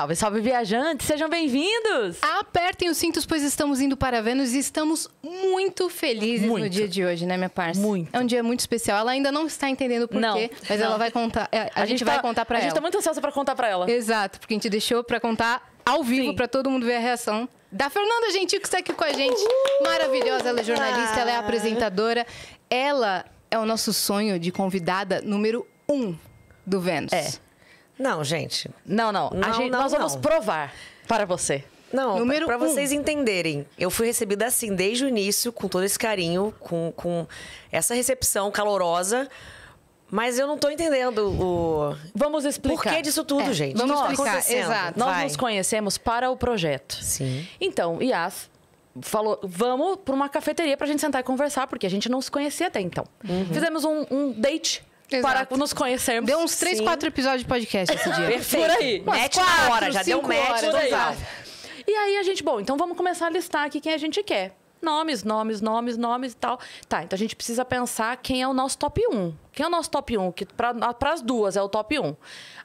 Salve, salve, viajantes! Sejam bem-vindos! Apertem os cintos, pois estamos indo para Vênus e estamos muito felizes muito. no dia de hoje, né, minha parça? Muito. É um dia muito especial. Ela ainda não está entendendo por não. quê, mas não. ela vai contar. É, a, a gente, gente tá, vai contar para ela. A gente está muito ansiosa para contar para ela. Exato, porque a gente deixou para contar ao vivo para todo mundo ver a reação da Fernanda Gentil, que está aqui com a gente. Uhul. Maravilhosa, ela é jornalista, ah. ela é apresentadora. Ela é o nosso sonho de convidada número um do Vênus. É. Não, gente. Não, não. não, gente, não nós vamos não. provar para você. Não, para um. vocês entenderem, eu fui recebida assim desde o início, com todo esse carinho, com, com essa recepção calorosa. Mas eu não estou entendendo o. Vamos explicar. Por que disso tudo, é, gente? Vamos Nossa, tá explicar. Exato. Nós vai. nos conhecemos para o projeto. Sim. Então, Yas falou: vamos para uma cafeteria para a gente sentar e conversar, porque a gente não se conhecia até então. Uhum. Fizemos um, um date Exato. para nos conhecermos. Deu uns 3, 4 episódios de podcast esse dia. Perfeito. Por aí. match na hora, já deu match total. E aí a gente, bom, então vamos começar a listar aqui quem a gente quer. Nomes, nomes, nomes, nomes e tal. Tá, então a gente precisa pensar quem é o nosso top 1. Quem é o nosso top 1? Que para as duas é o top 1.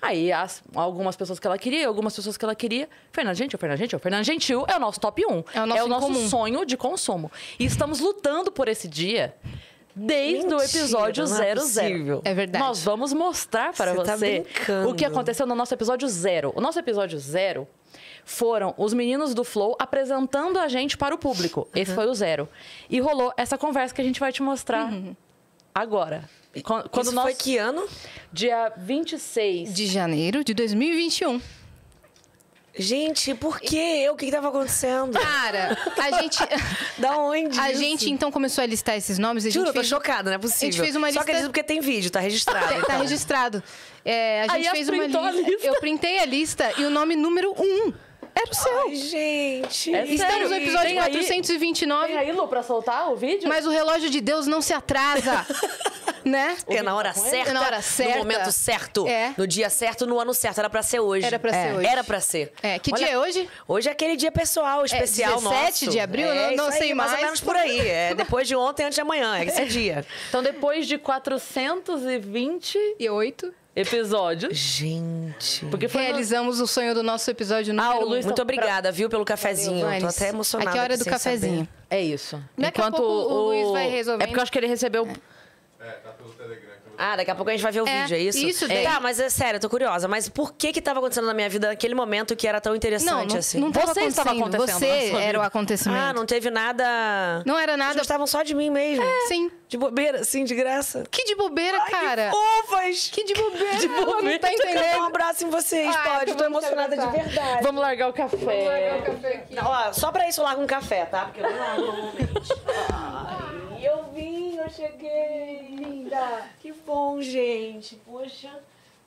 Aí as, algumas pessoas que ela queria, algumas pessoas que ela queria. Fernando Gentil, Fernando Gentil, Fernando Gentil é o nosso top 1. É o nosso, é o nosso sonho de consumo. E estamos lutando por esse dia desde Mentira, o episódio 00. É, é, verdade. Nós vamos mostrar para você, tá você tá o que aconteceu no nosso episódio zero. O nosso episódio zero foram os meninos do Flow apresentando a gente para o público. Uhum. Esse foi o zero. E rolou essa conversa que a gente vai te mostrar uhum. agora. Quando Isso nós... foi que ano? Dia 26. De janeiro de 2021. Gente, por quê? O que estava acontecendo? Cara, a gente. da onde? A isso? gente então começou a listar esses nomes. A Juro, fez... tô chocada, não é possível. A gente fez uma lista. Só acredito é porque tem vídeo, tá registrado. tá, tá então. registrado. É, a gente Aí fez uma a lista. Eu printei a lista e o nome número um era o seu. Ai, gente. É Estamos sério? no episódio tem 429. Aí, tem aí, Lu, pra soltar o vídeo? Mas o relógio de Deus não se atrasa. né? É na hora tá certa. É na hora certa. No momento certo. É. No dia certo, no ano certo. Era pra ser hoje. Era pra ser é. hoje. Era pra ser. É. Que Olha, dia é hoje? Hoje é aquele dia pessoal, é, especial é, 17 nosso. de abril? É, não, não sei aí, mais. Mais ou menos por aí. É depois de ontem, antes de amanhã. Esse é. dia. Então, depois de 428 episódio. Gente. Porque Realizamos no... o sonho do nosso episódio no ah, Luiz, um. Muito obrigada, viu, pelo cafezinho. Valeu, Tô até emocionada. Aqui é a hora do cafezinho. Saber. É isso. É Enquanto o, o Luiz vai resolver. É porque eu acho que ele recebeu. É, é tá tudo ah, daqui a pouco a gente vai ver o é, vídeo, é isso? Isso, é. Tá, mas é sério, eu tô curiosa. Mas por que que tava acontecendo na minha vida naquele momento que era tão interessante não, não, assim? Não tava você estava acontecendo. Você era o acontecimento. Ah, não teve nada. Não era nada. Vocês estavam só de mim mesmo. É. Sim. De bobeira, sim, de graça. Que de bobeira, Ai, cara. ovas. Que de bobeira. De bobeira. Não tá entendendo. Eu um abraço em vocês, Ai, pode. Eu tô emocionada de verdade. Vamos largar o café. Vamos largar o café aqui. Não, ó, só pra isso eu largo um café, tá? Porque eu não largo normalmente. Eu vim, eu cheguei, linda. Que bom, gente. Poxa.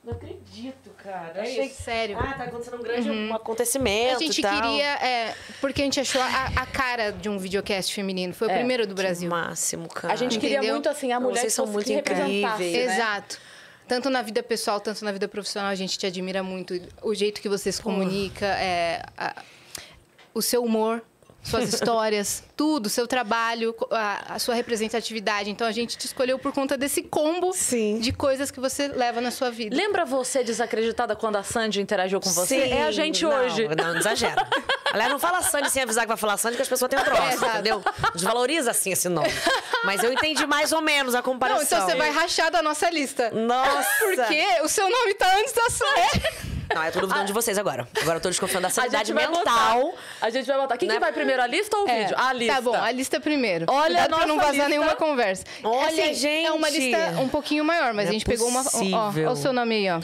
Não acredito, cara. É Achei é sério. Ah, tá acontecendo um grande uhum. acontecimento. A gente queria. É, porque a gente achou a, a, cara de um videocast feminino. Foi o é, primeiro do Brasil. máximo, cara. A gente Entendeu? queria muito, assim, a mulher. Vocês são muito incríveis. Né? Exato. Tanto na vida pessoal, tanto na vida profissional, a gente te admira muito. O jeito que vocês se comunica, é, a, o seu humor suas histórias, tudo, seu trabalho, a, a, sua representatividade. Então a gente te escolheu por conta desse combo Sim. de coisas que você leva na sua vida. Lembra você desacreditada quando a Sandy interagiu com você? Sim. É a gente não, hoje. Não, não exagera. Aliás, não fala Sandy sem avisar que vai falar Sandy, que as pessoas têm um troço, é, entendeu? Desvaloriza assim esse nome. Mas eu entendi mais ou menos a comparação. Não, então você vai rachar da nossa lista. Nossa! Porque o seu nome tá antes da Sandy. Não, eu tô duvidando a... Ah. de vocês agora. Agora eu tô desconfiando da sanidade a mental. Botar. A gente vai botar. Quem né? que vai primeiro, a lista ou o é, vídeo? A lista. Tá bom, a lista primeiro. Olha, Dá pra não vazar lista. nenhuma conversa. Olha, é assim, gente. É uma lista um pouquinho maior, mas não a gente é pegou uma. Ó, ó, ó, o seu nome aí, ó.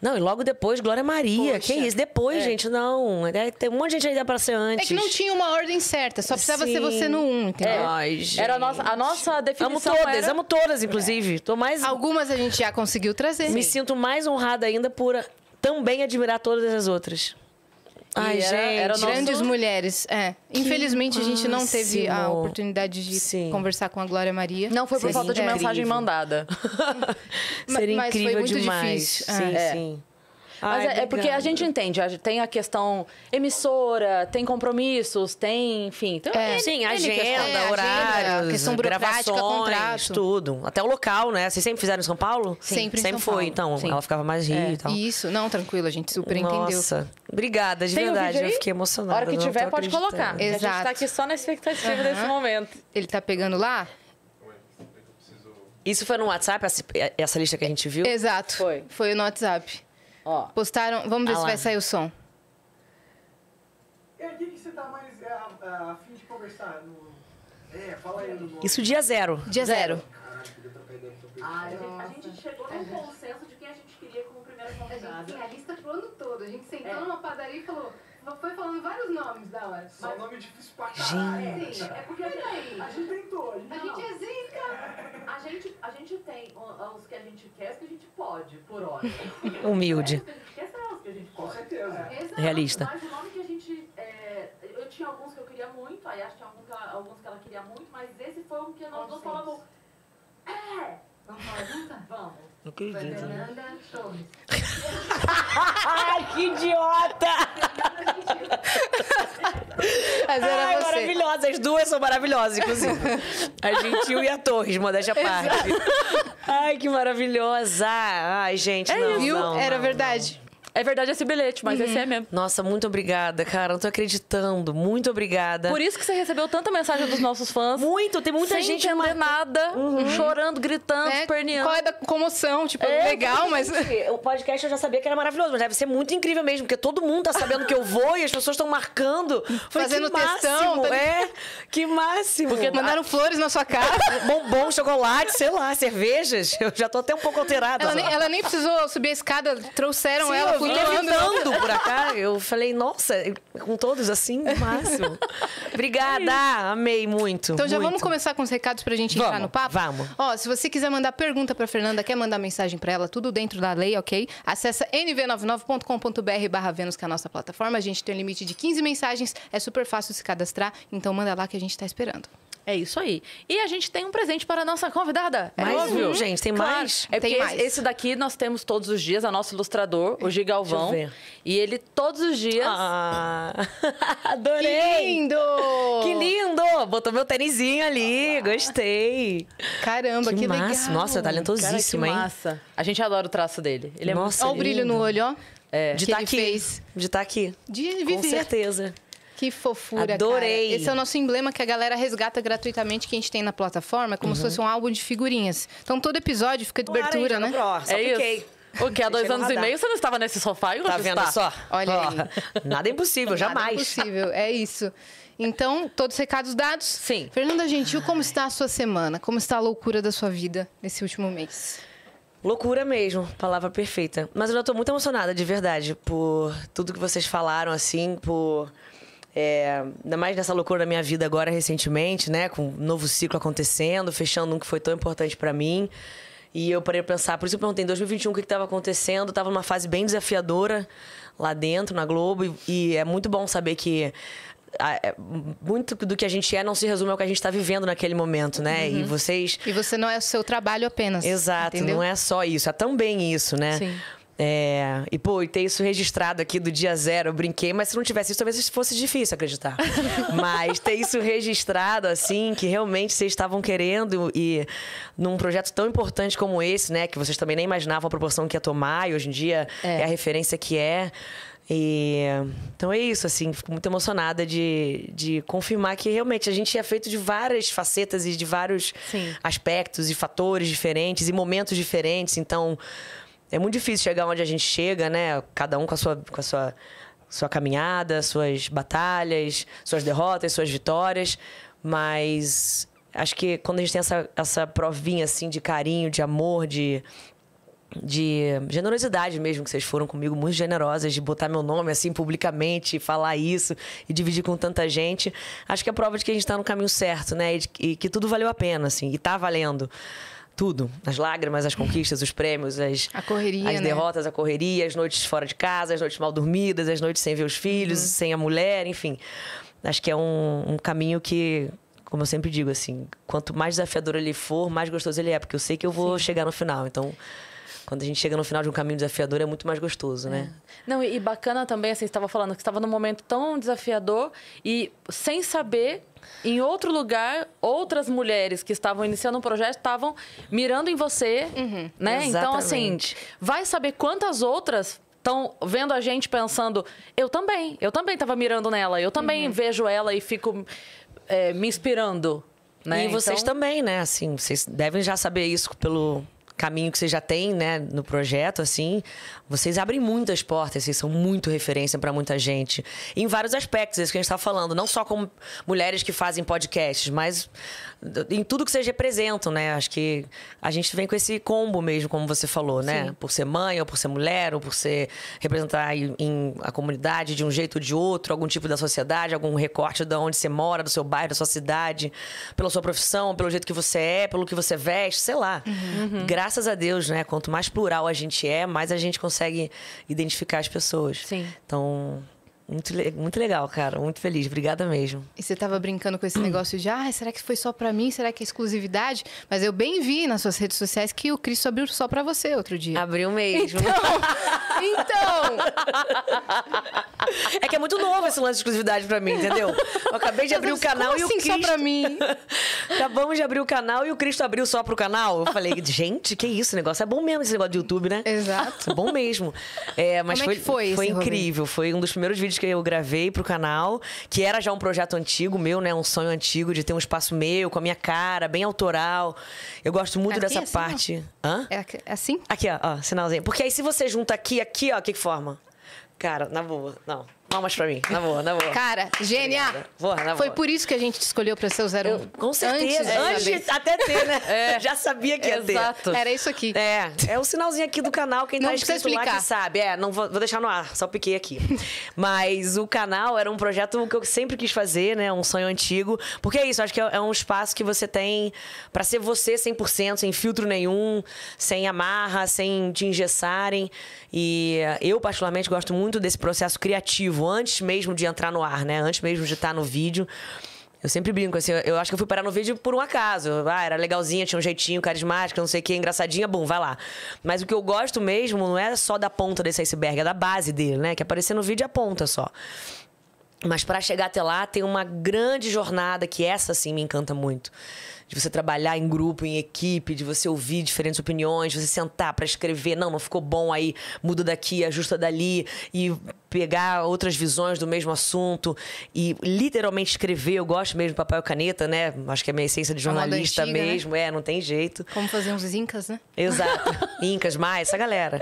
Não, e logo depois, Glória Maria. Poxa, que isso? Depois, é. gente, não. É, tem um monte de gente ainda pra ser antes. É que não tinha uma ordem certa, só precisava Sim. ser você no 1, um, entendeu? É. Ai, gente. Era a nossa, a nossa definição. Amo todas, era... amo todas, inclusive. Tô mais... Algumas a gente já conseguiu trazer. Me sinto mais honrada ainda por também admirar todas as outras. Ai, era, gente. Era grandes nosso... mulheres. É. Infelizmente, máximo. a gente não teve a oportunidade de Sim. conversar com a Glória Maria. Não foi por Seria falta de mensagem mandada. Seria mas, incrível mas foi muito demais. Difícil. Sim, é. sim. Ai, Mas é, é, porque a gente entende, tem a questão emissora, tem compromissos, tem, enfim. é. Sim, agenda, é, horários, questão burocrática, tudo. Até o local, né? Vocês sempre fizeram em São Paulo? Sim. Sempre Sempre foi, Paulo. então. Sim. Ela ficava mais é. rio e tal. Isso, não, tranquilo, a gente super entendeu. Nossa, obrigada, de tem verdade. Um eu fiquei emocionada. A hora que tiver, pode colocar. Exato. A gente tá aqui só na expectativa uhum. desse momento. Ele tá pegando lá? Isso foi no WhatsApp, essa, essa lista que a gente viu? Exato. Foi. Foi no WhatsApp. Ó, Postaram. Vamos ver ah se lá. vai sair o som. É aqui que você tá mais é, a, a fim de conversar. No... É, fala aí. No... Isso dia zero. Dia zero. zero. Caralho, podia estar a gente chegou num consenso de quem a gente queria como primeira convidado. A gente tem a lista pro ano todo. A gente sentou é. numa padaria e falou foi falando vários nomes da hora. Só mas... nome difícil pra caralho. Gente. É, é porque tem. Assim, a gente tentou. A gente, a gente é zica. A gente, a gente tem os que a gente quer, os que a gente pode, por hora. Humilde. Com certeza. Exato, Realista. Mas o nome que a gente. É, eu tinha alguns que eu queria muito, aí acho que tinha alguns que ela, queria muito, mas esse foi um que nós dois falávamos. É! Vamos para a Vamos. Não acredito. Né? Fernanda Torres. Ai, que idiota! Mas era Ai, você. maravilhosa. As duas são maravilhosas, inclusive. A Gentil e a Torres, modéstia à parte. Ai, que maravilhosa. Ai, gente, é não, isso. não, Era não, verdade. É verdade esse bilhete, mas uhum. esse é mesmo. Nossa, muito obrigada, cara. Não tô acreditando. Muito obrigada. Por isso que você recebeu tanta mensagem dos nossos fãs. Muito, tem muita Sem gente entender nada, uhum. chorando, gritando, é, perneando. Qual é da comoção? Tipo, é, legal, mas. Gente, o podcast eu já sabia que era maravilhoso, mas deve ser muito incrível mesmo, porque todo mundo tá sabendo que eu vou e as pessoas estão marcando. Falei, Fazendo textão. Tá... É, que máximo. Porque mandaram flores na sua casa. Bombom, chocolate, sei lá, cervejas. Eu já tô até um pouco alterada. Ela nem, ela nem precisou subir a escada, trouxeram Sim, ela, fiquei evitando por acá. Eu falei, nossa, com todos assim, no máximo. Obrigada, amei muito. Então já muito. vamos começar com os recados pra gente vamos, entrar no papo? Vamos. Ó, se você quiser mandar pergunta pra Fernanda, quer mandar mensagem pra ela, tudo dentro da lei, ok? Acessa nv99.com.br barra Vênus, que é a nossa plataforma. A gente tem um limite de 15 mensagens, é super fácil se cadastrar, então manda lá que a gente tá esperando. É isso aí. E a gente tem um presente para a nossa convidada. É mais, óbvio. Gente, tem claro. mais? É tem mais. Esse daqui nós temos todos os dias, a é nosso ilustrador, o Giga Alvão. E ele todos os dias. Ah, adorei! Que lindo! Que lindo! Botou meu tênisinho ali, gostei. Caramba, que, que massa. legal. Nossa, é talentosíssimo, que hein? massa. A gente adora o traço dele. Ele é nossa, muito... É Olha o brilho no olho, ó. É. De estar tá aqui. Fez. De estar tá aqui. De viver. Com certeza. Que fofura. Adorei. Cara. Esse é o nosso emblema que a galera resgata gratuitamente que a gente tem na plataforma, como uhum. se fosse um álbum de figurinhas. Então todo episódio fica de abertura, né? Pro, só é piquei. isso. O que há dois anos e meio você não estava nesse sofá e hoje tá vendo está. só? Olha aí. nada é impossível, jamais. Nada impossível, é isso. Então, todos os recados dados. Sim. Fernanda Gentil, como está a sua semana? Como está a loucura da sua vida nesse último mês? Loucura mesmo, palavra perfeita. Mas eu estou muito emocionada, de verdade, por tudo que vocês falaram, assim, por é, ainda mais nessa loucura da minha vida agora recentemente, né? Com um novo ciclo acontecendo, fechando um que foi tão importante para mim. E eu parei a pensar, por isso eu perguntei em 2021 o que estava acontecendo. estava tava numa fase bem desafiadora lá dentro, na Globo. E, e é muito bom saber que é, muito do que a gente é não se resume ao que a gente está vivendo naquele momento, né? Uhum. E vocês. E você não é o seu trabalho apenas. Exato, entendeu? não é só isso, é também isso, né? Sim. É, e, pô, e ter isso registrado aqui do dia zero, eu brinquei, mas se não tivesse isso, talvez fosse difícil acreditar. mas ter isso registrado, assim, que realmente vocês estavam querendo e num projeto tão importante como esse, né, que vocês também nem imaginavam a proporção que ia tomar e hoje em dia é, é a referência que é. E, então é isso, assim, fico muito emocionada de, de confirmar que realmente a gente é feito de várias facetas e de vários Sim. aspectos e fatores diferentes e momentos diferentes. Então, é muito difícil chegar onde a gente chega, né? Cada um com a sua, com a sua, sua caminhada, suas batalhas, suas derrotas, suas vitórias. Mas acho que quando a gente tem essa, essa provinha, assim, de carinho, de amor, de de generosidade mesmo, que vocês foram comigo muito generosas, de botar meu nome assim publicamente, falar isso e dividir com tanta gente. Acho que é prova de que a gente está no caminho certo, né? E, que tudo valeu a pena, assim, e está valendo. Tudo. As lágrimas, as conquistas, os prêmios, as, a correria, as né? derrotas, a correria, as noites fora de casa, as noites mal dormidas, as noites sem ver os filhos, uhum. sem a mulher, enfim. Acho que é um, um caminho que como eu sempre digo, assim, quanto mais desafiador ele for, mais gostoso ele é, porque eu sei que eu vou Sim. chegar no final. Então, quando a gente chega no final de um caminho desafiador é muito mais gostoso, né? é. né? Não, e, bacana também, assim, estava falando que estava num momento tão desafiador e sem saber em outro lugar, outras mulheres que estavam iniciando um projeto estavam mirando em você, uhum. né? Exatamente. Então, assim, vai saber quantas outras estão vendo a gente pensando, eu também, eu também estava mirando nela, eu também uhum. vejo ela e fico é, me inspirando. Né? E vocês então... também, né? Assim, vocês devem já saber isso pelo, caminho que você já tem, né, no projeto, assim, vocês abrem muitas portas, vocês são muito referência para muita gente. Em vários aspectos, é isso que a gente está falando, não só como mulheres que fazem podcasts, mas em tudo que vocês representam, né? Acho que a gente vem com esse combo mesmo, como você falou, né? Sim. Por ser mãe, ou por ser mulher, ou por ser representar em, em, a comunidade de um jeito ou de outro, algum tipo da sociedade, algum recorte de onde você mora, do seu bairro, da sua cidade, pela sua profissão, pelo jeito que você é, pelo que você veste, sei lá. Uhum. uhum. uhum. Graças a Deus, né? Quanto mais plural a gente é, mais a gente consegue identificar as pessoas. Sim. Então, muito, muito legal, cara. Muito feliz. Obrigada mesmo. E você estava brincando com esse negócio de, ah, será que foi só para mim? Será que é exclusividade? Mas eu bem vi nas suas redes sociais que o Cris abriu só para você outro dia. Abriu mesmo. Então, então... É que é muito novo esse lance de exclusividade para mim, entendeu? Eu acabei de abrir o canal e assim, o Cristo... só pra mim? Acabamos de abrir o canal e o Cristo abriu só pro canal. Eu falei, gente, que isso, negócio é bom mesmo esse negócio de YouTube, né? Exato. É bom mesmo. É, mas Como foi, é foi, foi incrível. Rolê? Foi um dos primeiros vídeos que eu gravei pro canal, que era já um projeto antigo meu, né? Um sonho antigo de ter um espaço meu, com a minha cara, bem autoral. Eu gosto muito aqui, dessa assim, parte. Hã? É assim? Aqui, ó, ó, sinalzinho. Porque aí se você junta aqui, aqui, ó, que forma? Cara, na boa, não. Palmas pra mim, na boa, na boa. Cara, gênia! Boa, na boa. Foi por isso que a gente te escolheu pra ser o 01. Eu, com certeza. Antes, antes até ter, né? É. Já sabia que ia Exato. ter. Era isso aqui. É, é o um sinalzinho aqui do canal, quem tá não tá inscrito explicar. lá que sabe. É, não vou, vou deixar no ar, só piquei aqui. Mas o canal era um projeto que eu sempre quis fazer, né? Um sonho antigo. Porque é isso, acho que é, é um espaço que você tem pra ser você 100%, sem filtro nenhum, sem amarra, sem te engessarem. E eu, particularmente, gosto muito desse processo criativo vivo antes mesmo de entrar no ar, né? Antes mesmo de estar no vídeo. Eu sempre brinco, assim, eu acho que eu fui parar no vídeo por um acaso. Ah, era legalzinha, tinha um jeitinho, carismático, não sei o que, engraçadinha, bum, vai lá. Mas o que eu gosto mesmo não é só da ponta desse iceberg, é da base dele, né? Que aparecer no vídeo é a ponta só. Mas para chegar até lá, tem uma grande jornada que essa sim me encanta muito de você trabalhar em grupo, em equipe, de você ouvir diferentes opiniões, de você sentar para escrever, não, não ficou bom aí, muda daqui, ajusta dali e pegar outras visões do mesmo assunto e literalmente escrever. Eu gosto mesmo de papel e caneta, né? Acho que é a minha essência de é jornalista antiga, né? mesmo, né? é, não tem jeito. Como fazer uns incas, né? Exato. incas, mais, essa galera.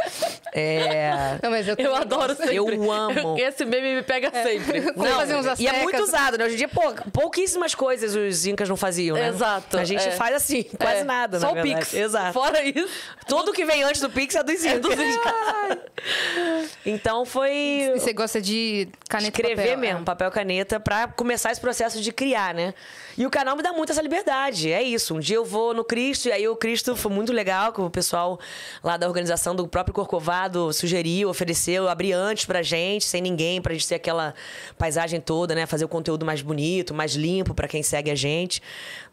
É... Não, mas eu, eu adoro sempre. Eu amo. Esse meme me pega é. sempre. Como não, faziam os E é muito usado, né? Hoje em dia, pô, pouquíssimas coisas os incas não faziam, né? Exato. A gente é. faz assim, quase é. nada. Só o Pix. Exato. Fora isso. Tudo que vem antes do Pix é do Zinco. É então foi. E você gosta de caneta Escrever papel, mesmo, é. papel caneta, pra começar esse processo de criar, né? E o canal me dá muito essa liberdade. É isso. Um dia eu vou no Cristo, e aí o Cristo foi muito legal, que o pessoal lá da organização do próprio Corcovado sugeriu, ofereceu, abri antes pra gente, sem ninguém, pra gente ter aquela paisagem toda, né? Fazer o conteúdo mais bonito, mais limpo para quem segue a gente.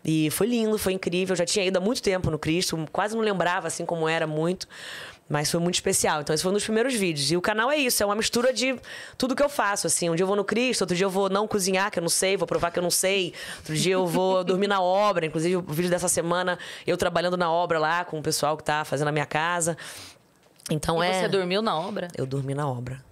E foi lindo, foi incrível. Eu já tinha ido há muito tempo no Cristo, quase não lembrava assim como era muito, mas foi muito especial. Então, esse foi um dos primeiros vídeos. E o canal é isso, é uma mistura de tudo que eu faço. Assim, um dia eu vou no Cristo, outro dia eu vou não cozinhar, que eu não sei, vou provar que eu não sei. Outro dia eu vou dormir na obra. Inclusive, o vídeo dessa semana, eu trabalhando na obra lá com o pessoal que tá fazendo a minha casa. Então e é. Você dormiu na obra? Eu dormi na obra.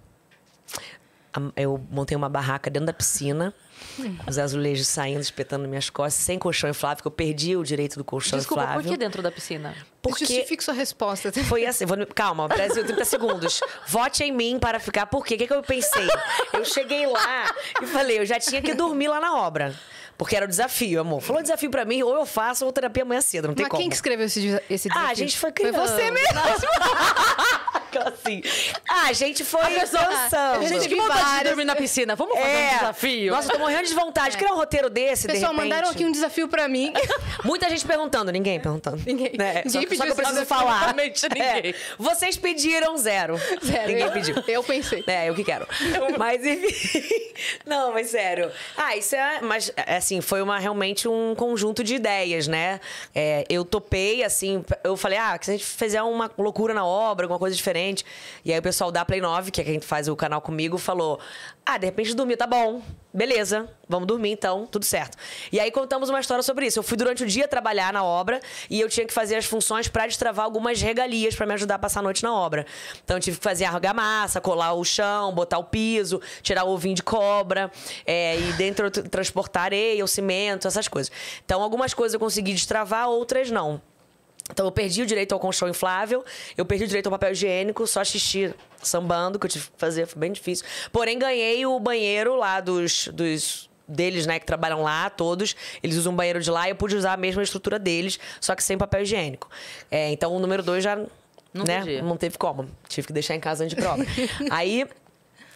Eu montei uma barraca dentro da piscina. os azulejos saindo, espetando minhas costas, sem colchão inflável, que eu perdi o direito do colchão Desculpa, inflável. Desculpa, por que dentro da piscina? Porque Justifique sua resposta. Foi assim, vou, calma, Brasil, 30 segundos. Vote em mim para ficar, por quê? O que, que eu pensei? Eu cheguei lá e falei, eu já tinha que dormir lá na obra. Porque era o desafio, amor. Falou desafio pra mim, ou eu faço, ou terapia amanhã cedo, não tem Mas como. Mas quem que escreveu esse, esse desafio? Ah, a gente foi criança. Foi você mesmo. Aquela assim. Ah, a gente foi. A pessoa, dançando. A gente, que vontade várias... de dormir na piscina. Vamos fazer é. um desafio? Nossa, eu tô morrendo de vontade. É. Criar um roteiro desse, Pessoal, de mandaram aqui um desafio pra mim. Muita gente perguntando. Ninguém perguntando. Ninguém. Né? Só, só, que eu preciso falar. É. Vocês pediram zero. Zero. Ninguém eu, pediu. Eu pensei. É, eu que quero. Mas enfim. Não, mas sério. Ah, isso é. Mas é, assim, foi uma, realmente um conjunto de ideias, né? É, eu topei, assim. Eu falei, ah, que se a gente fizer uma loucura na obra, alguma coisa diferente gente. E aí o pessoal da Play 9, que é quem faz o canal comigo, falou: Ah, de repente dormiu, tá bom. Beleza, vamos dormir então, tudo certo. E aí contamos uma história sobre isso. Eu fui durante o dia trabalhar na obra e eu tinha que fazer as funções para destravar algumas regalias para me ajudar a passar a noite na obra. Então eu tive que fazer argamassa, colar o chão, botar o piso, tirar o ovinho de cobra, é, e dentro transportar areia, o cimento, essas coisas. Então algumas coisas eu consegui destravar, outras não. Então eu perdi o direito ao colchão inflável, eu perdi o direito ao papel higiênico, só xixi sambando, que eu tive que fazer, foi bem difícil. Porém, ganhei o banheiro lá dos, dos deles, né, que trabalham lá, todos, eles usam o banheiro de lá e eu pude usar a mesma estrutura deles, só que sem papel higiênico. É, então o número dois já. Não, né, não teve como. Tive que deixar em casa antes de prova. Aí.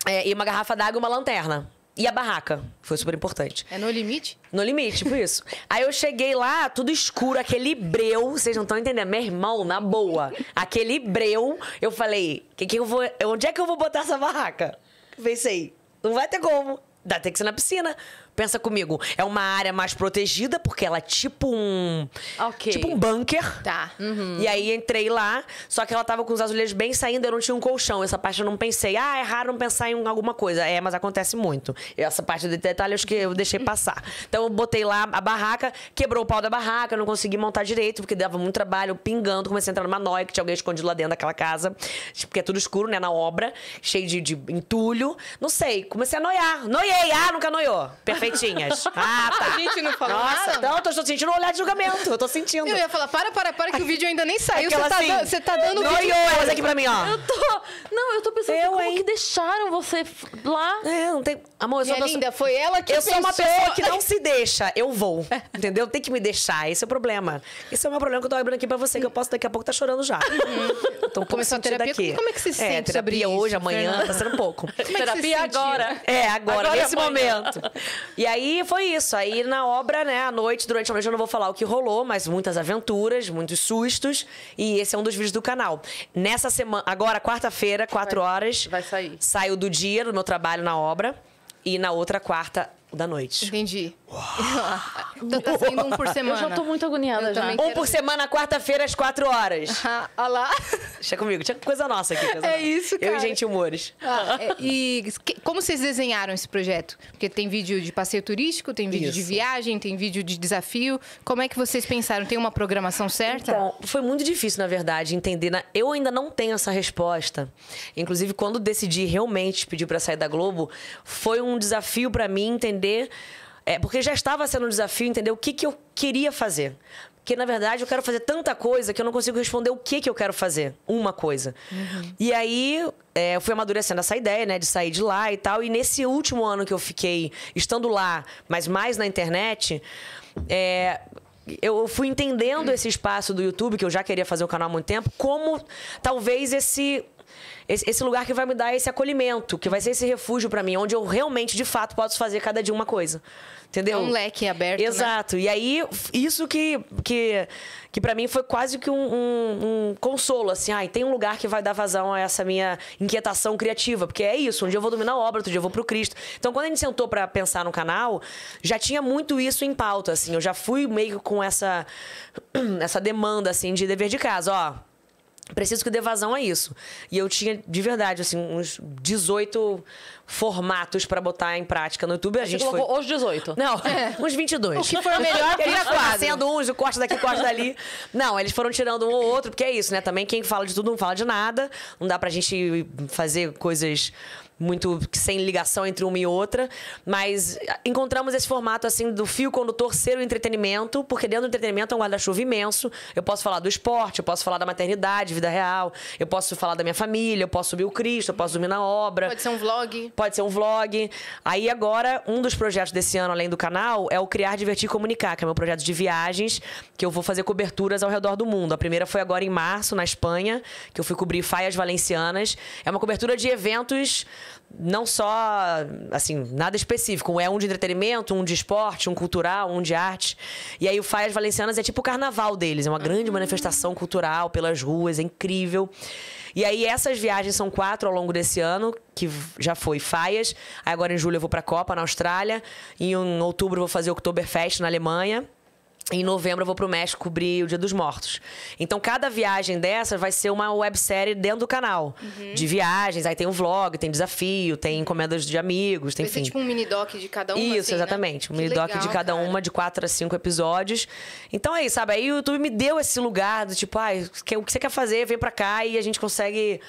É, e uma garrafa d'água e uma lanterna. E a barraca. Foi super importante. É no limite? No limite, tipo isso. Aí eu cheguei lá, tudo escuro, aquele breu. Vocês não estão entendendo. Meu irmão, na boa. Aquele breu. Eu falei, que que eu vou, onde é que eu vou botar essa barraca? Pensei, não vai ter como. Dá, tem que ser na piscina. Pensa comigo, é uma área mais protegida, porque ela é tipo um. Okay. Tipo um bunker. Tá. Uhum. E aí entrei lá, só que ela tava com os azulejos bem saindo, eu não tinha um colchão. Essa parte eu não pensei. Ah, é raro não pensar em alguma coisa. É, mas acontece muito. Essa parte de detalhe eu que eu deixei passar. Então eu botei lá a barraca, quebrou o pau da barraca, eu não consegui montar direito, porque dava muito trabalho, pingando, comecei a entrar numa noia que tinha alguém escondido lá dentro daquela casa, porque é tudo escuro, né, na obra, cheio de, de entulho. Não sei, comecei a noiar. Noiei, ah, nunca noiou. Perfeito. Peitinhas. Ah, tá. A gente não falou Nossa, nada. Não, eu tô, sentindo um olhar de julgamento. Eu tô sentindo. Eu ia falar, para, para, para, que o vídeo ainda nem saiu. É tá assim, você tá, assim, da, tá dando não, vídeo. Não, aqui pra mim, ó. Eu tô... Não, eu tô pensando eu, como hein? que deixaram você lá. É, não tem... Amor, eu sou... É pessoa... linda, foi ela que Eu pensou... sou uma pessoa que não se deixa. Eu vou, é. entendeu? Tem que me deixar. Esse é o problema. Esse é o meu problema que eu tô abrindo aqui pra você, que eu posso daqui a pouco tá chorando já. Uhum. Tô Começou a terapia. Daqui. Como é que você se é, sente terapia hoje, amanhã, tá sendo um pouco. Como é terapia agora. É, agora, agora nesse momento. E aí foi isso. Aí na obra, né, à noite, durante a noite, eu não vou falar o que rolou, mas muitas aventuras, muitos sustos. E esse é um dos vídeos do canal. Nessa semana, agora, quarta-feira, quatro vai, horas. Vai sair. Saiu do dia do meu trabalho na obra. E na outra quarta da noite. Entendi tá saindo um por semana. Eu já tô muito agoniada já. também Um por semana, quarta-feira, às quatro horas. Ah, olha lá. Deixa comigo, tinha coisa nossa aqui. coisa É nossa. isso, Eu e gente humores. Ah, é, e que- como vocês desenharam esse projeto? Porque tem vídeo de passeio turístico, tem vídeo de viagem, tem vídeo de desafio. Como é que vocês pensaram? Tem uma programação certa? Então, foi muito difícil, na verdade, entender. Eu ainda não tenho essa resposta. Inclusive, quando decidi realmente pedir para sair da Globo, foi um desafio para mim entender é, porque já estava sendo um desafio entender o que, que eu queria fazer. Porque, na verdade, eu quero fazer tanta coisa que eu não consigo responder o que, que eu quero fazer. Uma coisa. Uhum. E aí, é, eu fui amadurecendo essa ideia, né? De sair de lá e tal. E nesse último ano que eu fiquei estando lá, mas mais na internet, é, eu fui entendendo esse espaço do YouTube, que eu já queria fazer o canal há muito tempo, como talvez esse esse, lugar que vai me dar esse acolhimento, que vai ser esse refúgio para mim, onde eu realmente, de fato, posso fazer cada dia uma coisa. Entendeu? É um leque aberto. Né? Exato. Né? E aí, isso que, que, que para mim foi quase que um, um, um consolo, assim. Ai, ah, tem um lugar que vai dar vazão a essa minha inquietação criativa. Porque é isso, um dia eu vou dominar a obra, outro dia eu vou pro Cristo. Então, quando a gente sentou para pensar no canal, já tinha muito isso em pauta, assim. Eu já fui meio com essa, essa demanda, assim, de dever de casa. Ó, Preciso que dê vazão a isso. E eu tinha, de verdade, assim, uns 18 formatos para botar em prática no YouTube. A Você gente colocou foi... os 18? Não, é. uns 22. O que foi o melhor que eles sendo uns, o corte daqui, o corte dali. Não, eles foram tirando um ou outro, porque é isso, né? Também quem fala de tudo não fala de nada. Não dá pra gente fazer coisas muito sem ligação entre uma e outra, mas encontramos esse formato assim do fio condutor ser o entretenimento, porque dentro do entretenimento é um guarda-chuva imenso. Eu posso falar do esporte, eu posso falar da maternidade, vida real, eu posso falar da minha família, eu posso subir o Cristo, eu posso dormir na obra. Pode ser um vlog. Pode ser um vlog. Aí agora, um dos projetos desse ano, além do canal, é o Criar, Divertir e Comunicar, que é meu projeto de viagens, que eu vou fazer coberturas ao redor do mundo. A primeira foi agora em março, na Espanha, que eu fui cobrir Faias Valencianas. É uma cobertura de eventos não só, assim, nada específico. É um de entretenimento, um de esporte, um cultural, um de arte. E aí o Faias Valencianas é tipo o carnaval deles. É uma grande uhum. manifestação cultural pelas ruas, é incrível. E aí essas viagens são quatro ao longo desse ano, que já foi Faias. Aí agora em julho eu vou pra Copa, na Austrália. E em outubro eu vou fazer Oktoberfest na Alemanha em novembro eu vou pro México cobrir o Dia dos Mortos. Então, cada viagem dessa vai ser uma websérie dentro do canal. Uhum. De viagens, aí tem um vlog, tem desafio, tem encomendas de amigos, tem vai enfim. Ser tipo um mini-doc de cada uma, Isso, assim, né? exatamente. Né? Um mini-doc de cada cara. uma, de quatro a cinco episódios. Então, aí, é sabe? Aí o YouTube me deu esse lugar do tipo, ah, o que você quer fazer, vem pra cá e a gente consegue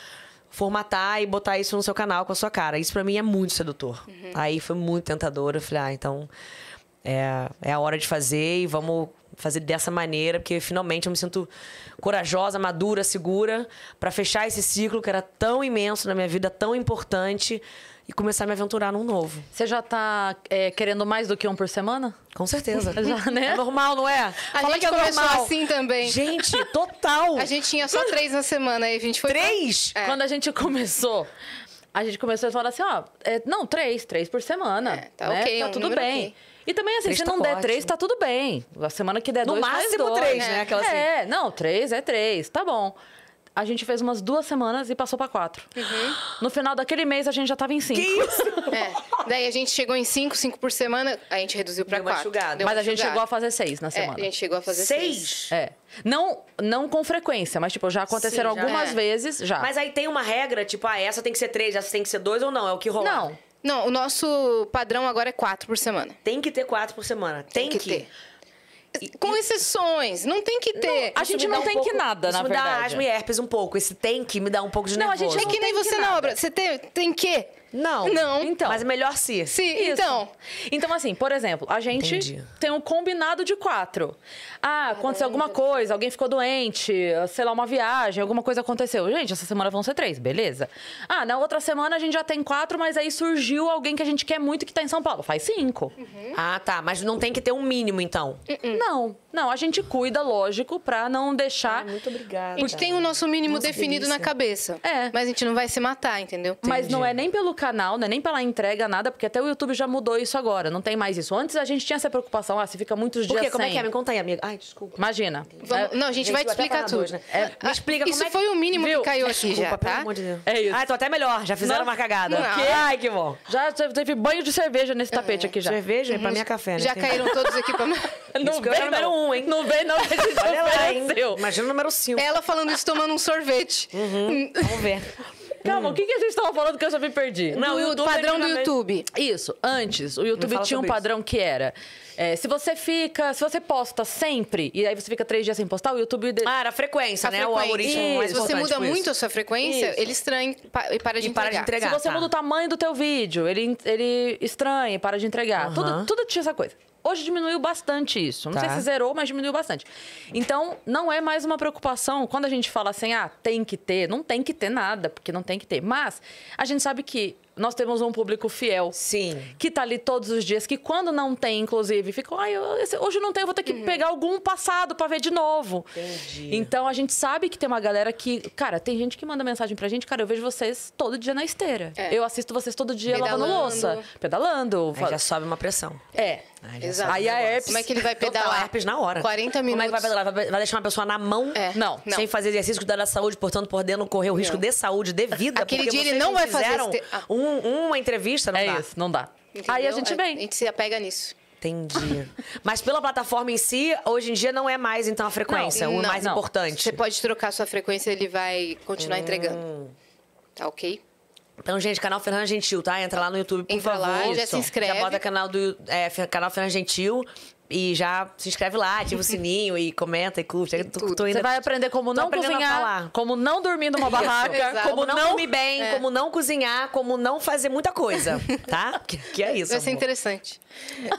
formatar e botar isso no seu canal com a sua cara. Isso para mim é muito sedutor. Uhum. Aí foi muito tentador. Eu falei, ah, então é, é a hora de fazer e vamos fazer dessa maneira, porque finalmente eu me sinto corajosa, madura, segura para fechar esse ciclo que era tão imenso na minha vida, tão importante e começar a me aventurar num novo. Você já tá é, querendo mais do que um por semana? Com certeza. já, né? É normal, não é? A Fala gente que é começou normal. assim também. Gente, total. a gente tinha só três na semana aí a gente foi... Três? Pra... É. Quando a gente começou... A gente começou a falar assim, ó... É, não, três. Três por semana. É, tá né? ok. Tá um tudo bem. Okay. E também, assim, três se tá não der três, tá tudo bem. A semana que der no dois, máximo dois, três, né? né? Aquela assim. é, não, três é três, tá bom. A gente fez umas duas semanas e passou para quatro. Uhum. No final daquele mês, a gente já tava em cinco. Que isso? É. Daí a gente chegou em cinco, cinco por semana, a gente reduziu para quatro. Mas a gente chegou a fazer seis na é, semana. É, a gente chegou a fazer seis? seis. É. Não, não com frequência, mas, tipo, já aconteceram Sim, já algumas é. vezes, já. Mas aí tem uma regra, tipo, ah, essa tem que ser três, essa tem que ser dois ou não? É o que rola? Não. Não, o nosso padrão agora é quatro por semana. Tem que ter quatro por semana. Tem, tem que, que ter. Com exceções, não tem que ter. Não, a gente não um tem pouco, que nada, na verdade. Isso me dá asma e herpes um pouco. Esse tem que me dá um pouco de nervoso. Não, a gente é, é que nem você que na obra. Você tem, tem que? Não. Não. Então. Mas é melhor se. Se, isso. então. Então, assim, por exemplo, a gente Entendi. tem um combinado de quatro. Ah, aconteceu alguma coisa, alguém ficou doente, sei lá, uma viagem, alguma coisa aconteceu. Gente, essa semana vão ser três, beleza? Ah, na outra semana a gente já tem quatro, mas aí surgiu alguém que a gente quer muito que tá em São Paulo. Faz cinco. Uhum. Ah, tá. Mas não tem que ter um mínimo, então? Uh-uh. Não, não. A gente cuida, lógico, pra não deixar. Ah, muito obrigada. A gente tem o nosso mínimo nossa, definido delícia. na cabeça. É. Mas a gente não vai se matar, entendeu? Entendi. Mas não é nem pelo canal, não é nem pela entrega, nada, porque até o YouTube já mudou isso agora. Não tem mais isso. Antes a gente tinha essa preocupação, ah, se fica muitos dias. Por quê? Sem. Como é que é? Me conta aí, amiga. Ai, desculpa. Imagina. Vamos, é, não, a gente, vai te explicar tudo. Dois, né? é, me explica isso como é que... foi o mínimo Viu? que caiu aqui desculpa, tá? amor de Deus. É isso. Ai, ah, tô até melhor. Já fizeram não. uma cagada. Não. Que? Ai, que bom. Já teve banho de cerveja nesse tapete é. aqui já. Cerveja uhum. pra minha hum, café, né? Já Tem caíram todos aqui pra mim. Não vem, número um, hein? Não vem, não. Olha lá, hein? Imagina o número cinco. Ela falando isso tomando um sorvete. Uhum. Hum. Vamos ver. Calma, hum. o que, que vocês estavam falando que eu já me perdi? Não, do, o é padrão do YouTube. Isso, antes, o YouTube tinha um padrão isso. que era é, se você fica, se você posta sempre, e aí você fica três dias sem postar, o YouTube. Ah, era a frequência, a né? Frequência. O algoritmo mais Se você muda muito isso. a sua frequência, isso. ele estranha e para de, e entregar. para de entregar. Se você tá. muda o tamanho do teu vídeo, ele, ele estranha e para de entregar. Uhum. Tudo, tudo tinha essa coisa. Hoje diminuiu bastante isso. Não tá. sei se zerou, mas diminuiu bastante. Então, não é mais uma preocupação quando a gente fala assim, ah, tem que ter. Não tem que ter nada, porque não tem que ter. Mas a gente sabe que nós temos um público fiel. Sim. Que tá ali todos os dias, que quando não tem, inclusive, fica, ai, hoje não tem, vou ter que uhum. pegar algum passado para ver de novo. Entendi. Então a gente sabe que tem uma galera que, cara, tem gente que manda mensagem pra gente, cara, eu vejo vocês todo dia na esteira. É. Eu assisto vocês todo dia pedalando. lavando louça, pedalando. Aí já sobe uma pressão. É. Exato. Aí a EPS. Como é que ele vai pedalar? EPS na hora. 40 minutos. Como é que vai pedalar? Vai, deixar uma pessoa na mão? É. Não, não, Sem fazer exercício, cuidar da saúde, portanto, podendo correr o risco não. de saúde, de vida. Aquele dia ele não, vai fazer. Ah. Um, uma entrevista, não é dá. Isso, não dá. Entendeu? Aí a gente vem. A gente se apega nisso. Entendi. Mas pela plataforma em si, hoje em dia não é mais então a frequência, não, o não, mais não. importante. Você pode trocar sua frequência, ele vai continuar hum. entregando. Tá ok? Então, gente, canal Fernanda Gentil, tá? Entra lá no YouTube, por Entra favor. lá já se inscreve. Já bota canal do é, canal Fernanda Gentil e já se inscreve lá, ativa o sininho e comenta e curte. E tô, tô Você vai aprender como não cozinhar, como não dormir numa barraca, como não, não dormir bem, é. como não cozinhar, como não fazer muita coisa, tá? Que, que é isso. Vai ser amor. interessante.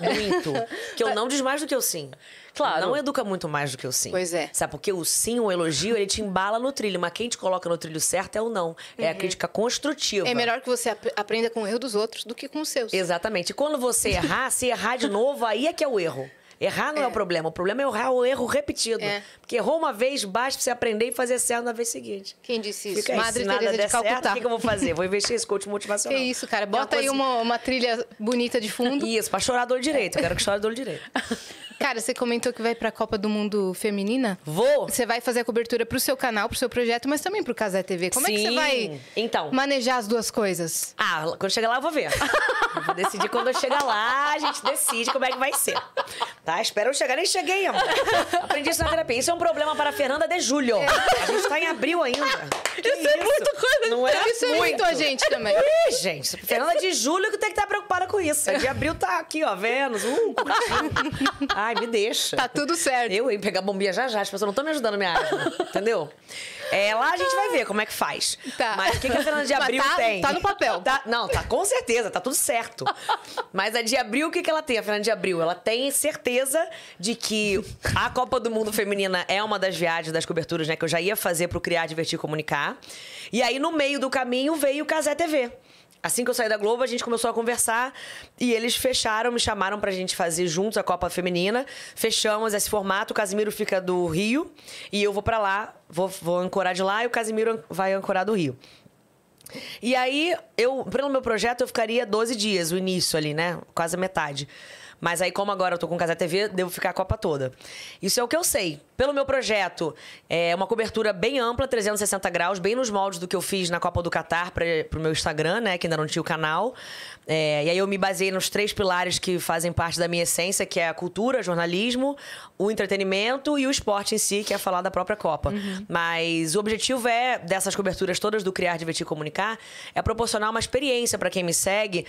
Muito. Que eu não mais do que eu sim. Claro. Não educa muito mais do que o sim. Pois é. Sabe? Porque o sim, o elogio, ele te embala no trilho, mas quem te coloca no trilho certo é o não. É a uhum. crítica construtiva. É melhor que você ap aprenda com o erro dos outros do que com os seus. Exatamente. E quando você errar, se errar de novo, aí é que é o erro. Errar não é. é, o problema. O problema é errar o erro repetido. É. Porque errou uma vez, basta você aprender e fazer certo na vez seguinte. Quem disse isso? Fica Madre Teresa de Calcutá. Certo, o que, que eu vou fazer? Vou investir esse coach motivacional. Que isso, cara. Bota é uma aí coisa... uma, uma trilha bonita de fundo. Isso, pra chorar do olho direito. Eu quero que chore do olho direito. Cara, você comentou que vai pra Copa do Mundo Feminina? Vou! Você vai fazer a cobertura pro seu canal, pro seu projeto, mas também pro Casé TV. Como Sim. é que você vai então. manejar as duas coisas? Ah, quando chegar lá eu vou ver. vou decidir quando eu chegar lá, a gente decide como é que vai ser. Tá? Espero eu chegar, nem cheguei, amor. Aprendi isso na terapia. Isso é um problema para a Fernanda de Julho. É. A gente tá em abril ainda. Que é isso, é isso? muito coisa. Não é isso é muito. é muito a gente também. Ih, gente, Fernanda de Julho que tem que estar preocupada com isso. A é de abril tá aqui, ó, Vênus. Uh, hum, Ai, Ai, me deixa. Tá tudo certo. Eu ia pegar bombinha já já, as pessoas não estão me ajudando minha asma, entendeu? É, lá a gente vai ver como é que faz. Tá. Mas o que, que a Fernanda de Abril tá, tem? Tá no papel. Tá, não, tá com certeza, tá tudo certo. Mas a de Abril, o que, que ela tem, a Fernanda de Abril? Ela tem certeza de que a Copa do Mundo Feminina é uma das viagens, das coberturas, né? Que eu já ia fazer pro Criar, Divertir e Comunicar. E aí, no meio do caminho, veio o Casé TV. Assim que eu saí da Globo, a gente começou a conversar e eles fecharam, me chamaram pra gente fazer juntos a Copa Feminina. Fechamos esse formato, o Casimiro fica do Rio e eu vou para lá, vou, vou ancorar de lá e o Casimiro vai ancorar do Rio. E aí, eu, pelo meu projeto, eu ficaria 12 dias, o início ali, né? Quase a metade. Mas aí, como agora eu tô com Casé TV, devo ficar a Copa toda. Isso é o que eu sei. Pelo meu projeto, é uma cobertura bem ampla, 360 graus, bem nos moldes do que eu fiz na Copa do Catar para o meu Instagram, né? Que ainda não tinha o canal. É, e aí eu me baseei nos três pilares que fazem parte da minha essência, que é a cultura, jornalismo, o entretenimento e o esporte em si, que é falar da própria Copa. Uhum. Mas o objetivo é, dessas coberturas todas do Criar, Divertir e Comunicar, é proporcionar uma experiência para quem me segue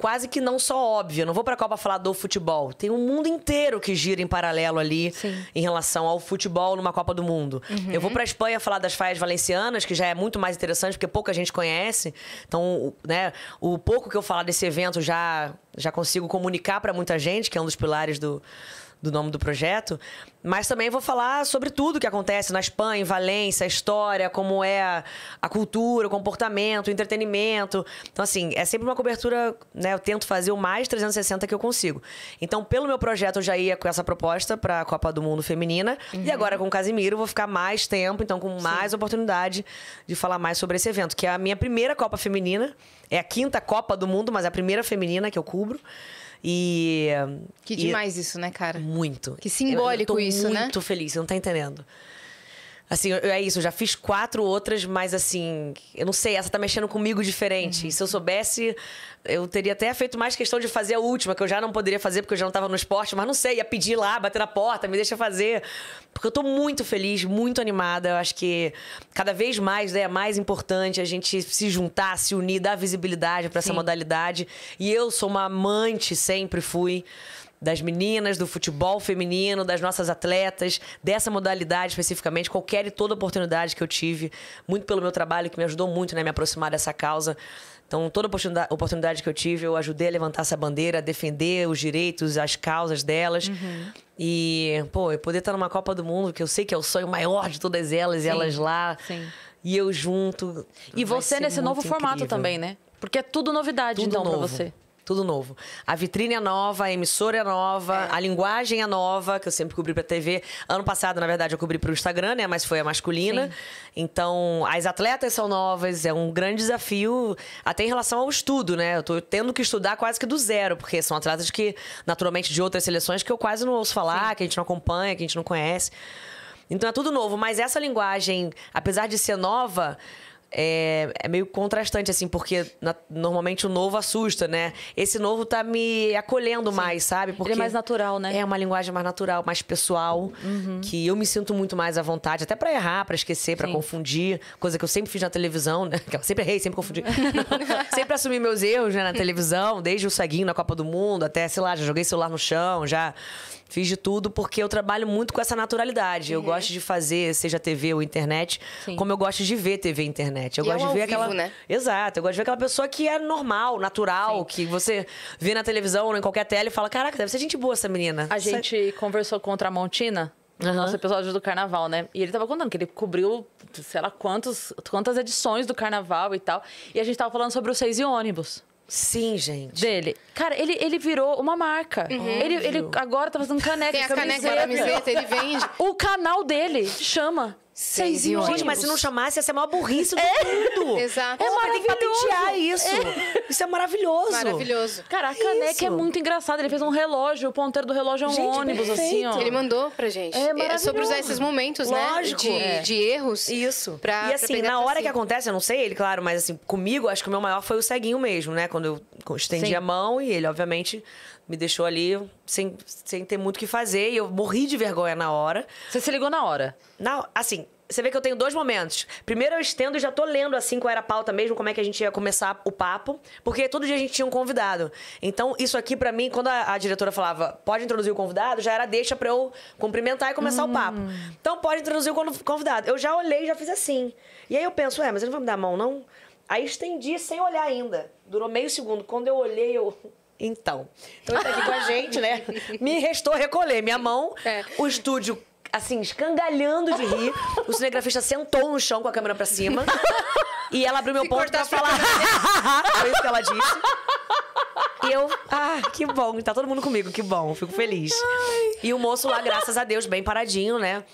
quase que não só óbvia. Não vou para a Copa falar do futebol. Tem um mundo inteiro que gira em paralelo ali Sim. em relação ao futebol numa Copa do Mundo. Uhum. Eu vou para a Espanha falar das faias valencianas, que já é muito mais interessante porque pouca gente conhece. Então, né, o pouco que eu falar desse evento já já consigo comunicar para muita gente, que é um dos pilares do do nome do projeto, mas também vou falar sobre tudo que acontece na Espanha, em Valência, a história, como é a, a cultura, o comportamento, o entretenimento. Então, assim, é sempre uma cobertura, né? Eu tento fazer o mais 360 que eu consigo. Então, pelo meu projeto, eu já ia com essa proposta para a Copa do Mundo Feminina. Uhum. E agora, com o Casimiro, vou ficar mais tempo, então, com mais Sim. oportunidade de falar mais sobre esse evento, que é a minha primeira Copa Feminina. É a quinta Copa do Mundo, mas é a primeira feminina que eu cubro. E. Que demais e, isso, né, cara? Muito. Que simbólico eu, eu isso, muito né? Muito feliz, você não tá entendendo. Assim, é isso, eu já fiz quatro outras, mas assim, eu não sei, essa tá mexendo comigo diferente. Uhum. Se eu soubesse, eu teria até feito mais questão de fazer a última, que eu já não poderia fazer porque eu já não tava no esporte, mas não sei, ia pedir lá, bater na porta, me deixa fazer. Porque eu tô muito feliz, muito animada. Eu acho que cada vez mais né, é mais importante a gente se juntar, se unir, dar visibilidade para essa modalidade. E eu sou uma amante, sempre fui das meninas, do futebol feminino, das nossas atletas, dessa modalidade especificamente, qualquer e toda oportunidade que eu tive, muito pelo meu trabalho, que me ajudou muito né, me aproximar dessa causa. Então, toda oportunidade que eu tive, eu ajudei a levantar essa bandeira, a defender os direitos, as causas delas. Uhum. E, pô, eu poder estar numa Copa do Mundo, que eu sei que é o sonho maior de todas elas, sim, e elas lá. Sim. E eu junto. E você nesse novo incrível. formato também, né? Porque é tudo novidade, tudo então, novo. pra você. Tudo novo. A vitrine é nova, a emissora é nova, é. a linguagem é nova, que eu sempre cobri pra TV. Ano passado, na verdade, eu cobri pro Instagram, né? Mas foi a masculina. Sim. Então, as atletas são novas, é um grande desafio, até em relação ao estudo, né? Eu tô tendo que estudar quase que do zero, porque são atletas que, naturalmente, de outras seleções que eu quase não ouço falar, Sim. que a gente não acompanha, que a gente não conhece. Então é tudo novo, mas essa linguagem, apesar de ser nova, é, é, meio contrastante, assim, porque na, normalmente o novo assusta, né? Esse novo tá me acolhendo Sim. mais, sabe? Porque Ele é mais natural, né? É uma linguagem mais natural, mais pessoal, uhum. que eu me sinto muito mais à vontade, até para errar, para esquecer, para confundir, coisa que eu sempre fiz na televisão, né? Que eu sempre errei, sempre confundi. sempre assumi meus erros né, na televisão, desde o ceguinho na Copa do Mundo até, sei lá, já joguei celular no chão, já Fiz de tudo porque eu trabalho muito com essa naturalidade. Uhum. Eu gosto de fazer, seja TV ou internet, Sim. como eu gosto de ver TV e internet. Eu e é gosto é um de ver aquela. Né? Exato, eu gosto de ver aquela pessoa que é normal, natural, Sim. que você vê na televisão ou em qualquer tela e fala: Caraca, deve ser gente boa essa menina. A gente conversou com o Tramontina uhum. nosso episódio do carnaval, né? E ele tava contando que ele cobriu, sei lá, quantos, quantas edições do carnaval e tal. E a gente tava falando sobre os seis e ônibus. Sim, gente. Dele. Cara, ele, ele virou uma marca. Uhum. Ele, ele agora tá fazendo caneca, Tem a camiseta. caneca, camiseta, ele vende. O canal dele chama Seis e Gente, mas se não chamasse, ia ser a maior burrice do é. mundo. É. Exato. É maravilhoso. Tem que patentear isso. É. Isso é maravilhoso. Maravilhoso. Cara, a caneca né, é muito engraçada. Ele fez um relógio, o ponteiro do relógio é um gente, ônibus, assim, perfeito. assim, ó. Ele mandou pra gente. É É sobre usar esses momentos, né, Lógico. né? De, é. de erros. Isso. Pra, e assim, na hora que acontece, eu não sei ele, claro, mas assim, comigo, acho que o meu maior foi o ceguinho mesmo, né? Quando eu estendi Sim. a mão e ele, obviamente, me deixou ali sem, sem ter muito o que fazer. E eu morri de vergonha na hora. Você se ligou na hora? Na, assim, você vê que eu tenho dois momentos. Primeiro eu estendo e já tô lendo assim qual era a pauta mesmo, como é que a gente ia começar o papo, porque todo dia a gente tinha um convidado. Então, isso aqui para mim, quando a, a, diretora falava, pode introduzir o convidado, já era deixa para eu cumprimentar e começar hum. o papo. Hum. Então, pode introduzir o convidado. Eu já olhei e já fiz assim. E aí eu penso, é, mas ele não vai me dar a mão, não? Aí estendi sem olhar ainda. Durou meio segundo. Quando eu olhei, eu então. Então ele tá aqui com a gente, né? Me restou recolher minha mão, é. o estúdio assim, escangalhando de rir. O cinegrafista sentou no chão com a câmera pra cima. e ela abriu meu Se ponto pra falar. Foi isso que ela disse. E eu, ah, que bom, tá todo mundo comigo, que bom, fico feliz. Ai. E o moço lá, graças a Deus, bem paradinho, né?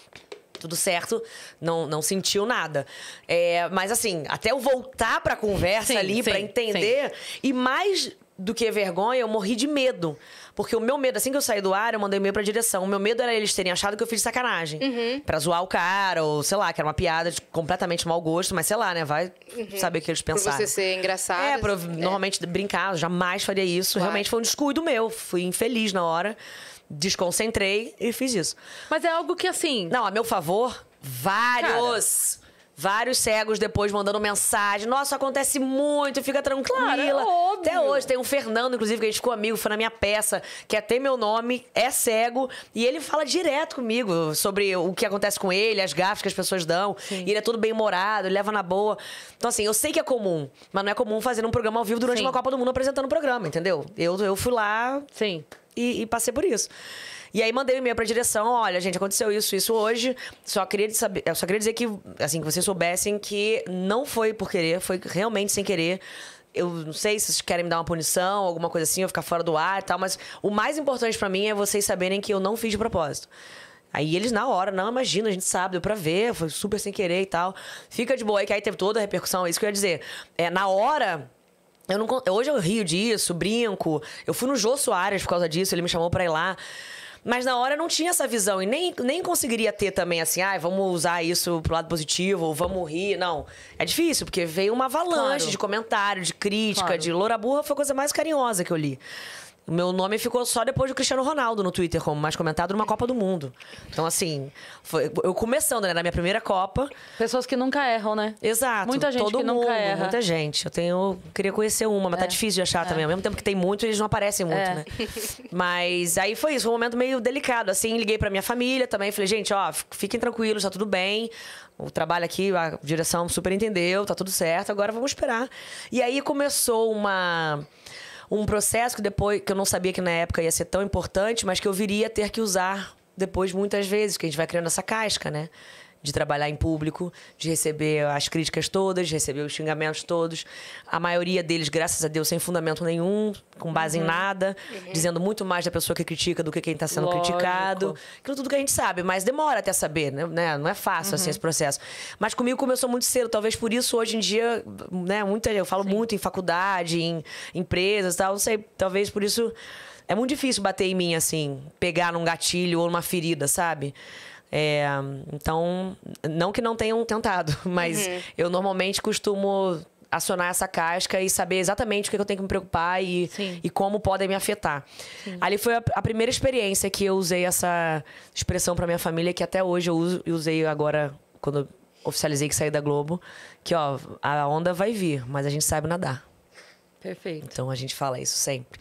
Tudo certo, não, não sentiu nada. É, mas assim, até eu voltar pra conversa sim, ali, sim, pra entender, sim. e mais do que vergonha, eu morri de medo. Porque o meu medo, assim que eu saí do ar, eu mandei um e-mail pra direção. O meu medo era eles terem achado que eu fiz sacanagem. Uhum. Pra zoar o cara, ou sei lá, que era uma piada de completamente mau gosto, mas sei lá, né? Vai uhum. saber o que eles pensaram. Pra você ser engraçado. É, pra eu assim, é. normalmente brincar, eu jamais faria isso. Claro. Realmente foi um descuido meu. Fui infeliz na hora, desconcentrei e fiz isso. Mas é algo que assim. Não, a meu favor, vários. Cara Vários cegos depois mandando mensagem. Nossa, acontece muito, fica tranquila. Claro, é óbvio. Até hoje tem um Fernando, inclusive, que a gente ficou amigo, foi na minha peça, que até meu nome, é cego. E ele fala direto comigo sobre o que acontece com ele, as gafas que as pessoas dão. Sim. E ele é tudo bem-humorado, leva na boa. Então, assim, eu sei que é comum, mas não é comum fazer um programa ao vivo durante Sim. uma Copa do Mundo apresentando o um programa, entendeu? Eu, eu fui lá. Sim. E, e, passei por isso. E aí mandei um e-mail pra direção, olha, gente, aconteceu isso, isso hoje. Só queria saber, eu só queria dizer que, assim, que vocês soubessem que não foi por querer, foi realmente sem querer eu não sei se vocês querem me dar uma punição, alguma coisa assim, eu ficar fora do ar e tal, mas o mais importante para mim é vocês saberem que eu não fiz de propósito. Aí eles na hora, não, imagina, a gente sabe, deu pra ver, foi super sem querer e tal. Fica de boa aí, que aí teve toda a repercussão, é isso que eu ia dizer. É, na hora, eu não, hoje eu rio disso, brinco. Eu fui no Jô Soares por causa disso, ele me chamou pra ir lá. Mas na hora não tinha essa visão e nem, nem conseguiria ter também assim, ah, vamos usar isso pro lado positivo, ou vamos rir. Não. É difícil, porque veio uma avalanche claro. de comentário, de crítica, claro. de loura burra, foi a coisa mais carinhosa que eu li. O meu nome ficou só depois do Cristiano Ronaldo no Twitter, como mais comentado numa Copa do Mundo. Então, assim, foi, eu começando, né? Na minha primeira Copa. Pessoas que nunca erram, né? Exato. Muita gente todo que mundo, nunca erra. Muita gente. Eu tenho. queria conhecer uma, mas tá é. tá difícil de achar é. também. Ao mesmo tempo que tem muito, eles não aparecem muito, é. né? mas aí foi isso, foi um momento meio delicado. Assim, liguei pra minha família também. Falei, gente, ó, fiquem tranquilos, tá tudo bem. O trabalho aqui, a direção super entendeu, tá tudo certo. Agora vamos esperar. E aí começou uma um processo que depois que eu não sabia que na época ia ser tão importante, mas que eu viria a ter que usar depois muitas vezes, que a gente vai criando essa casca, né? de trabalhar em público, de receber as críticas todas, de receber os xingamentos todos. A maioria deles, graças a Deus, sem fundamento nenhum, com base uhum. em nada, uhum. dizendo muito mais da pessoa que critica do que quem está sendo Lógico. criticado. Aquilo tudo que a gente sabe, mas demora até saber, né? né? Não é fácil assim, uhum. assim esse processo. Mas comigo começou muito cedo, talvez por isso hoje em dia, né, muita, eu falo Sim. muito em faculdade, em empresas e tal, não sei, talvez por isso é muito difícil bater em mim assim, pegar num gatilho ou numa ferida, sabe? É, então, não que não tenham tentado, mas uhum. eu normalmente costumo acionar essa casca e saber exatamente o que eu tenho que me preocupar e, e como podem me afetar. Sim. Ali foi a, a, primeira experiência que eu usei essa expressão para minha família, que até hoje eu uso, usei agora, quando oficializei que saí da Globo, que ó, a onda vai vir, mas a gente sabe nadar. Perfeito. Então a gente fala isso sempre.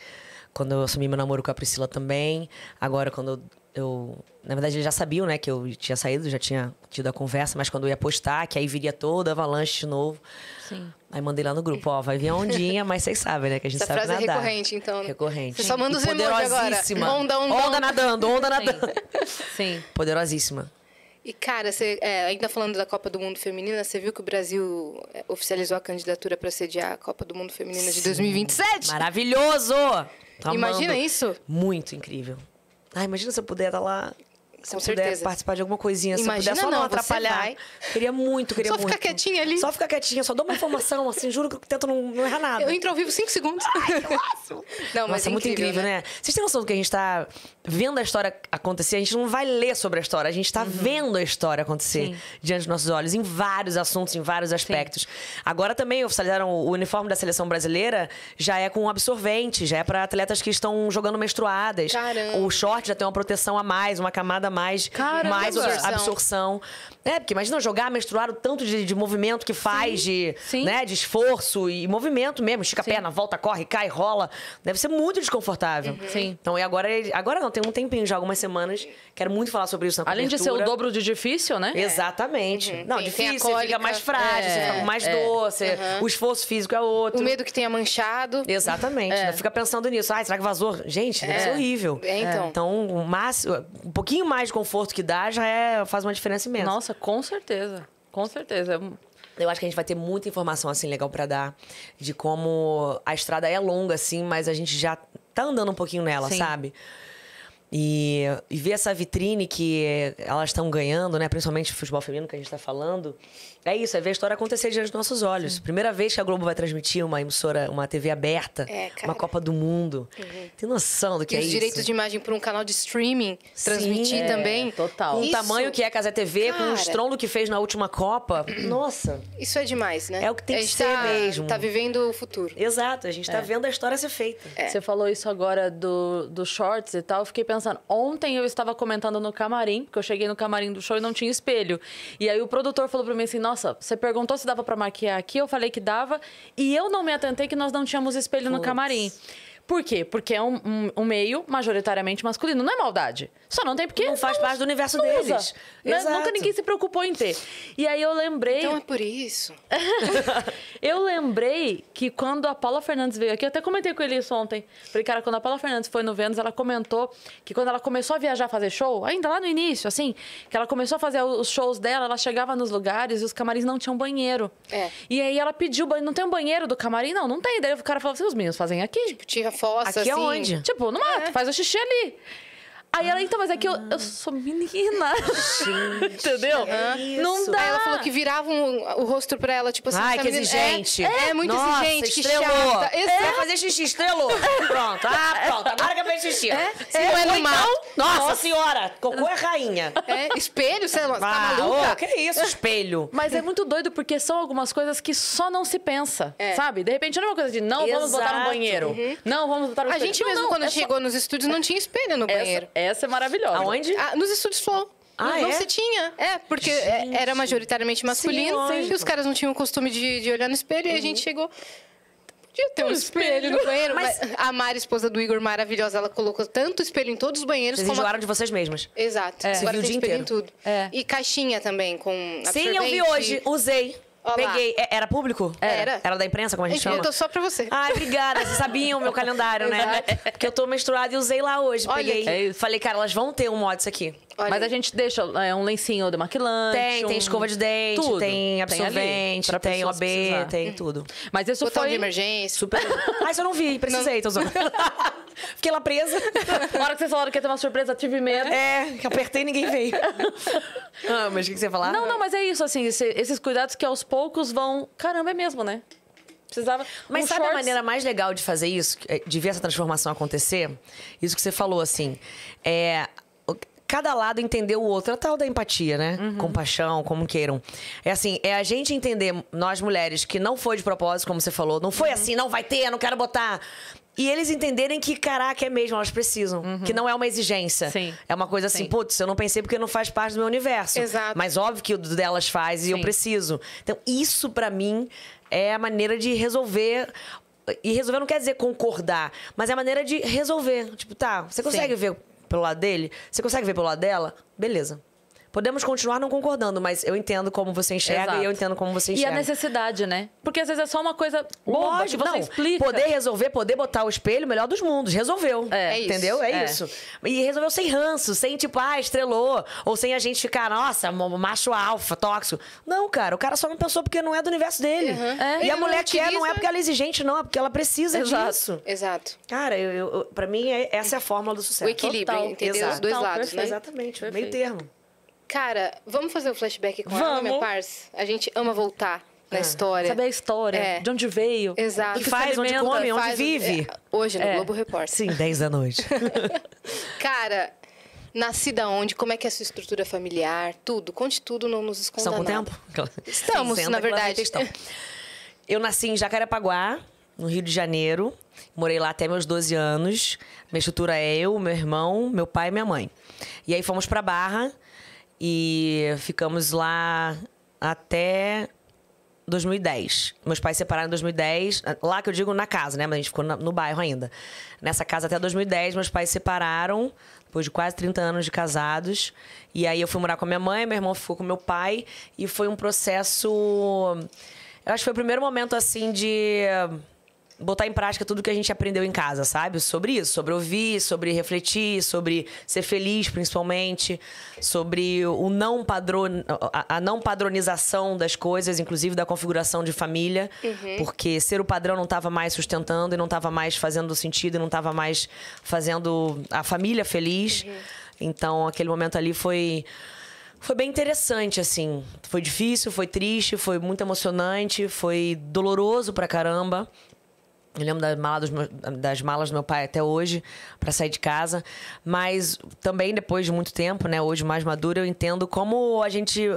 Quando eu assumi meu namoro com a Priscila também, agora quando eu eu, na verdade, eles já sabiam, né, que eu tinha saído, já tinha tido a conversa, mas quando eu ia postar, que aí viria toda a avalanche de novo. Sim. Aí mandei lá no grupo, ó, vai vir a ondinha, mas vocês sabem, né, que a gente Essa sabe frase é nadar. é recorrente, então. Recorrente. Você só manda os emojis agora. Onda, onda, onda nadando, onda nadando. Sim. Sim. Poderosíssima. E, cara, você, é, ainda falando da Copa do Mundo Feminina, você viu que o Brasil é, oficializou a candidatura para sediar a Copa do Mundo Feminina de 2027? Maravilhoso! Imagina amando. isso? Muito incrível. Ah, imagina se eu puder estar tá lá com se eu puder participar de alguma coisinha, Imagina, se puder só não, não atrapalhar. Queria muito, queria só muito. Só ficar quietinha ali. Só ficar quietinha, só dou uma informação, assim, juro que tento não, não errar nada. Eu entro ao vivo cinco segundos. Ai, não, mas Nossa, é muito incrível, incrível né? né? Vocês têm noção do que a gente tá vendo a história acontecer? A gente não vai ler sobre a história, a gente tá uhum. vendo a história acontecer Sim. diante dos nossos olhos, em vários assuntos, em vários aspectos. Sim. Agora também oficializaram o uniforme da seleção brasileira, já é com absorvente, já é para atletas que estão jogando menstruadas. Caramba. O short já tem uma proteção a mais, uma camada a mais, mais absorção. É, porque imagina jogar menstruar o tanto de, de movimento que faz, Sim. de, Sim. Né, de esforço e movimento mesmo. Estica a perna, volta, corre, cai, rola. Deve ser muito desconfortável. Uhum. Sim. Então, e agora, agora não, tem um tempinho já, algumas semanas Quero muito falar sobre isso na Além cobertura. de ser o dobro de difícil, né? Exatamente. Uhum. Não, Sim, difícil, cólica, fica mais frágil, é, fica mais é. doce, uhum. o esforço físico é outro. O medo que tenha manchado. Exatamente. É. Né? Fica pensando nisso. Ai, será que vazou? Gente, deve é. ser horrível. É, então. É. Então, um, máximo, um pouquinho mais de conforto que dá já é, faz uma diferença imensa. Nossa, com certeza. Com certeza. Eu acho que a gente vai ter muita informação assim legal para dar de como a estrada é longa assim, mas a gente já tá andando um pouquinho nela, Sim. sabe? E, e ver essa vitrine que elas estão ganhando, né? Principalmente o futebol feminino que a gente está falando, é isso, é ver a história acontecer diante dos nossos olhos. Sim. Primeira vez que a Globo vai transmitir uma emissora, uma TV aberta, é, uma Copa do Mundo. Uhum. Tem noção do que e é os isso? direitos de imagem para um canal de streaming transmitir também. É, total. Com isso... o tamanho que é a Casa TV, Cara... com o estrondo que fez na última Copa. Nossa. Isso é demais, né? É o que tem que ser tá, mesmo. Tá vivendo o futuro. Exato, a gente tá é. vendo a história ser feita. É. Você falou isso agora do, do shorts e tal. Eu fiquei pensando, ontem eu estava comentando no camarim, porque eu cheguei no camarim do show e não tinha espelho. E aí o produtor falou para mim assim: "Nossa, nossa, você perguntou se dava para maquiar aqui, eu falei que dava, e eu não me atentei que nós não tínhamos espelho Puts. no camarim. Por quê? Porque é um, um, um meio majoritariamente masculino. Não é maldade. Só não tem porque. Não faz parte do universo deles. Mas né? Nunca ninguém se preocupou em ter. E aí eu lembrei. Então é por isso. eu lembrei que quando a Paula Fernandes veio aqui, eu até comentei com ele isso ontem. Falei, cara, quando a Paula Fernandes foi no Vênus, ela comentou que quando ela começou a viajar fazer show, ainda lá no início, assim, que ela começou a fazer os shows dela, ela chegava nos lugares e os camarins não tinham banheiro. É. E aí ela pediu banheiro. Não tem um banheiro do camarim? Não, não tem. Daí o cara falou assim: os meninos fazem aqui. Tipo, tira fossa, aqui é assim. Aqui é onde? Tipo, no mato, é. faz o xixi ali. Aí ela, então, mas é que eu, eu sou menina. Gente, Entendeu? É não dá. Aí ela falou que virava um, o rosto pra ela, tipo assim. Ai, que exigente. É, é, é muito Nossa, exigente, estrelou. que chata. É. Esse... Vai fazer xixi, estrelou. Pronto, ah, pronto. Agora que eu fiz xixi. É? Se não é, é no mal. Então- Nossa, Nossa senhora, cocô é rainha. É, espelho, você tá ah, tá maluca? Oh, que isso, espelho. Mas é muito doido, porque são algumas coisas que só não se pensa, sabe? De repente não é uma coisa de não Exato. vamos botar no banheiro. Uhum. Não, vamos botar no A gente mesmo não, quando chegou só... nos estúdios não tinha espelho no banheiro. É essa é maravilhosa. Aonde? Ah, nos estúdios Flow. Ah, não, é? não se tinha. É, porque é, gente. era majoritariamente masculino Sim, e os caras não tinham o costume de, de olhar no espelho. Uhum. E a gente uhum. chegou. Podia ter um, um espelho, espelho no banheiro. Mas... mas... A Mari, esposa do Igor, maravilhosa, ela colocou tanto espelho em todos os banheiros. Vocês como de vocês mesmas. Exato. É. Agora tem espelho inteiro. em tudo. É. E caixinha também, com absorvente. Sim, eu vi hoje. Usei. Olá. Peguei. É, era público? Era. Era. da imprensa, como a gente Enfim, chama? Eu tô só pra você. Ai, obrigada. Vocês sabiam o meu calendário, né? Porque eu tô menstruada e usei lá hoje. Olha Peguei. É Falei, cara, elas vão ter um mod isso aqui. Olha. Mas a gente deixa é, um lencinho maquilante. Tem, um... tem escova de dente, tudo. tem absorvente, tem, tem OB, precisar. tem uhum. tudo. Mas isso Botão foi... de emergência. Super... ah, isso eu não vi, precisei, não. tô zoando. Fiquei lá presa. Na hora que vocês falaram que ia ter uma surpresa, tive medo. É, que apertei e ninguém veio. ah, mas o que você ia falar? Não, não, mas é isso, assim, esse, esses cuidados que aos poucos vão... Caramba, é mesmo, né? Precisava. Mas um sabe shorts... a maneira mais legal de fazer isso, é, de ver essa transformação acontecer? Isso que você falou, assim. É, cada lado entender o outro. A é tal da empatia, né? Uhum. Compaixão, como queiram. É assim, é a gente entender, nós mulheres, que não foi de propósito, como você falou, não foi uhum. assim, não vai ter, não quero botar. E eles entenderem que, caraca, é mesmo, elas precisam. Uhum. Que não é uma exigência. Sim. É uma coisa assim, putz, eu não pensei porque não faz parte do meu universo. Exato. Mas óbvio que o delas faz e Sim. eu preciso. Então, isso para mim é a maneira de resolver e resolver não quer dizer concordar, mas é a maneira de resolver. Tipo, tá, você consegue Sim. ver pelo lado dele? Você consegue ver pelo lado dela? Beleza. Podemos continuar não concordando, mas eu entendo como você enxerga Exato. e eu entendo como você enxerga. E a necessidade, né? Porque às vezes é só uma coisa boba Lógico, que você não. explica. Poder resolver, poder botar o espelho, melhor dos mundos. Resolveu. É, é entendeu? Isso. É, é. isso. E resolveu sem ranço, sem tipo, ah, estrelou. Ou sem a gente ficar, nossa, macho alfa, tóxico. Não, cara, o cara só não pensou porque não é do universo dele. Uhum. É. E a é. mulher que utiliza... quer, não é porque ela é exigente, não, é porque ela precisa Exato. disso. Exato. Cara, eu, eu, pra mim, é, essa é a fórmula do sucesso. O equilíbrio, Total. entendeu? Os dois lados, perfeito. né? Exatamente, Perfeito. meio termo. Cara, vamos fazer um flashback com vamos. ela, meu parça? A gente ama voltar na é. história. Saber a história, é. de onde veio, Exato. o que faz, onde come, onde vive. É, hoje no é. Globo Repórter. Sim, 10 da noite. Cara, nascida onde, como é que é a sua estrutura familiar, tudo. Conte tudo, não nos esconda Estamos com tempo? Estamos, na verdade. Eu nasci em Jacarepaguá, no Rio de Janeiro. Morei lá até meus 12 anos. Minha estrutura é eu, meu irmão, meu pai e minha mãe. E aí fomos para Barra e ficamos lá até 2010. Meus pais se separaram em 2010. Lá que eu digo na casa, né? Mas a gente ficou no, bairro ainda. Nessa casa até 2010, meus pais se separaram, depois de quase 30 anos de casados. E aí eu fui morar com a minha mãe, meu irmão ficou com meu pai. E foi um processo. Eu acho que foi o primeiro momento assim de botar em prática tudo que a gente aprendeu em casa, sabe? Sobre isso, sobre ouvir, sobre refletir, sobre ser feliz, principalmente, sobre o não padron, a não padronização das coisas, inclusive da configuração de família, uhum. porque ser o padrão não estava mais sustentando e não estava mais fazendo sentido, e não estava mais fazendo a família feliz. Uhum. Então, aquele momento ali foi foi bem interessante, assim. Foi difícil, foi triste, foi muito emocionante, foi doloroso pra caramba, eu lembro das malas das malas do meu pai até hoje para sair de casa, mas também depois de muito tempo, né, hoje mais madura, eu entendo como a gente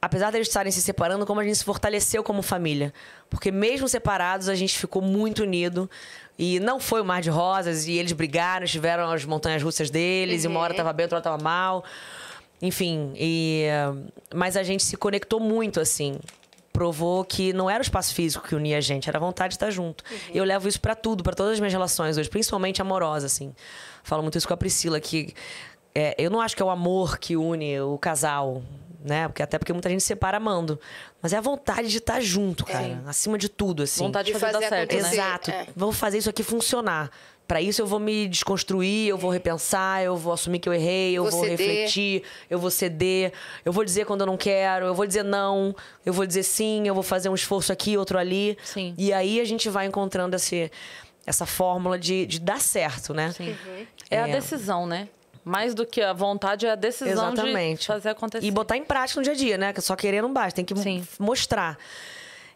apesar deles de estarem se separando, como a gente se fortaleceu como família. Porque mesmo separados, a gente ficou muito unido. E não foi o mar de rosas, e eles brigaram, tiveram as montanhas russas deles, uhum. e uma hora uhum. tava bem, outra hora tava mal. Enfim, e mas a gente se conectou muito assim provou que não era o espaço físico que unia a gente, era a vontade de estar junto. Uhum. Eu levo isso para tudo, para todas as minhas relações hoje, principalmente amorosa, assim. Falo muito isso com a Priscila, que é, eu não acho que é o amor que une o casal, né? Porque, até porque muita gente separa amando. Mas é a vontade de estar junto, cara. Acima de tudo, assim. Vontade de fazer, fazer dar certo, né? Exato. É. Vamos fazer isso aqui funcionar para isso eu vou me desconstruir, eu vou repensar, eu vou assumir que eu errei, eu vou, vou refletir, eu vou ceder, eu vou dizer quando eu não quero, eu vou dizer não, eu vou dizer sim, eu vou fazer um esforço aqui, outro ali. Sim. E aí a gente vai encontrando esse, essa fórmula de, de dar certo, né? Sim. Uhum. É, é a decisão, né? Mais do que a vontade, é a decisão Exatamente. de fazer acontecer. E botar em prática no dia a dia, né? Só querer não basta, tem que Sim. mostrar. Sim.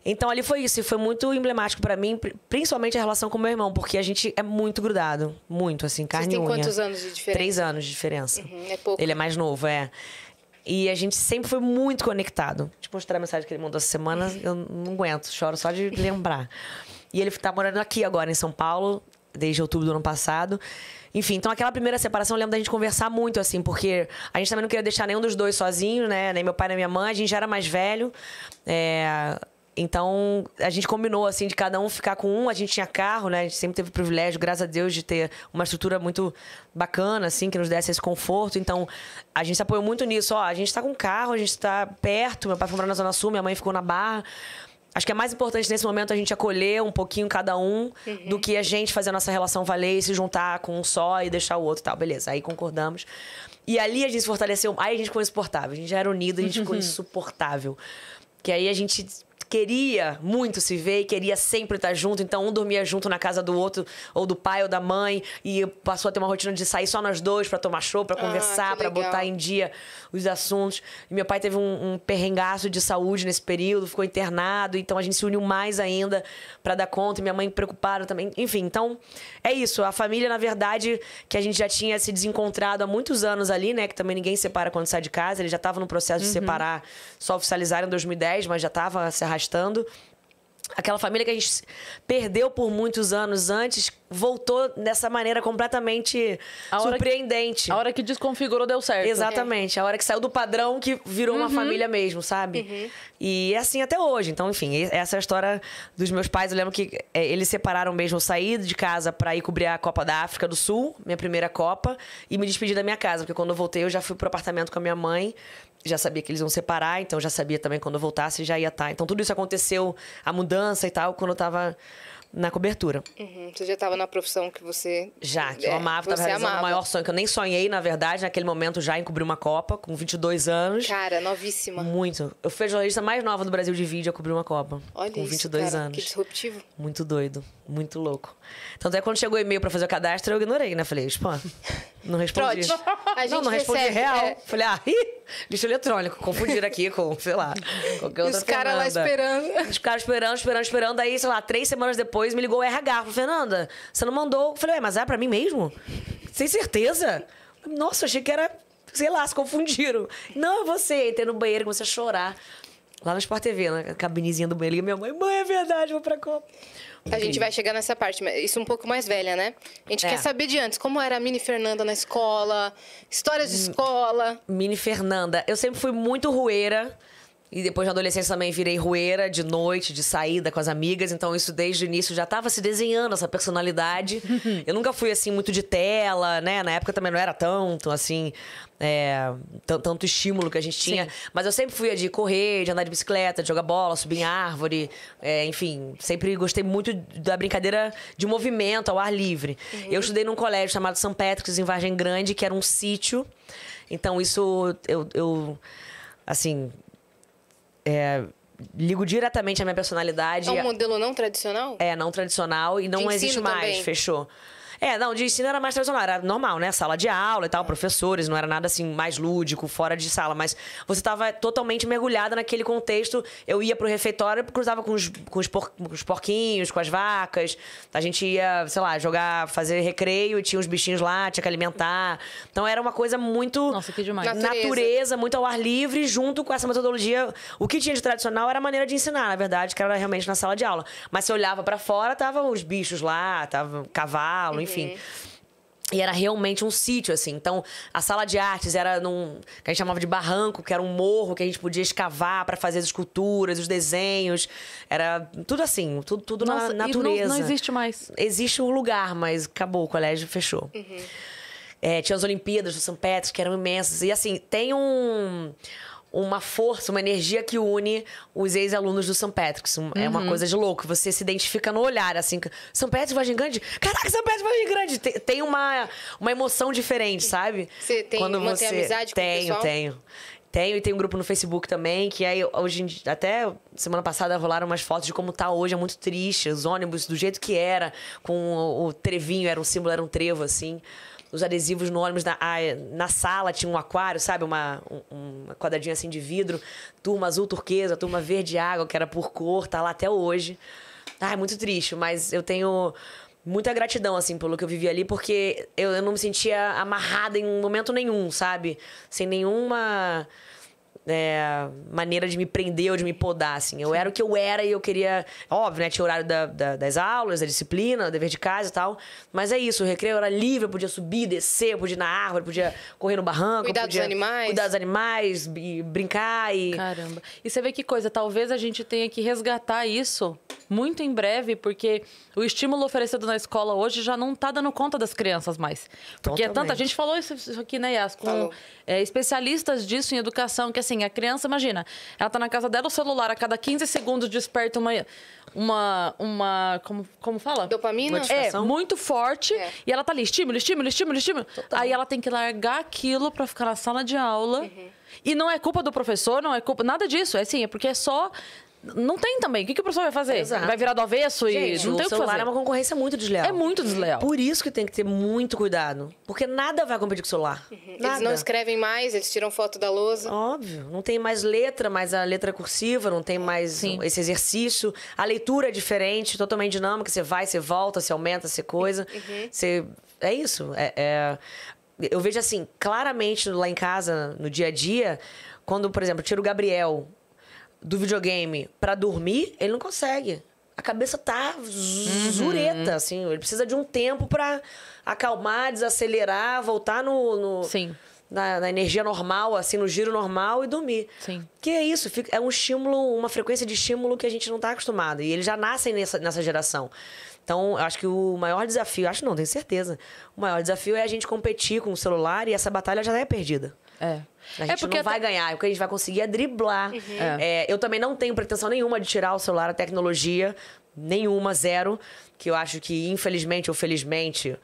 Então ali foi isso, e foi muito emblemático para mim, principalmente a relação com meu irmão, porque a gente é muito grudado, muito, assim, carne Vocês têm unha. quantos anos de diferença? Três anos de diferença. Uhum, é pouco. Ele é mais novo, é. E a gente sempre foi muito conectado. Deixa eu mostrar a mensagem que ele mandou essa semana, eu não aguento, choro só de lembrar. E ele tá morando aqui agora, em São Paulo, desde outubro do ano passado. Enfim, então aquela primeira separação, eu lembro da gente conversar muito, assim, porque a gente também não queria deixar nenhum dos dois sozinho, né? Nem meu pai, nem minha mãe, a gente já era mais velho. É então, a gente combinou, assim, de cada um ficar com um. A gente tinha carro, né? A gente sempre teve o privilégio, graças a Deus, de ter uma estrutura muito bacana, assim, que nos desse esse conforto. Então, a gente se apoiou muito nisso. Ó, a gente tá com carro, a gente tá perto. Meu pai foi morar na Zona Sul, minha mãe ficou na Barra. Acho que é mais importante nesse momento a gente acolher um pouquinho cada um uhum. do que a gente fazer a nossa relação valer e se juntar com um só e deixar o outro tal. Beleza, aí concordamos. E ali a gente se fortaleceu. Aí a gente ficou insuportável. A gente já era unido, a gente ficou insuportável. Que aí a gente queria muito se ver e queria sempre estar junto, então um dormia junto na casa do outro, ou do pai ou da mãe, e passou a ter uma rotina de sair só nós dois para tomar show, para ah, conversar, ah, para botar em dia os assuntos. E meu pai teve um, um perrengaço de saúde nesse período, ficou internado, então a gente se uniu mais ainda para dar conta, e minha mãe preocupada também. Enfim, então é isso. A família, na verdade, que a gente já tinha se desencontrado há muitos anos ali, né? Que também ninguém separa quando sai de casa, ele já tava no processo uhum. de separar, só oficializaram em 2010, mas já estava se arrastando. Aquela família que a gente perdeu por muitos anos antes voltou dessa maneira completamente a surpreendente. Que, a hora que desconfigurou deu certo. Exatamente. É. A hora que saiu do padrão que virou uhum. uma família mesmo, sabe? Uhum. E é assim até hoje. Então, enfim, essa é a história dos meus pais. Eu lembro que é, eles separaram mesmo. Eu saí de casa para ir cobrir a Copa da África do Sul, minha primeira Copa, e me despedi da minha casa, porque quando eu voltei eu já fui pro apartamento com a minha mãe já sabia que eles iam separar, então já sabia também quando eu voltasse já ia estar. Tá. Então tudo isso aconteceu, a mudança e tal, quando eu estava na cobertura. Uhum. Você já estava na profissão que você. Já, que eu é, amava, estava realizando amava. o maior sonho, que eu nem sonhei, na verdade, naquele momento já em cobrir uma Copa, com 22 anos. Cara, novíssima. Muito. Eu fui a jornalista mais nova do Brasil de vídeo a cobrir uma Copa. Olha com isso, 22 cara, anos. Que disruptivo. Muito doido, muito louco. Tanto é que quando chegou o e-mail para fazer o cadastro, eu ignorei, né? Falei, pô. Não respondi. A gente não, não respondi recebe, real. É... Falei, ah, ih, lixo eletrônico. Confundiram aqui com, sei lá, qualquer outra Os caras lá esperando. Os caras esperando, esperando, esperando. Aí, sei lá, três semanas depois me ligou o RH. Falou, Fernanda, você não mandou. falei, ué, mas é pra mim mesmo? Sem certeza? Nossa, achei que era, sei lá, se confundiram. Não, é você. Entrei no banheiro, comecei a chorar. Lá no Sport TV, na cabinezinha do banheiro. Minha mãe, mãe, é verdade, vou pra Copa. A gente vai chegar nessa parte, mas isso é um pouco mais velha, né? A gente é. quer saber de antes, como era a Mini Fernanda na escola, histórias de escola. Mini Fernanda, eu sempre fui muito rueira. E depois na adolescência também virei rueira de noite, de saída com as amigas. Então isso desde o início já estava se desenhando essa personalidade. eu nunca fui assim muito de tela, né? Na época também não era tanto assim, é, tanto estímulo que a gente tinha. Sim. Mas eu sempre fui a de correr, de andar de bicicleta, de jogar bola, subir em árvore. É, enfim, sempre gostei muito da brincadeira de movimento ao ar livre. Uhum. Eu estudei num colégio chamado São Patrick's em Vargem Grande, que era um sítio. Então isso eu, eu assim é, ligo diretamente à minha personalidade. É um modelo não tradicional? É, não tradicional e não existe mais, também. fechou. É, não, de ensino era mais tradicional, era normal, né? Sala de aula e tal, professores, não era nada assim mais lúdico, fora de sala, mas você estava totalmente mergulhada naquele contexto. Eu ia pro refeitório, cruzava com os, com os, por, com os porquinhos, com as vacas. A gente ia, sei lá, jogar, fazer recreio, tinha uns bichinhos lá, tinha que alimentar. Então era uma coisa muito. Nossa, que demais. Natureza, natureza muito ao ar livre, junto com essa metodologia. O que tinha de tradicional era a maneira de ensinar, na verdade, que era realmente na sala de aula. Mas se olhava para fora, tava os bichos lá, tava cavalo, enfim. É. E era realmente um sítio, assim. Então, a sala de artes era num. que a gente chamava de barranco, que era um morro que a gente podia escavar para fazer as esculturas, os desenhos. Era tudo assim, tudo, tudo Nossa, na natureza. Não, não, existe mais. Existe um lugar, mas acabou, o colégio fechou. Uhum. É, tinha as Olimpíadas do São Petro, que eram imensas. E assim, tem um uma força, uma energia que une os ex-alunos do São Patrick's. Uhum. É uma uhum. coisa de louco. Você se identifica no olhar, assim. São Patrick's Vargem Grande? Caraca, São Patrick's Vargem Grande! Tem, tem, uma, uma emoção diferente, sabe? Você tem, Quando você... amizade com tenho, o pessoal? Tenho, tenho. Tenho, e tem um grupo no Facebook também, que aí hoje até semana passada rolaram umas fotos de como tá hoje, é muito triste, os ônibus do jeito que era, com o trevinho, era um símbolo, era um trevo, assim os adesivos no ônibus. Na, na sala tinha um aquário, sabe? Uma, um, uma quadradinha assim de vidro. Turma azul turquesa, turma verde água, que era por cor, tá lá até hoje. Ah, é muito triste, mas eu tenho muita gratidão, assim, pelo que eu vivi ali, porque eu, eu não me sentia amarrada em momento nenhum, sabe? Sem nenhuma é, maneira de me prender ou de me podar, assim. Eu era o que eu era e eu queria... Óbvio, né? Tinha horário da, da, das aulas, da disciplina, dever de casa e tal. Mas é isso, o recreio era livre, eu podia subir, descer, eu podia ir na árvore, podia correr no barranco. Cuidar podia dos animais. Cuidar dos animais, e brincar e... Caramba. E você vê que coisa, talvez a gente tenha que resgatar isso muito em breve, porque o estímulo oferecido na escola hoje já não está dando conta das crianças mais. Porque Totalmente. é tanta... A gente falou isso, isso aqui, né, Yas? Com é, especialistas disso em educação, que assim, assim, a criança, imagina, ela tá na casa dela, o celular a cada 15 segundos desperta uma. Uma. uma como, como fala? Dopamina? É, muito forte. É. E ela tá ali, estímulo, estímulo, estímulo, estímulo. Total. Aí ela tem que largar aquilo para ficar na sala de aula. Uhum. E não é culpa do professor, não é culpa. Nada disso. É assim, é porque é só não tem também. O que, que o professor vai fazer? Exato. Vai virar do avesso Gente, e não tem o, que fazer. é uma concorrência muito desleal. É muito desleal. Por isso que tem que ter muito cuidado. Porque nada vai competir com o celular. Uhum. Eles não escrevem mais, eles tiram foto da lousa. Óbvio. Não tem mais letra, mais a letra cursiva, não tem mais Sim. esse exercício. A leitura é diferente, totalmente dinâmica. Você vai, você volta, você aumenta, você coisa. Uhum. Você... É isso. É, é... Eu vejo assim, claramente lá em casa, no dia a dia, quando, por exemplo, tira tiro o Gabriel do videogame para dormir, ele não consegue. A cabeça tá uhum. zureta, uhum. assim. Ele precisa de um tempo para acalmar, desacelerar, voltar no. no Sim. Na, na, energia normal, assim, no giro normal e dormir. Sim. Que é isso, é um estímulo, uma frequência de estímulo que a gente não está acostumado. E eles já nascem nessa, nessa geração. Então, eu acho que o maior desafio, acho não, tenho certeza. O maior desafio é a gente competir com o celular e essa batalha já é perdida. É. A é gente é porque não vai ganhar, o que a gente vai conseguir é driblar. Uhum. É. É, eu também não tenho pretensão nenhuma de tirar o celular, a tecnologia, nenhuma, zero, que eu acho que, infelizmente ou felizmente,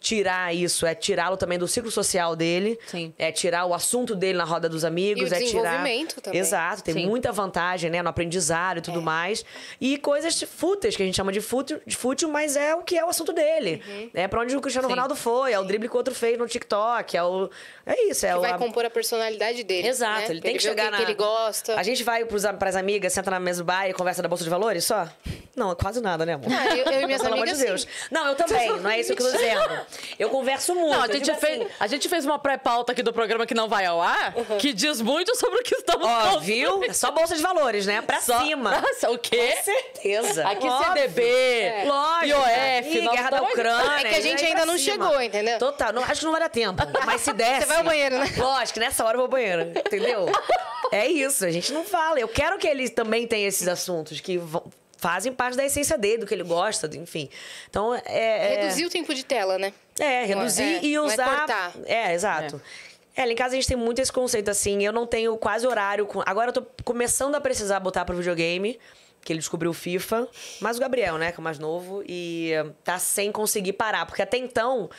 tirar isso, é tirá-lo também do ciclo social dele, Sim. é tirar o assunto dele na roda dos amigos, e o é desenvolvimento tirar. Também. Exato, tem Sim. muita vantagem, né, no aprendizado e tudo é. mais. E coisas fúteis, que a gente chama de fútil, de fútil mas é o que é o assunto dele. Uhum. É para onde o Cristiano Sim. Ronaldo foi, é o drible que o outro fez no TikTok, é o é isso, é que o vai a... compor a personalidade dele. Exato, né? ele tem ele que chegar que na que ele gosta. A gente vai para as amigas, senta na mesa do bar e conversa da bolsa de valores só? Não, quase nada, né, amor? Ah, eu, eu e minhas Pelo amor de Deus. Não, eu também, não é isso que eu tô dizendo. Eu converso muito. Não, a, gente fez, assim. a gente fez uma pré-pauta aqui do programa que não vai ao ar, uhum. que diz muito sobre o que estamos Ó, viu? É só bolsa de valores, né? Pra só, cima. Nossa, o quê? Com certeza. Aqui Óbvio. CDB, é. Lógico, IOF, né? Ih, Guerra da Ucrânia. É que a gente ainda não cima. chegou, entendeu? Total. Não, acho que não vai dar tempo. Mas se desce. Você vai ao banheiro, né? Lógico, nessa hora eu vou ao banheiro, entendeu? É isso, a gente não fala. Eu quero que eles também tenham esses assuntos que vão fazem parte da essência dele, do que ele gosta, enfim. Então, é, é, Reduzir o tempo de tela, né? É, reduzir é, e é usar. É, exato. É, lá é, em casa a gente tem muito esse conceito, assim. Eu não tenho quase horário. Com... Agora eu tô começando a precisar botar pro videogame, que ele descobriu o FIFA. Mas o Gabriel, né, que é o mais novo, e eh, tá sem conseguir parar. Porque até então,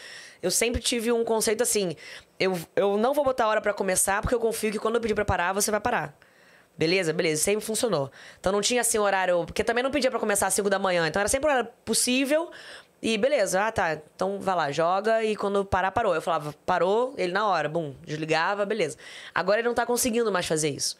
eu sempre tive um conceito assim: eu, eu não vou botar hora para começar, porque eu confio que quando eu pedir pra parar, você vai parar. Beleza? Beleza. Sempre funcionou. Então não tinha assim horário. Porque também não pedia para começar às 5 da manhã. Então era sempre horário possível. E beleza, ah tá, então vai lá, joga. E quando parar, parou. Eu falava, parou, ele na hora, bum, desligava, beleza. Agora ele não tá conseguindo mais fazer isso.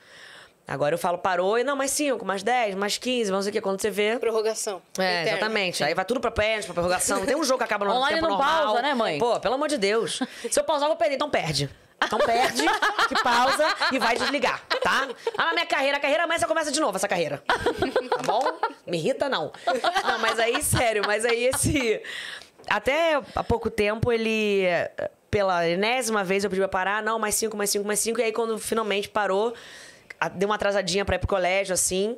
Agora eu falo, parou, e não, mais 5, mais 10, mais 15, não sei o que, quando você vê. Prorrogação. É, exatamente. Aí vai tudo pra pênalti, pra prorrogação. Tem um jogo que acaba no Online tempo não normal. pausa, né, mãe? Pô, pelo amor de Deus. Se eu pausar, eu vou perder, então perde. Então perde, que pausa e vai desligar, tá? Ah, minha carreira, a carreira, amanhã você começa de novo essa carreira. Tá bom? Me irrita, não. Não, mas aí, sério, mas aí esse. Até há pouco tempo ele. Pela enésima vez eu pedi pra parar, não, mais cinco, mais cinco, mais cinco. E aí, quando finalmente parou, deu uma atrasadinha pra ir pro colégio, assim.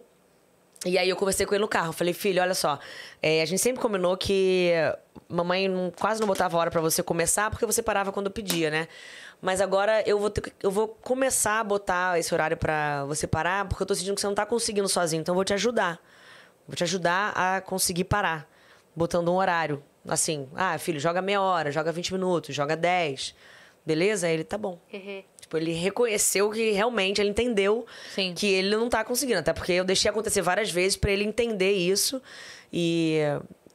E aí eu conversei com ele no carro. Falei, filho, olha só, é, a gente sempre combinou que mamãe quase não botava hora para você começar, porque você parava quando pedia, né? Mas agora eu vou, ter, eu vou começar a botar esse horário para você parar, porque eu tô sentindo que você não tá conseguindo sozinho. Então eu vou te ajudar. Vou te ajudar a conseguir parar, botando um horário. Assim, ah, filho, joga meia hora, joga 20 minutos, joga 10. Beleza? Aí ele tá bom. Uhum. Tipo, ele reconheceu que realmente ele entendeu Sim. que ele não tá conseguindo. Até porque eu deixei acontecer várias vezes para ele entender isso e,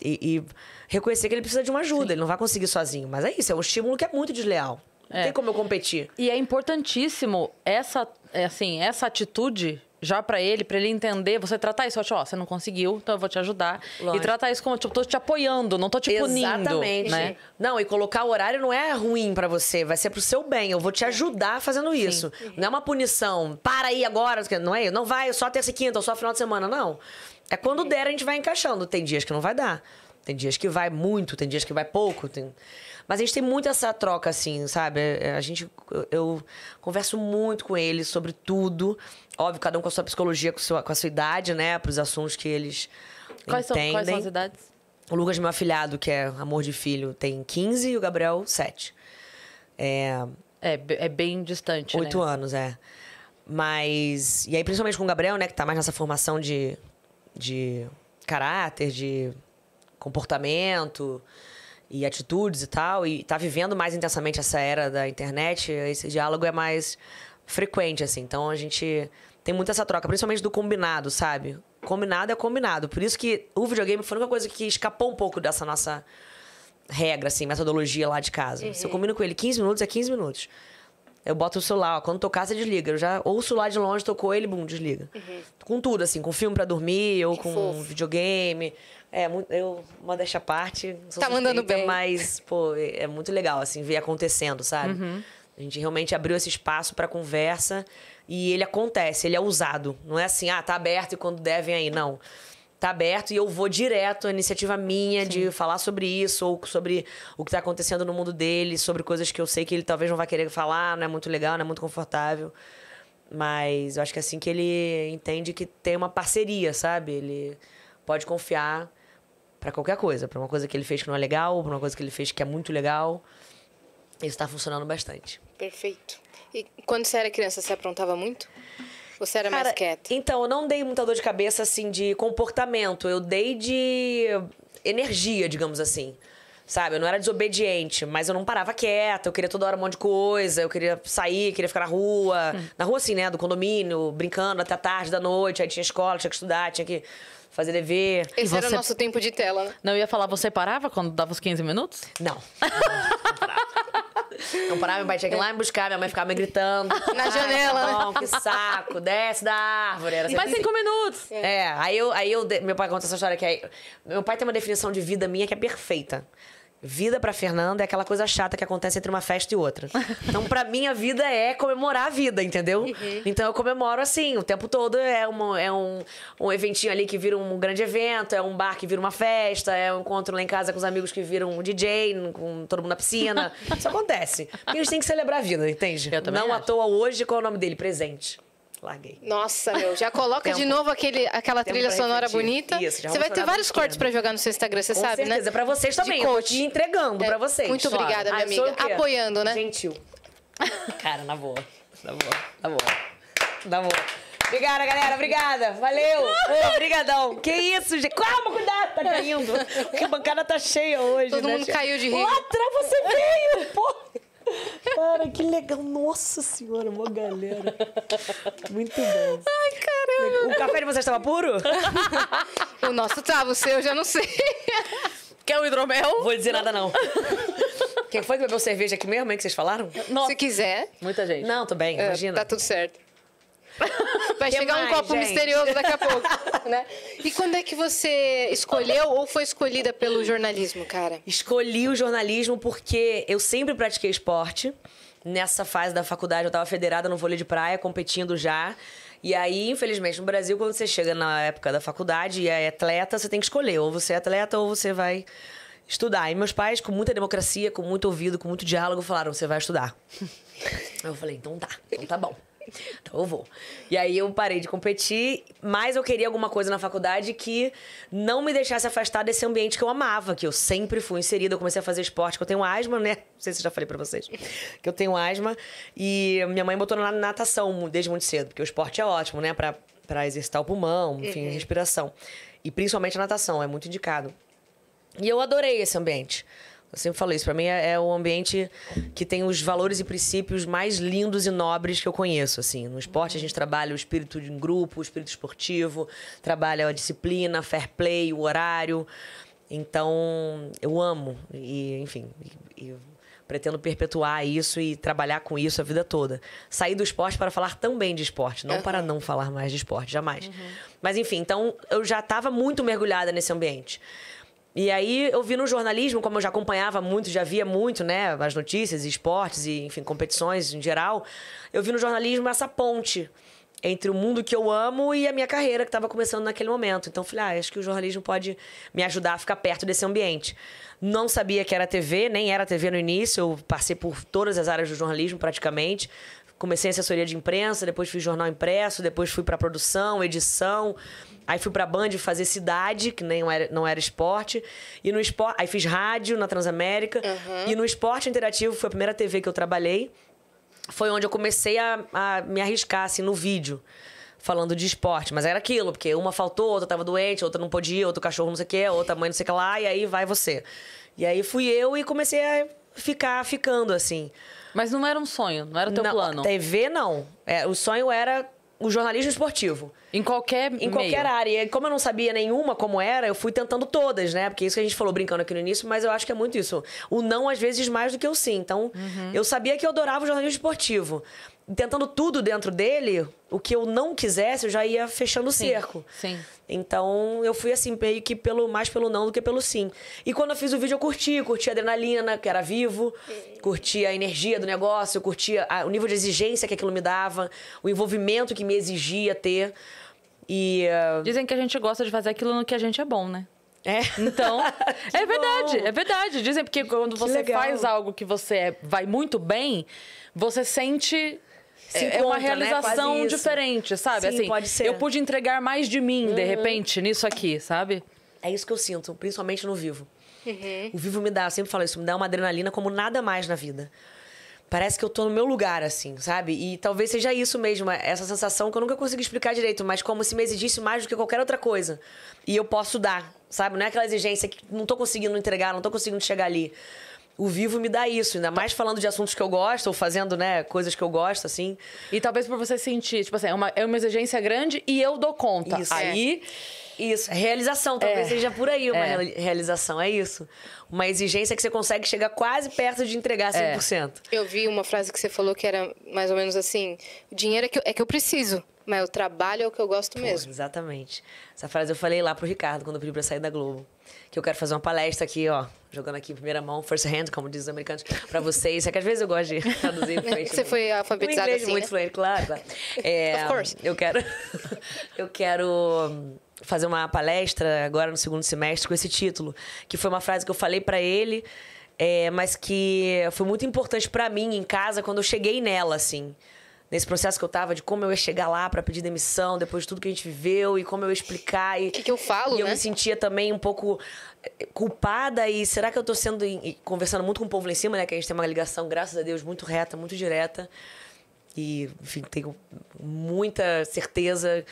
e, e, reconhecer que ele precisa de uma ajuda. Sim. Ele não vai conseguir sozinho. Mas é isso, é um estímulo que é muito desleal. Não é. tem como eu competir. E é importantíssimo essa, é, assim, essa atitude já para ele, para ele entender, você tratar isso, ó, oh, você não conseguiu, então eu vou te ajudar. Lógico. E tratar isso como, tipo, tô te apoiando, não tô te punindo. Exatamente. Né? Não, e colocar o horário não é ruim para você, vai ser pro seu bem, eu vou te é. ajudar fazendo isso. Sim. Não é uma punição, para aí agora, não é? Não vai, só terça e quinta, ou só final de semana, não. É quando der, a gente vai encaixando. Tem dias que não vai dar. Tem dias que vai muito, tem dias que vai pouco. Tem... Mas a gente tem muito essa troca, assim, sabe? É, a gente. Eu converso muito com eles sobre tudo. Óbvio, cada um com a sua psicologia, com a sua, com a sua idade, né? Para os assuntos que eles quais entendem. São, quais são as idades? O Lucas, meu afilhado, que é amor de filho, tem 15 e o Gabriel, 7. É, é, é bem distante, né? Oito né? anos, é. Mas. E aí, principalmente com o Gabriel, né? Que tá mais nessa formação de, de caráter, de comportamento e atitudes e tal, e tá vivendo mais intensamente essa era da internet, esse diálogo é mais frequente, assim. Então a gente tem muito essa troca, principalmente do combinado, sabe? Combinado é combinado. Por isso que o videogame foi uma coisa que escapou um pouco dessa nossa regra, assim, metodologia lá de casa. Uhum. Se eu uhum. combino com ele 15 minutos, é 15 minutos. Eu boto o celular, ó, quando tocar, você desliga. Eu já ouço lá de longe, tocou ele, bum, desliga. Uhum. Com tudo, assim, com filme para dormir, ou que com fofo. videogame, é, eu, uma dessa parte. Sou tá mandando bem. Mas, pô, é, é muito legal, assim, ver acontecendo, sabe? Uhum. A gente realmente abriu esse espaço para conversa e ele acontece, ele é usado. Não é assim, ah, tá aberto e quando devem aí. Não. Tá aberto e eu vou direto, a é iniciativa minha Sim. de falar sobre isso, ou sobre o que tá acontecendo no mundo dele, sobre coisas que eu sei que ele talvez não vai querer falar, não é muito legal, não é muito confortável. Mas eu acho que é assim que ele entende que tem uma parceria, sabe? Ele pode confiar para qualquer coisa, para uma coisa que ele fez que não é legal, para uma coisa que ele fez que é muito legal. Isso está funcionando bastante. Perfeito. E quando você era criança, você aprontava muito? Ou você era Cara, mais quieta? Então, eu não dei muita dor de cabeça, assim, de comportamento. Eu dei de energia, digamos assim. Sabe? Eu não era desobediente, mas eu não parava quieta. Eu queria toda hora um monte de coisa. Eu queria sair, queria ficar na rua. Hum. Na rua, assim, né? Do condomínio, brincando até tarde da noite. Aí tinha escola, tinha que estudar, tinha que fazer dever. Esse você... era o nosso tempo de tela, né? Não, eu ia falar, você parava quando dava os 15 minutos? Não. não parava. Não parava, meu pai tinha que ir lá me buscar, minha mãe ficava me gritando. Na ah, tá janela, tá bom, Que saco, desce da árvore. Era Mais cinco minutos. É. é, aí eu, aí eu. Meu pai conta essa história que aí. Meu pai tem uma definição de vida minha que é perfeita. Vida para Fernanda é aquela coisa chata que acontece entre uma festa e outra. Então, para mim, a vida é comemorar a vida, entendeu? Uhum. Então, eu comemoro assim, o tempo todo é, uma, é um, um eventinho ali que vira um grande evento, é um bar que vira uma festa, é um encontro lá em casa com os amigos que viram um DJ, com todo mundo na piscina. Isso acontece. Porque a gente tem que celebrar a vida, entende? Eu também Não acho. à toa hoje, qual é o nome dele? Presente. Larguei. Nossa, meu. Já coloca de novo aquele, aquela trilha sonora bonita. Isso, já você vai ter vários cortes para jogar no seu Instagram, você Com sabe, certeza. né? certeza. Para vocês também. De eu entregando é, para vocês. Muito obrigada, minha ah, amiga. Apoiando, né? Gentil. Cara, na boa. Na boa. Na boa. Na boa. Obrigada, galera. Obrigada. Valeu. Obrigadão. que isso, gente. Calma, cuidado. Tá caindo. Porque a bancada tá cheia hoje, Todo né, mundo caiu de rir. Lá atrás você veio, porra. Cara, que legal. Nossa senhora, uma galera. Muito bom. Ai, caramba. O café de vocês estava puro? o nosso tava, o seu já não sei. Quer o um hidromel? Vou dizer nada, não. Quem foi que bebeu cerveja aqui mesmo, hein, que vocês falaram? Nossa. Se quiser. Muita gente. Não, tô bem, é, imagina. Tá tudo certo. Vai chegar mais, um copo gente? misterioso daqui a pouco, né? E quando é que você escolheu ou foi escolhida pelo jornalismo, cara? Escolhi o jornalismo porque eu sempre pratiquei esporte. Nessa fase da faculdade eu estava federada no vôlei de praia, competindo já. E aí, infelizmente, no Brasil, quando você chega na época da faculdade e é atleta, você tem que escolher. Ou você é atleta ou você vai estudar. E meus pais, com muita democracia, com muito ouvido, com muito diálogo, falaram: você vai estudar. eu falei: então tá, então tá bom. Então eu vou. E aí eu parei de competir, mas eu queria alguma coisa na faculdade que não me deixasse afastar desse ambiente que eu amava, que eu sempre fui inserida. Eu comecei a fazer esporte, que eu tenho asma, né? Não sei se eu já falei pra vocês. Que eu tenho asma. E minha mãe botou na natação desde muito cedo, porque o esporte é ótimo, né? Pra, pra exercitar o pulmão, é. enfim, uhum. respiração. E principalmente a natação, é muito indicado. E eu adorei esse ambiente. Eu sempre falo isso. Para mim é, o é ambiente que tem os valores e princípios mais lindos e nobres que eu conheço. Assim, no esporte a gente trabalha o espírito de um grupo, o espírito esportivo, trabalha a disciplina, fair play, o horário. Então eu amo e, enfim, e, e pretendo perpetuar isso e trabalhar com isso a vida toda. Sair do esporte para falar também de esporte, não uhum. para não falar mais de esporte, jamais. Uhum. Mas enfim, então eu já estava muito mergulhada nesse ambiente. E aí eu vi no jornalismo, como eu já acompanhava muito, já via muito, né, as notícias, esportes e, enfim, competições em geral, eu vi no jornalismo essa ponte entre o mundo que eu amo e a minha carreira que estava começando naquele momento. Então falei, ah, acho que o jornalismo pode me ajudar a ficar perto desse ambiente. Não sabia que era TV, nem era TV no início, eu passei por todas as áreas do jornalismo praticamente. Comecei em assessoria de imprensa, depois fui jornal impresso, depois fui para produção, edição, Aí fui pra Band fazer cidade, que nem era, não era esporte. E no esporte. Aí fiz rádio na Transamérica. Uhum. E no esporte interativo foi a primeira TV que eu trabalhei. Foi onde eu comecei a, a me arriscar, assim, no vídeo falando de esporte. Mas era aquilo, porque uma faltou, outra tava doente, outra não podia, outro cachorro não sei o que, outra mãe não sei o que lá, e aí vai você. E aí fui eu e comecei a ficar ficando assim. Mas não era um sonho, não era o teu não, plano. TV não. É, o sonho era o jornalismo esportivo. Em qualquer Em qualquer área. E como eu não sabia nenhuma como era, eu fui tentando todas, né? Porque isso que a gente falou brincando aqui no início, mas eu acho que é muito isso. O não, às vezes, mais do que o sim. Então, uhum. eu sabia que eu adorava o jornalismo esportivo tentando tudo dentro dele, o que eu não quisesse, eu já ia fechando o sim, cerco. Sim. Então, eu fui assim, meio que pelo, mais pelo não do que pelo sim. E quando eu fiz o vídeo, eu curti. Curti a adrenalina, que era vivo. É. Curti a energia do negócio. Curti a, o nível de exigência que aquilo me dava. O envolvimento que me exigia ter. E... Uh... Dizem que a gente gosta de fazer aquilo no que a gente é bom, né? É. Então, é verdade, bom. é verdade. Dizem porque quando você faz algo que você vai muito bem, você sente se é, é uma né? realização né? diferente, sabe? Sim, assim, pode ser. Eu pude entregar mais de mim, uhum. de repente, nisso aqui, sabe? É isso que eu sinto, principalmente no vivo. Uhum. O vivo me dá, eu sempre falo isso, me dá uma adrenalina como nada mais na vida. Parece que eu tô no meu lugar, assim, sabe? E talvez seja isso mesmo, é essa sensação que eu nunca consigo explicar direito, mas como se me exigisse mais do que qualquer outra coisa. E eu posso dar, sabe? Não é aquela exigência que não tô conseguindo entregar, não tô conseguindo chegar ali o vivo me dá isso, ainda mais falando de assuntos que eu gosto, ou fazendo, né, coisas que eu gosto, assim. E talvez por você sentir, tipo assim, é uma, é uma exigência grande e eu dou conta. Isso. Aí. É. Isso, realização, é. talvez é. seja por aí uma é. realização, é isso. Uma exigência que você consegue chegar quase perto de entregar 100%. É. Eu vi uma frase que você falou que era mais ou menos assim: dinheiro é que eu, que eu preciso mas o trabalho é o que eu gosto Pô, mesmo. Exatamente. Essa frase eu falei lá pro Ricardo quando eu pedi pra sair da Globo. Que eu quero fazer uma palestra aqui, ó, jogando aqui em primeira mão, first hand, como dizem os americanos, pra vocês. É que às vezes eu gosto de traduzir. Você foi alfabetizada inglês, assim, muito né? fluente, claro, claro. É, of course. Eu quero, eu quero hum, fazer uma palestra agora no segundo semestre com esse título, que foi uma frase que eu falei para ele, é, mas que foi muito importante para mim em casa quando eu cheguei nela, assim nesse processo que eu estava de como eu ia chegar lá para pedir demissão, depois de tudo que a gente viveu e como eu ia explicar. O que, que eu falo? E né? eu me sentia também um pouco eh, culpada e será que eu estou sendo. E conversando muito com o povo lá em cima, né? Que a gente tem uma ligação, graças a Deus, muito reta, muito direta. E, enfim, tenho muita certeza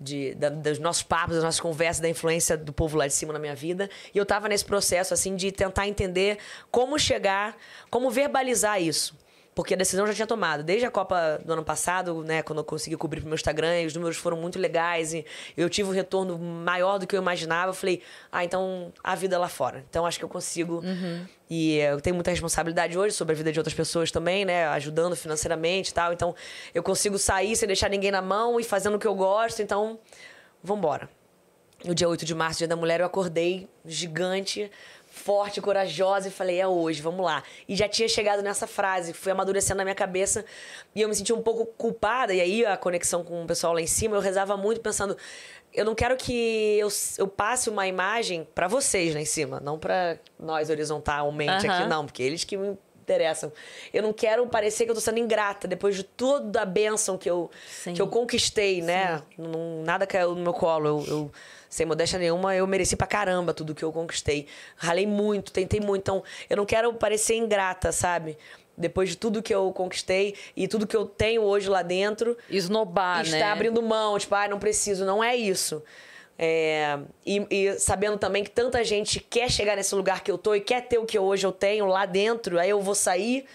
de, da, dos nossos papos, das nossas conversas, da influência do povo lá de cima na minha vida. E eu estava nesse processo, assim, de tentar entender como chegar, como verbalizar isso. Porque a decisão já tinha tomado. Desde a Copa do ano passado, né, quando eu consegui cobrir pro meu Instagram, e os números foram muito legais e eu tive um retorno maior do que eu imaginava. Eu falei, ah, então a vida lá fora. Então acho que eu consigo. Uhum. E eu tenho muita responsabilidade hoje sobre a vida de outras pessoas também, né? Ajudando financeiramente e tal. Então eu consigo sair sem deixar ninguém na mão e fazendo o que eu gosto. Então, vambora. No dia 8 de março, dia da mulher, eu acordei gigante forte, corajosa e falei: é hoje, vamos lá. E já tinha chegado nessa frase, foi amadurecendo na minha cabeça e eu me senti um pouco culpada. E aí a conexão com o pessoal lá em cima, eu rezava muito pensando: eu não quero que eu, eu passe uma imagem para vocês lá em cima, não para nós horizontalmente uhum. aqui, não, porque eles que me interessam. Eu não quero parecer que eu tô sendo ingrata depois de toda a bênção que eu, que eu conquistei, né? Não, nada caiu no meu colo. eu, eu sem modéstia nenhuma, eu mereci pra caramba tudo que eu conquistei. Ralei muito, tentei muito. Então, eu não quero parecer ingrata, sabe? Depois de tudo que eu conquistei e tudo que eu tenho hoje lá dentro. Esnobar, está né? Está abrindo mão, tipo, ah, não preciso. Não é isso. É, e, e, sabendo também que tanta gente quer chegar nesse lugar que eu tô e quer ter o que hoje eu tenho lá dentro, aí eu vou sair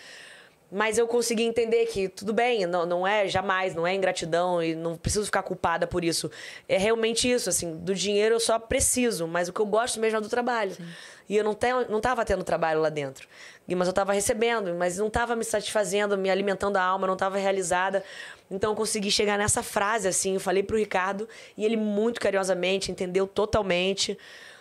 mas eu consegui entender que tudo bem, não, não é jamais, não é ingratidão e não preciso ficar culpada por isso. É realmente isso, assim, do dinheiro eu só preciso, mas o que eu gosto mesmo é do trabalho. Sim. E eu não, tenho, não tava tendo trabalho lá dentro. Mas eu estava recebendo, mas não estava me satisfazendo, me alimentando a alma, não estava realizada. Então eu consegui chegar nessa frase, assim, eu falei para o Ricardo e ele muito carinhosamente entendeu totalmente.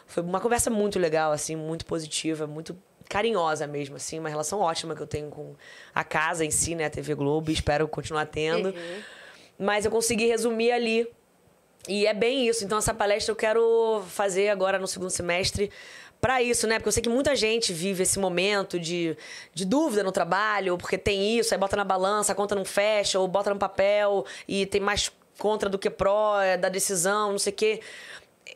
Foi uma conversa muito legal, assim, muito positiva, muito carinhosa mesmo, assim, uma relação ótima que eu tenho com a casa em si, né, a TV Globo, espero continuar tendo. Uhum. Mas eu consegui resumir ali. E é bem isso. Então, essa palestra eu quero fazer agora no segundo semestre para isso, né? Porque eu sei que muita gente vive esse momento de, de dúvida no trabalho, porque tem isso, aí bota na balança, a conta não fecha, ou bota no papel e tem mais contra do que pró, é da decisão, não sei o quê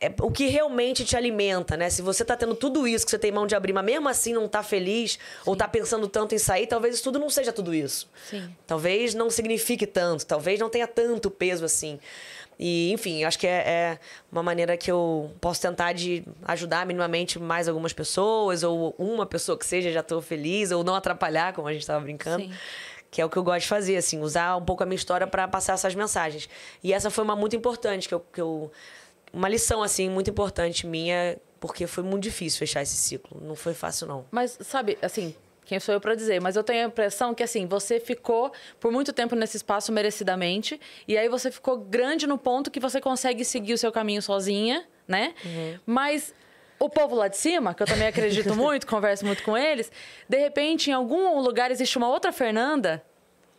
é o que realmente te alimenta, né? Se você tá tendo tudo isso que você tem mão de abrir, mas mesmo assim não tá feliz Sim. ou tá pensando tanto em sair, talvez isso tudo não seja tudo isso. Sim. Talvez não signifique tanto, talvez não tenha tanto peso assim. E, enfim, acho que é, é, uma maneira que eu posso tentar de ajudar minimamente mais algumas pessoas, ou uma pessoa que seja, já estou feliz, ou não atrapalhar, como a gente estava brincando. Sim. Que é o que eu gosto de fazer, assim, usar um pouco a minha história para passar essas mensagens. E essa foi uma muito importante que eu, que eu uma lição, assim, muito importante minha, porque foi muito difícil fechar esse ciclo. Não foi fácil, não. Mas, sabe, assim, quem sou eu para dizer, mas eu tenho a impressão que assim, você ficou por muito tempo nesse espaço merecidamente, e aí você ficou grande no ponto que você consegue seguir o seu caminho sozinha, né? Uhum. Mas o povo lá de cima, que eu também acredito muito, converso muito com eles, de repente em algum lugar existe uma outra Fernanda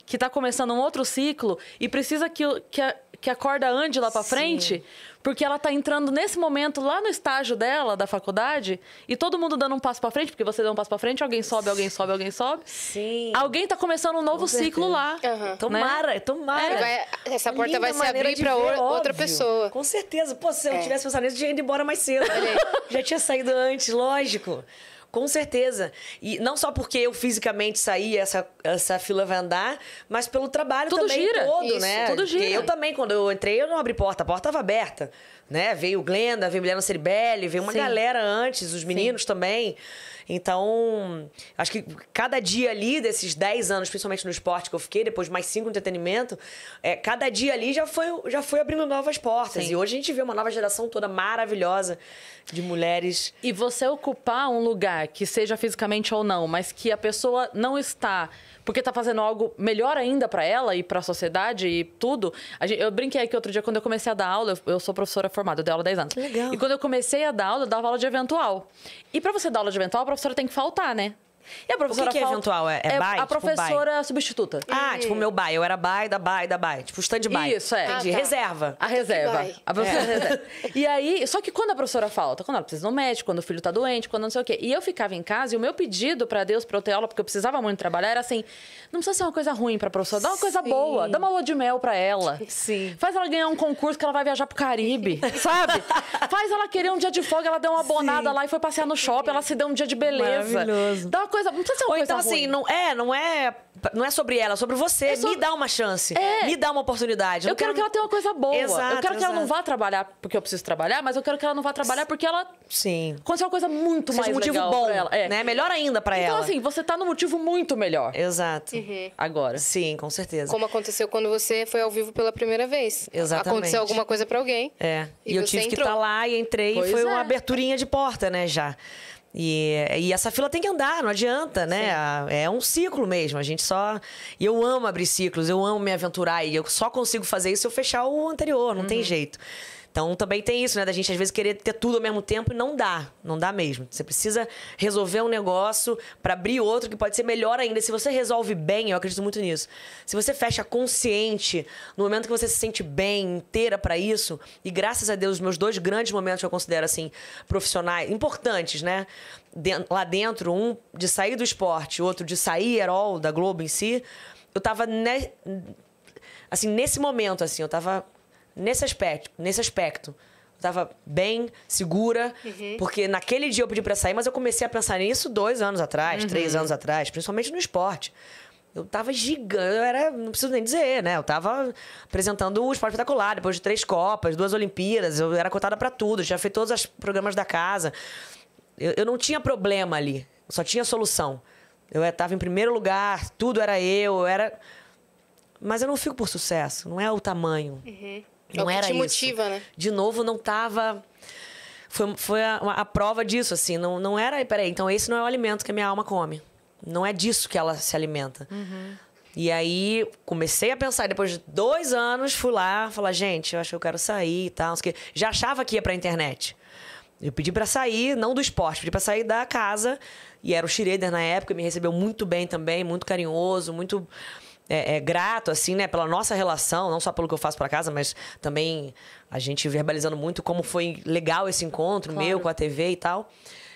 que está começando um outro ciclo e precisa que, que a, que a corda lá para frente, porque ela tá entrando nesse momento lá no estágio dela, da faculdade, e todo mundo dando um passo para frente, porque você dá um passo para frente, alguém sobe, alguém sobe, alguém sobe. Sim. Alguém tá começando um novo ciclo lá. Uhum. Tomara, tomara. É, essa porta Linda vai se abrir para outra pessoa. Com certeza. Pô, se eu é. tivesse pensado nisso, eu tinha ido embora mais cedo. Já tinha saído antes, lógico. Com certeza. E não só porque eu fisicamente saí essa, essa fila vai andar, mas pelo trabalho tudo também gira. todo, Isso, né? Tudo gira. Porque eu também, quando eu entrei, eu não abri porta, a porta estava aberta né? Veio Glenda, veio Milena Ceribelli, veio uma Sim. galera antes, os meninos Sim. também. Então, acho que cada dia ali, desses 10 anos, principalmente no esporte que eu fiquei, depois mais 5 no entretenimento, é, cada dia ali já foi, já foi abrindo novas portas. Sim. E hoje a gente vê uma nova geração toda maravilhosa de mulheres. E você ocupar um lugar, que seja fisicamente ou não, mas que a pessoa não está porque tá fazendo algo melhor ainda para ela e para a sociedade e tudo. Gente, eu brinquei aqui outro dia, quando eu comecei a dar aula, eu, eu sou professora formada, eu dei aula 10 anos. legal. E quando eu comecei a dar aula, eu dava aula de eventual. E para você dar aula de eventual, a professora tem que faltar, né? E a professora. O que, que é falta... eventual? É, é, é A tipo, professora substituta. Ah, tipo, meu by. Eu era by, da by, da by. Tipo, stand-by. Isso, é. Ah, tá. Reserva. A ah, reserva. A professora é. reserva. E aí, só que quando a professora falta, quando ela precisa no médico, quando o filho tá doente, quando não sei o quê. E eu ficava em casa e o meu pedido para Deus pra eu ter aula, porque eu precisava muito trabalhar, era assim: não precisa ser uma coisa ruim pra professora, dá uma coisa Sim. boa, dá uma lua de mel pra ela. Sim. Faz ela ganhar um concurso que ela vai viajar pro Caribe, sabe? Faz ela querer um dia de folga, ela deu uma abonada lá e foi passear no shopping, ela se deu um dia de beleza. Maravilhoso. Dá uma coisa. Não precisa ser uma Ou coisa então, assim, ruim. assim, não é, não é. Não é sobre ela, é sobre você. É sobre... Me dá uma chance. É. Me dá uma oportunidade. Eu, eu quero, quero, que ela tenha uma coisa boa. Exato, eu quero que ela não vá trabalhar porque eu preciso trabalhar, mas eu quero que ela não vá trabalhar porque ela. Sim. Aconteceu uma coisa muito Seja mais um motivo legal bom, pra ela. É. Né? Melhor ainda para então, ela. Então, assim, você tá no motivo muito melhor. Exato. Uhum. Agora. Sim, com certeza. Como aconteceu quando você foi ao vivo pela primeira vez. Exatamente. Aconteceu alguma coisa para alguém. É. E, e eu tive entrou. que estar tá lá e entrei pois e foi é. uma aberturinha de porta, né, já. E, e, essa fila tem que andar, não adianta, né? Sim. É, é um ciclo mesmo. A gente só. E eu amo abrir ciclos, eu amo me aventurar. E eu só consigo fazer isso se eu fechar o anterior, não uhum. tem jeito. Então também tem isso, né? Da gente às vezes querer ter tudo ao mesmo tempo e não dá. Não dá mesmo. Você precisa resolver um negócio para abrir outro que pode ser melhor ainda. Se você resolve bem, eu acredito muito nisso. Se você fecha consciente, no momento que você se sente bem, inteira para isso, e graças a Deus, os meus dois grandes momentos que eu considero assim, profissionais, importantes, né? lá dentro, um de sair do esporte, outro de sair herói da Globo em si, eu tava ne... assim, nesse momento, assim, eu tava nesse aspecto, nesse aspecto tava bem segura, uhum. porque naquele dia eu pedi para sair, mas eu comecei a pensar nisso dois anos atrás, uhum. três anos atrás, principalmente no esporte. Eu tava gigante, eu era, não preciso nem dizer, né? Eu tava apresentando o esporte espetacular, depois de três Copas, duas Olimpíadas, eu era cotada para tudo, já fiz todos os programas da casa. Eu, eu não tinha problema ali, só tinha solução. Eu estava eh, em primeiro lugar, tudo era eu, eu era. Mas eu não fico por sucesso, não é o tamanho. Uhum é não era te motiva, isso. Né? De novo, não estava Foi, foi a, a, prova disso, assim. Não, não era. Peraí, então esse não é o alimento que a minha alma come. Não é disso que ela se alimenta. Uhum. E aí comecei a pensar, depois de dois anos, fui lá falar, gente, eu acho que eu quero sair e tal. Já achava que ia pra internet. Eu pedi para sair, não do esporte, pedi para sair da casa. E era o Schroeder na época, me recebeu muito bem também, muito carinhoso, muito é, é, grato, assim, né, pela nossa relação, não só pelo que eu faço para casa, mas também a gente verbalizando muito como foi legal esse encontro claro. meu com a TV e tal.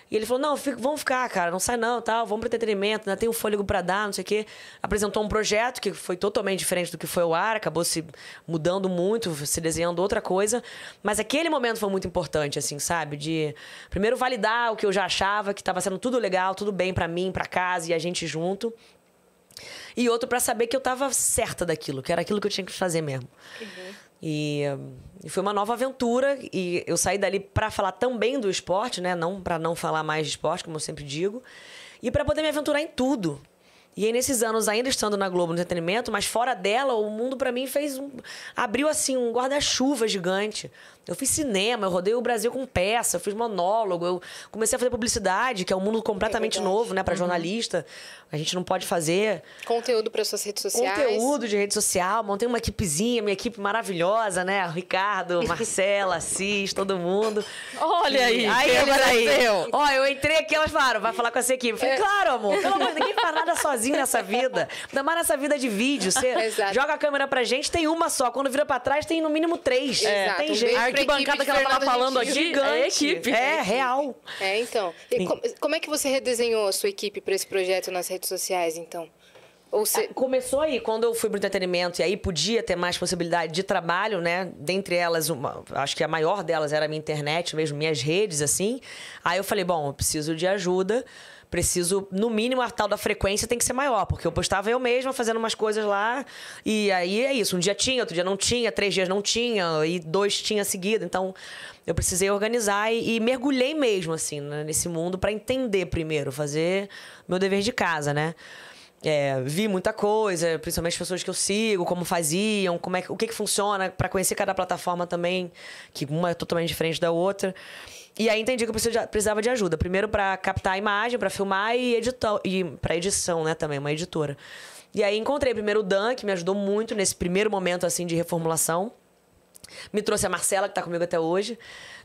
E ele falou: não, fico, vamos ficar, cara, não sai não, tal, vamos pro entretenimento, né? Tem um fôlego para dar, não sei o quê. Apresentou um projeto que foi totalmente diferente do que foi o ar, acabou se mudando muito, se desenhando outra coisa. Mas aquele momento foi muito importante, assim, sabe? De primeiro validar o que eu já achava, que estava sendo tudo legal, tudo bem para mim, para casa e a gente junto e outro para saber que eu estava certa daquilo, que era aquilo que eu tinha que fazer mesmo. Uhum. E, e, foi uma nova aventura e eu saí dali para falar também do esporte, né? Não para não falar mais de esporte, como eu sempre digo, e para poder me aventurar em tudo. E aí, nesses anos, ainda estando na Globo no entretenimento, mas fora dela, o mundo para mim fez um, abriu assim um guarda-chuva gigante. Eu fiz cinema, eu rodei o Brasil com peça, eu fiz monólogo, eu comecei a fazer publicidade, que é um mundo completamente é novo, né, para uhum. jornalista. A gente não pode fazer. Conteúdo para suas redes sociais. Conteúdo de rede social. Montei uma equipezinha, minha equipe maravilhosa, né? Ricardo, Marcela, Cis, todo mundo. Olha aí, e, aí agora aí. Ó, eu entrei aqui, elas falaram, vai falar com essa equipe. Eu falei, é. claro, amor, pelo amor de ninguém faz nada sozinho nessa vida. Ainda mais nessa vida de vídeo. Você Exato. joga a câmera pra gente, tem uma só. Quando vira pra trás, tem no mínimo três. É. Tem gente bancada que ela estava falando aqui é gigante. é equipe. É, real. É, então. Com, como é que você redesenhou a sua equipe para esse projeto nas redes sociais, então? Ah, começou aí, quando eu fui pro entretenimento, e aí podia ter mais possibilidade de trabalho, né? Dentre elas, uma, acho que a maior delas era a minha internet, mesmo minhas redes, assim. Aí eu falei, bom, eu preciso de ajuda preciso, no mínimo, a tal da frequência tem que ser maior, porque eu postava eu mesma fazendo umas coisas lá, e aí é isso. Um dia tinha, outro dia não tinha, três dias não tinha, e dois tinha seguido. Então, eu precisei organizar e, e mergulhei mesmo, assim, né, nesse mundo para entender primeiro, fazer meu dever de casa, né? É, vi muita coisa, principalmente as pessoas que eu sigo, como faziam, como é, o que, que funciona, para conhecer cada plataforma também, que uma é totalmente diferente da outra. E aí entendi que eu precisava de ajuda. Primeiro para captar a imagem, para filmar e editar. E pra edição, né, também, uma editora. E aí encontrei primeiro o Dan, que me ajudou muito nesse primeiro momento, assim, de reformulação. Me trouxe a Marcela, que está comigo até hoje.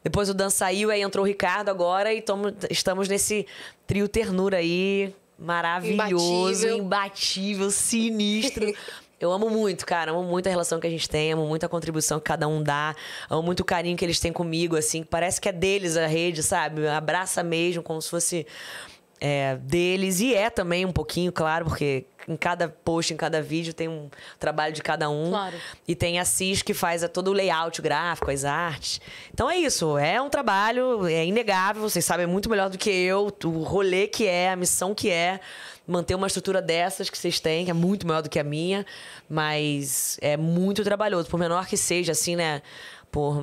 Depois o Dan saiu, aí entrou o Ricardo agora. E tomo, estamos nesse trio ternura aí, maravilhoso, imbatível, imbatível sinistro. Eu amo muito, cara. Amo muito a relação que a gente tem, amo muito a contribuição que cada um dá, amo muito o carinho que eles têm comigo, assim. Parece que é deles a rede, sabe? Abraça mesmo, como se fosse é, deles. E é também um pouquinho, claro, porque em cada post, em cada vídeo tem um trabalho de cada um. Claro. E tem a Cis que faz todo o layout gráfico, as artes. Então é isso, é um trabalho, é inegável, vocês sabem muito melhor do que eu, o rolê que é, a missão que é manter uma estrutura dessas que vocês têm, que é muito maior do que a minha, mas é muito trabalhoso, por menor que seja, assim, né? por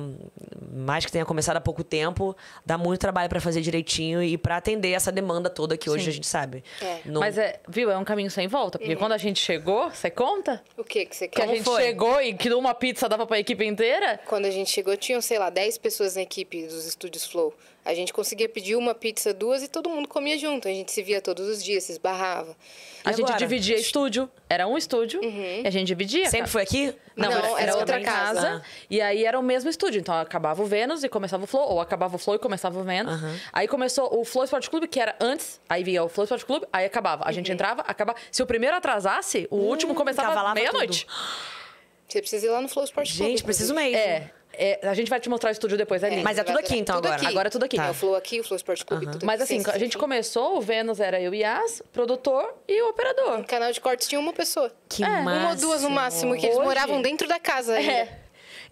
mais que tenha começado há pouco tempo, dá muito trabalho para fazer direitinho e para atender essa demanda toda que hoje Sim. a gente sabe. É. No... Mas é, viu, é um caminho sem volta, porque é. quando a gente chegou, você conta? O que que você quer? Que a gente foi? chegou e que uma pizza dava para a equipe inteira? Quando a gente chegou, tinham, sei lá, 10 pessoas na equipe dos estúdios Flow. A gente conseguia pedir uma pizza, duas e todo mundo comia junto. A gente se via todos os dias, se esbarrava. A gente dividia estúdio. Era um estúdio uhum. e a gente dividia. Sempre cara. foi aqui? Não, Não era, era outra casa. casa. E aí era o mesmo estúdio. Então acabava o Vênus e começava o Flow, ou acabava o Flow e começava o Vênus. Uhum. Aí começou o Flow Sport Clube, que era antes, aí vinha o Flow Sport Clube, aí acabava. A gente uhum. entrava, acabava. Se o primeiro atrasasse, o último hum, começava meia-noite. Você precisa ir lá no Flow Sport Clube. Gente, preciso mesmo. É. É, a gente vai te mostrar o estúdio depois, ali. é, é Mas é tudo aqui, então, tudo agora. Aqui. Agora é tudo aqui. É, tá. É o Flow aqui, o Flow Sport Clube, uhum. tudo Mas assim, sim, a gente sim. começou, o Vênus era eu e As, produtor e o operador. No canal de cortes tinha uma pessoa. Que é. Uma ou duas no máximo, que eles moravam dentro da casa. É. Ainda. É.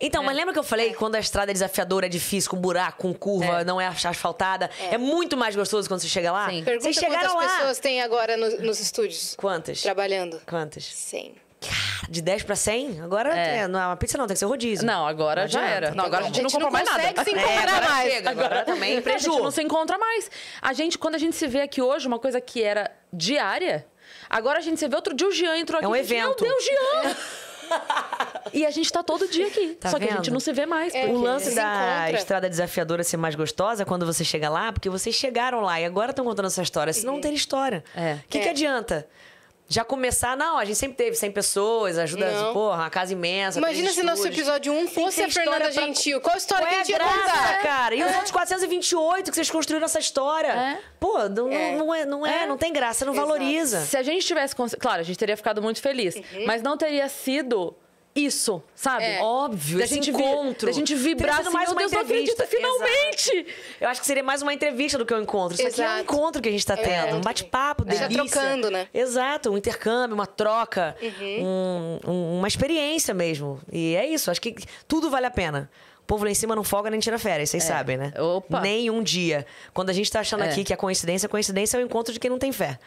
Então, é. mas lembra que eu falei é. quando a estrada é desafiadora, é difícil, com buraco, com curva, é. não é asfaltada? É. muito mais gostoso quando você chega lá? Sim. Pergunta Vocês chegaram quantas lá. pessoas tem agora no, nos estúdios? Quantas? Trabalhando. Quantas? Cem. De 10 para 100? Agora é. É, não é uma pizza, não, tem que ser rodízio. Não, agora não já era. Não, agora a gente, a gente não compra mais nada. Não consegue se é, encontrar é, mais. Chega, agora, agora também Prejuízo. A gente não se encontra mais. A gente, quando a gente se vê aqui hoje, uma coisa que era diária, agora a gente se vê outro dia o Jean entrou é aqui. É um evento. Meu Deus, Jean! E a gente tá todo dia aqui. Tá só vendo? que a gente não se vê mais. É, o lance da encontra. estrada desafiadora ser mais gostosa é quando você chega lá, porque vocês chegaram lá e agora estão contando essa história. Senão não tem história. O é. que, é. que adianta? já começar, não, a gente sempre teve 100 pessoas, ajuda, não. porra, uma casa imensa. Imagina se nosso episódio 1 fosse a Fernanda pra... Gentil. Qual a história Qual é que a gente é graça, ia cara? E os é. outros 428 que vocês construíram essa história? É. Pô, não é. Não, não, é, não, é, é, não tem graça, não Exato. valoriza. Se a gente tivesse. Claro, a gente teria ficado muito feliz, uhum. mas não teria sido isso, sabe? É. Óbvio, da esse gente encontro. Da gente vibrar assim, mais meu Deus, entrevista. acredito, finalmente! Exato. Eu acho que seria mais uma entrevista do que um encontro. Isso aqui é um encontro que a gente está é, tendo, é. um bate-papo, é. delícia. Já trocando, né? Exato, um intercâmbio, uma troca, uhum. um, um, uma experiência mesmo. E é isso, acho que tudo vale a pena. O povo lá em cima não folga nem tira férias, vocês é. sabem, né? Opa. Nem um dia. Quando a gente está achando é. aqui que a é coincidência, a coincidência é o encontro de quem não tem fé.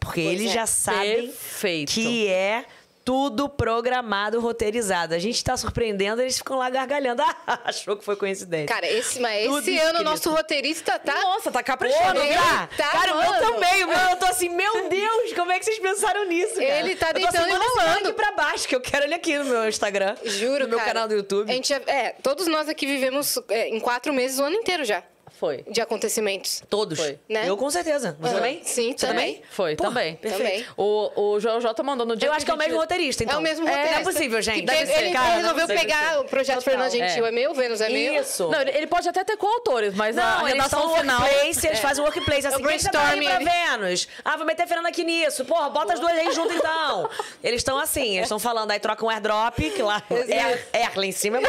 Porque pois eles já sabem Perfeito. que é tudo programado, roteirizado. A gente tá surpreendendo, eles ficam lá gargalhando. Ah, achou que foi coincidência. Cara, esse, mas esse ano o nosso roteirista tá. Nossa, tá caprichando, tá? tá? Cara, mano. o meu também. O meu, eu tô assim, meu Deus, como é que vocês pensaram nisso? Cara? Ele tá deitando eu tô aqui assim, pra baixo, que eu quero ele aqui no meu Instagram. Juro. No meu cara. canal do YouTube. A gente, é, todos nós aqui vivemos é, em quatro meses o ano inteiro já. Foi. De acontecimentos. Todos. Foi. Né? Eu com certeza. Você uhum. também? Sim, Você também? também? Foi, Porra, também. Perfeito. O, o Joel J mandou no dia. Eu acho que é o mesmo roteirista, então. É o mesmo é. roteirista. É, é possível, gente. Deve ele, ele cara, resolveu pegar o projeto Total. Fernando Gentil, é. é meu, Vênus é meu. Isso. Não, ele pode até ter coautores, mas não, a redação final. Workplace, eles fazem é. fazem workplace assim. Eu tá brainstorming. pra Vênus. Ah, vou meter a Fernanda aqui nisso. Porra, bota as duas aí junto então. Eles estão assim, eles estão falando, aí troca um airdrop, que lá. É, é, lá em cima é.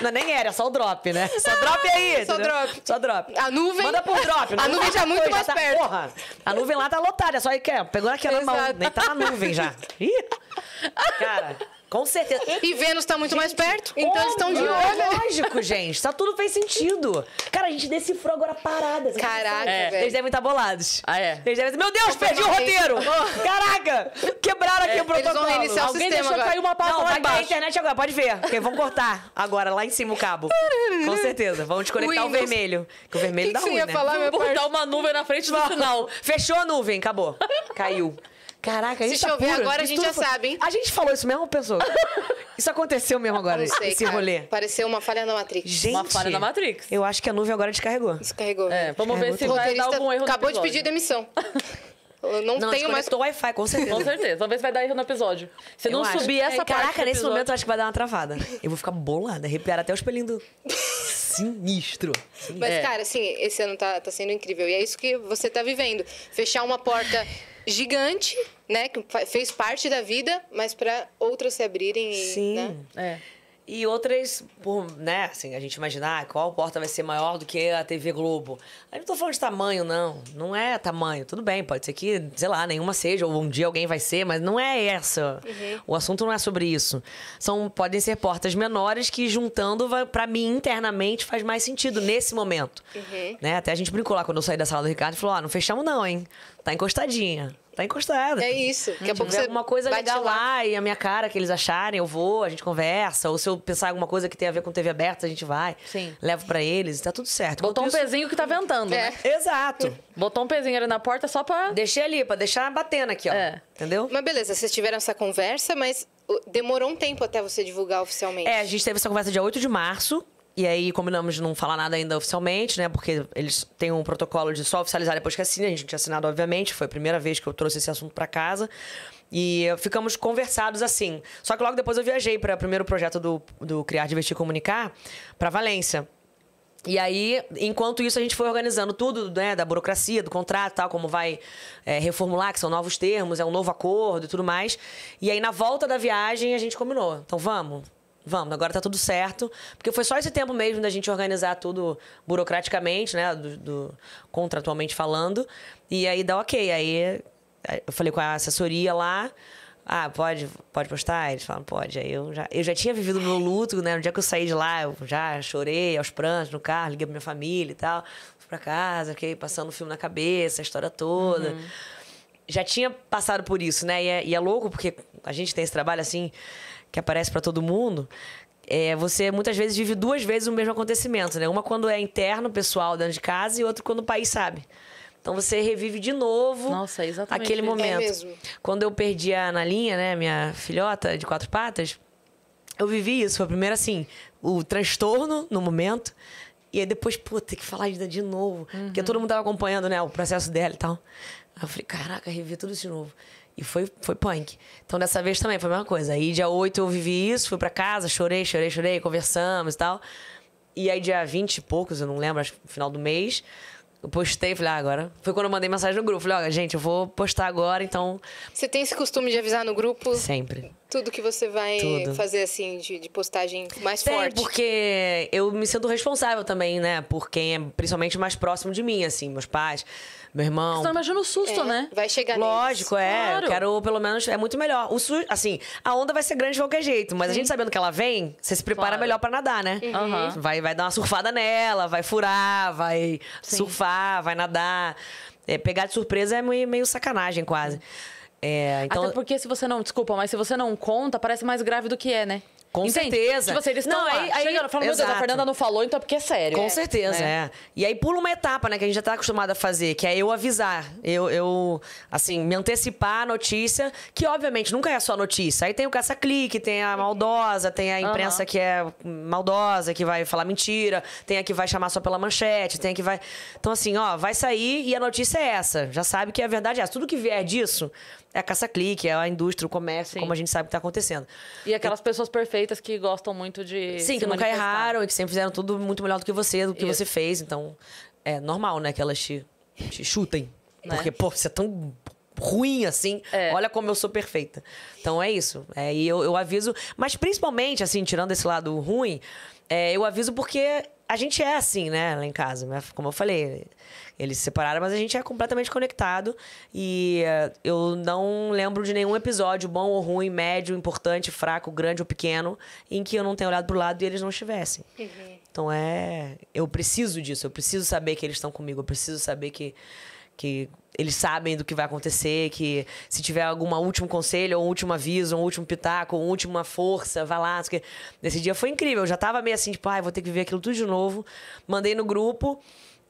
Não, nem era, é só o drop, né? Ah, só drop aí. Só drop. Só drop drop. A nuvem. Manda pro drop. A nuvem já é muito mais tá? perto. Porra, a nuvem lá tá lotada, só aí que é. Pegou naquela mão. Nem tá na nuvem já. Ih, cara. Com certeza. E Vênus tá muito gente, mais perto, então eles estão oh, de é olho. Lógico, gente. Tá tudo fez sentido. Cara, a gente decifrou agora paradas. Caraca, é. velho. Eles devem estar tá bolados. Ah, é? Eles devem... Tá- meu Deus, tá perdi o roteiro! Caraca! Quebraram aqui é, o protocolo. Eles vão reiniciar Alguém o sistema deixou agora. cair uma pauta lá embaixo. a internet agora, pode ver. Porque vão cortar agora, lá em cima o cabo. Com certeza. Vão desconectar Windows. o vermelho. Que o vermelho que dá que ruim, você né? falar, meu Vou botar uma nuvem na frente do sinal. Fechou a nuvem, acabou. Caiu. Caraca, isso. Se tá chover pura. agora, a gente já foi... sabe, hein? A gente falou isso mesmo, pensou? isso aconteceu mesmo agora, não sei, esse cara. rolê. Pareceu uma falha na Matrix. Gente, uma falha na Matrix. Eu acho que a nuvem agora descarregou. Descarregou. É, vamos descarregou ver é, se vai dar algum erro Acabou de pedir demissão. Eu não, não tenho mais. o Wi-Fi, com certeza. com certeza. Vamos ver se vai dar erro no episódio. Se eu não acho. subir essa é, parte. Caraca, nesse momento eu acho que vai dar uma travada. Eu vou ficar bolada, arrepiar até o espelhinho do. Sinistro. Sinistro. Mas, é. cara, assim, esse ano tá, tá sendo incrível. E é isso que você tá vivendo. Fechar uma porta gigante né, que fez parte da vida, mas para outras se abrirem. E, Sim, né? é. E outras, por, né, assim, a gente imaginar ah, qual porta vai ser maior do que a TV Globo. Eu não tô falando de tamanho, não. Não é tamanho. Tudo bem, pode ser que, sei lá, nenhuma seja, ou um dia alguém vai ser, mas não é essa. Uhum. O assunto não é sobre isso. São, podem ser portas menores que, juntando, para mim, internamente, faz mais sentido nesse momento. Uhum. Né? Até a gente brincou lá quando eu saí da sala do Ricardo e falou: ah, não fechamos, não, hein? Tá encostadinha tá encostada. É isso. Daqui a pouco você alguma coisa legal lá. lá e a minha cara que eles acharem, eu vou, a gente conversa. Ou se eu pensar alguma coisa que tem a ver com TV aberta, a gente vai. Sim. Levo para eles, tá tudo certo. Botou um pezinho que tá ventando, é. né? Exato. Botou um pezinho ali na porta só pra... Deixei ali, pra deixar batendo aqui, ó. É. Entendeu? Mas beleza, vocês tiveram essa conversa, mas demorou um tempo até você divulgar oficialmente. É, a gente teve essa conversa dia 8 de março. E aí combinamos de não falar nada ainda oficialmente, né? Porque eles têm um protocolo de só oficializar depois que assina. A gente tinha assinado, obviamente. Foi a primeira vez que eu trouxe esse assunto para casa. E ficamos conversados assim. Só que logo depois eu viajei para o primeiro projeto do, do Criar, Divertir Comunicar, para Valência. E aí, enquanto isso, a gente foi organizando tudo, né? Da burocracia, do contrato, tal, como vai é, reformular, que são novos termos, é um novo acordo e tudo mais. E aí, na volta da viagem, a gente combinou. Então, vamos vamos, agora tá tudo certo. Porque foi só esse tempo mesmo da gente organizar tudo burocraticamente, né? Do, do contratualmente falando. E aí dá ok. Aí eu falei com a assessoria lá. Ah, pode, pode postar? Eles falam, pode. Aí eu já, eu já tinha vivido meu luto, né? No dia que eu saí de lá, eu já chorei aos prantos no carro, liguei pra minha família e tal. Fui pra casa, fiquei passando o filme na cabeça, a história toda. Uhum já tinha passado por isso, né? E é, e é, louco porque a gente tem esse trabalho assim que aparece para todo mundo, é, você muitas vezes vive duas vezes o mesmo acontecimento, né? Uma quando é interno, pessoal, dentro de casa, e outra quando o país sabe. Então você revive de novo Nossa, é aquele é momento. É quando eu perdi a Analinha, né, minha filhota de quatro patas, eu vivi isso. Foi primeiro assim, o transtorno no momento. E aí depois, pô, tem que falar ainda de novo. Uhum. Porque todo mundo tava acompanhando, né, o processo dela e tal. Aí eu falei, caraca, revi tudo isso de novo. E foi, foi punk. Então, dessa vez também foi a mesma coisa. Aí, dia 8 eu vivi isso, fui para casa, chorei, chorei, chorei, conversamos e tal. E aí, dia 20 e poucos, eu não lembro, acho que no final do mês, eu postei, falei, ah, agora. Foi quando eu mandei mensagem no grupo. Falei, olha, gente, eu vou postar agora, então. Você tem esse costume de avisar no grupo? Sempre. Tudo que você vai Tudo. fazer, assim, de, de postagem mais tem, forte? porque eu me sinto responsável também, né? Por quem é principalmente mais próximo de mim, assim, meus pais meu irmão. Você tá imagina o susto, é, né? Vai chegar Lógico, nesse. é. Claro. Eu quero, pelo menos, é muito melhor. O susto, assim, a onda vai ser grande de qualquer jeito, mas Sim. a gente sabendo que ela vem, você se prepara claro. melhor para nadar, né? Uhum. Vai, vai dar uma surfada nela, vai furar, vai Sim. surfar, vai nadar. É, pegar de surpresa é meio, meio sacanagem, quase. É, então... Até porque se você não, desculpa, mas se você não conta, parece mais grave do que é, né? Com Entende? certeza. Tipo assim, eles não, aí, aí chega, fala, meu Deus, a Fernanda não falou, então é porque é sério. Com é, certeza, né? é. E aí pula uma etapa, né, que a gente já tá acostumado a fazer, que é eu avisar. Eu, eu assim, me antecipar a notícia, que obviamente nunca é só notícia. Aí tem o caça-clique, tem a maldosa, tem a imprensa uhum. que é maldosa, que vai falar mentira, tem a que vai chamar só pela manchete, tem a que vai. Então, assim, ó, vai sair e a notícia é essa. Já sabe que a verdade é essa. Tudo que vier disso é a caça-clique, é a indústria, o comércio, Sim. como a gente sabe que está acontecendo. E aquelas e... pessoas perfeitas que gostam muito de. Sim, que nunca erraram e que sempre fizeram tudo muito melhor do que você, do que Isso. você fez. Então, é normal, né, que elas te, te chutem. Né? Porque, pô, você é tão ruim assim. É. Olha como eu sou perfeita. Então é isso. É, e eu, eu aviso. Mas principalmente, assim, tirando esse lado ruim, é, eu aviso porque a gente é assim, né, lá em casa. Né? Como eu falei, eles se separaram, mas a gente é completamente conectado. E eh, eu não lembro de nenhum episódio, bom ou ruim, médio, importante, fraco, grande ou pequeno, em que eu não tenha olhado pro lado e eles não estivessem. Uhum. Então é. Eu preciso disso, eu preciso saber que eles estão comigo, eu preciso saber que. que eles sabem do que vai acontecer, que se tiver algum último conselho, ou um último aviso, ou um último pitaco, ou uma última força, vá lá. Nesse dia foi incrível. Eu já tava meio assim, tipo, ai, ah, vou ter que ver aquilo tudo de novo. Mandei no grupo.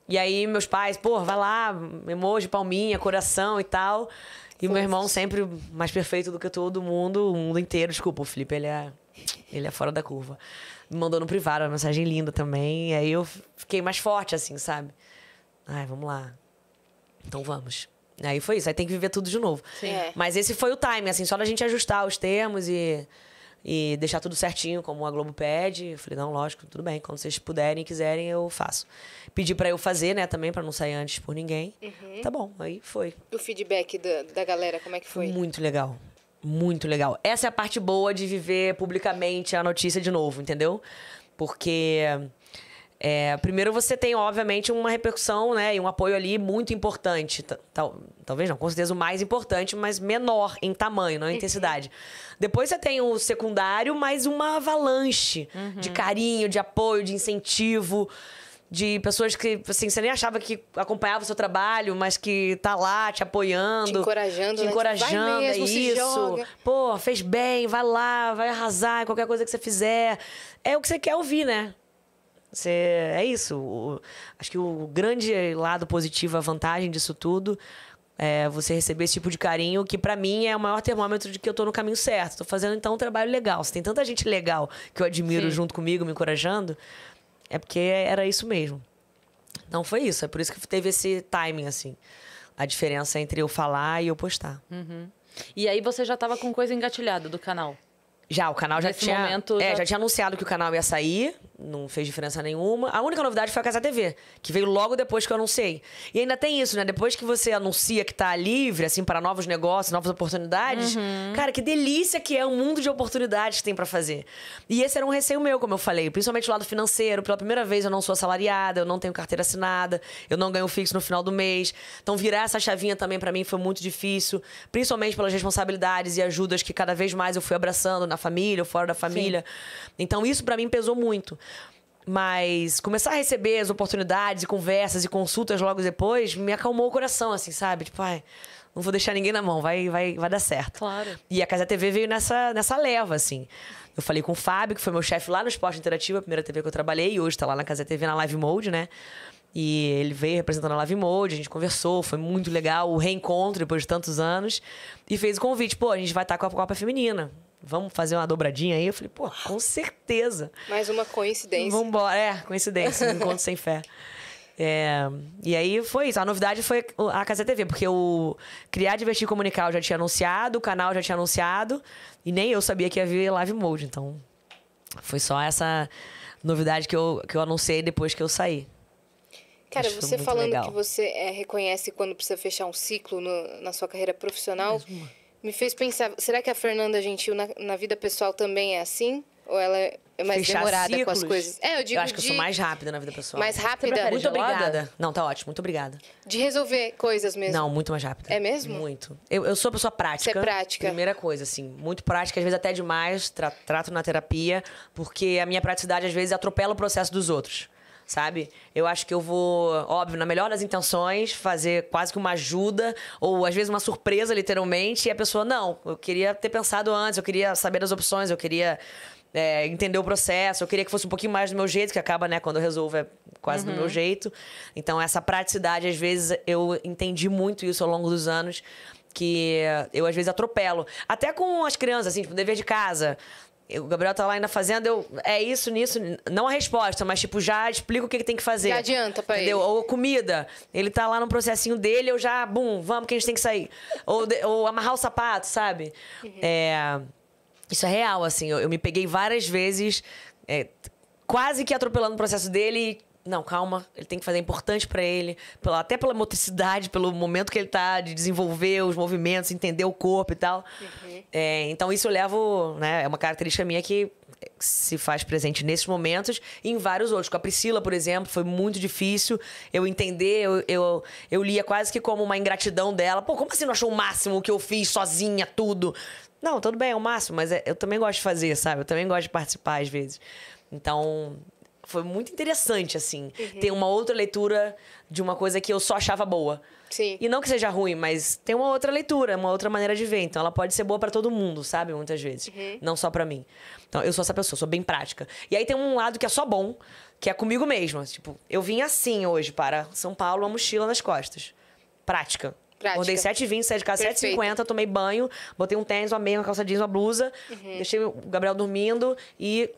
E aí meus pais, pô, vai lá, emoji, palminha, coração e tal. E o meu irmão sempre mais perfeito do que todo mundo, o mundo inteiro. Desculpa, o Felipe, ele é, ele é fora da curva. me Mandou no privado, uma mensagem linda também. E aí eu fiquei mais forte, assim, sabe? Ai, vamos lá. Então vamos. Aí foi isso, aí tem que viver tudo de novo. Sim. É. Mas esse foi o time, assim, só da gente ajustar os termos e e deixar tudo certinho, como a Globo pede. Eu falei, não, lógico, tudo bem, quando vocês puderem e quiserem, eu faço. Pedi para eu fazer, né, também, para não sair antes por ninguém. Uhum. Tá bom, aí foi. O feedback da, da galera, como é que foi? Muito legal. Muito legal. Essa é a parte boa de viver publicamente a notícia de novo, entendeu? Porque é, primeiro você tem, obviamente, uma repercussão né, e um apoio ali muito importante. Tal, talvez não, com certeza o mais importante, mas menor em tamanho, não em intensidade. Depois você tem o secundário, mas uma avalanche uhum. de carinho, de apoio, de incentivo, de pessoas que assim, você nem achava que acompanhava o seu trabalho, mas que tá lá te apoiando. Te encorajando, te né? Tipo, encorajando, é mesmo, é isso. Pô, fez bem, vai lá, vai arrasar, qualquer coisa que você fizer. É o que você quer ouvir, né? Você, é isso. O, acho que o grande lado positivo, a vantagem disso tudo, é você receber esse tipo de carinho, que para mim é o maior termômetro de que eu tô no caminho certo. Tô fazendo então um trabalho legal. Se tem tanta gente legal que eu admiro Sim. junto comigo, me encorajando, é porque era isso mesmo. Então foi isso. É por isso que teve esse timing, assim. A diferença entre eu falar e eu postar. Uhum. E aí você já tava com coisa engatilhada do canal? Já, o canal já tinha. Momento, é, já... já... tinha anunciado que o canal ia sair, não fez diferença nenhuma. A única novidade foi a Casa TV, que veio logo depois que eu anunciei. E ainda tem isso, né? Depois que você anuncia que tá livre, assim, para novos negócios, novas oportunidades, uhum. cara, que delícia que é o um mundo de oportunidades que tem para fazer. E esse era um receio meu, como eu falei, principalmente o lado financeiro. Pela primeira vez eu não sou assalariada, eu não tenho carteira assinada, eu não ganho fixo no final do mês. Então virar essa chavinha também para mim foi muito difícil, principalmente pelas responsabilidades e ajudas que cada vez mais eu fui abraçando na família ou fora da família. Sim. Então isso para mim pesou muito. Mas começar a receber as oportunidades e conversas e consultas logo depois me acalmou o coração, assim, sabe? Tipo, ai, não vou deixar ninguém na mão, vai, vai, vai dar certo. Claro. E a Casa TV veio nessa, nessa leva, assim. Eu falei com o Fábio, que foi meu chefe lá no Esporte Interativo, a primeira TV que eu trabalhei, e hoje está lá na Casa TV na Live Mode, né? E ele veio representando a Live Mode, a gente conversou, foi muito legal o reencontro depois de tantos anos. E fez o convite, pô, a gente vai estar tá com a Copa Feminina vamos fazer uma dobradinha aí? Eu falei, pô, com certeza. Mais uma coincidência. Vamos embora. É, coincidência, um encontro sem fé. É, e aí foi isso. A novidade foi a Casa TV, porque o Criar, Divertir e Comunicar eu já tinha anunciado, o canal já tinha anunciado, e nem eu sabia que ia vir live mode. Então, foi só essa novidade que eu, que eu anunciei depois que eu saí. Cara, você falando legal. que você é, reconhece quando precisa fechar um ciclo no, na sua carreira profissional. Mesmo. Me fez pensar, será que a Fernanda Gentil na, na vida pessoal também é assim? Ou ela é mais Fechar demorada ciclos. com as coisas? É, eu digo. Eu acho que de... eu sou mais rápida na vida pessoal. Mais rápida? Muito gelada? obrigada. Não, tá ótimo, muito obrigada. De resolver coisas mesmo? Não, muito mais rápida. É mesmo? Muito. Eu, eu sou pessoa prática. Você é prática? Primeira coisa, assim. Muito prática, às vezes até demais. Tra trato na terapia, porque a minha praticidade, às vezes, atropela o processo dos outros sabe? Eu acho que eu vou, óbvio, na melhor das intenções, fazer quase que uma ajuda, ou às vezes uma surpresa, literalmente, e a pessoa, não, eu queria ter pensado antes, eu queria saber as opções, eu queria. É, entender o processo, eu queria que fosse um pouquinho mais do meu jeito, que acaba, né, quando eu resolvo é quase uhum. do meu uhum. jeito. Então, essa praticidade, às vezes, eu entendi muito isso ao longo dos anos, que eu, às vezes, atropelo. Até com as crianças, assim, tipo, dever de casa o Gabriel tá lá ainda fazendo, eu. É isso, nisso. Não a resposta, mas, tipo, já explica o que, que tem que fazer. Já adianta pra entendeu? ele. Ou comida. Ele tá lá no processinho dele, eu já, bum, vamos que a gente tem que sair. ou, de, ou amarrar o sapato, sabe? Uhum. É, isso é real, assim. Eu, eu me peguei várias vezes. É, quase que atropelando o processo dele não, calma, ele tem que fazer, é importante para ele, pela, até pela motricidade, pelo momento que ele tá de desenvolver os movimentos, entender o corpo e tal. Uhum. É, então isso eu levo, né, é uma característica minha que se faz presente nesses momentos e em vários outros. Com a Priscila, por exemplo, foi muito difícil eu entender, eu, eu, eu lia quase que como uma ingratidão dela. Pô, como assim não achou o máximo o que eu fiz sozinha, tudo? Não, tudo bem, é o máximo, mas é, eu também gosto de fazer, sabe? Eu também gosto de participar às vezes. Então, foi muito interessante, assim, uhum. uma outra leitura de uma coisa que eu só achava boa. Sim. E não que seja ruim, mas tem uma outra leitura, uma outra maneira de ver. Então ela pode ser boa para todo mundo, sabe? Muitas vezes. Uhum. Não só para mim. Então eu sou essa pessoa, sou bem prática. E aí tem um lado que é só bom, que é comigo mesma. Tipo, eu vim assim hoje para São Paulo, uma mochila nas costas. Prática. Prática. Acordei 7h20, saí de casa 7h50, tomei banho, botei um tênis, uma meia, uma calça jeans, uma blusa, uhum. deixei o Gabriel dormindo e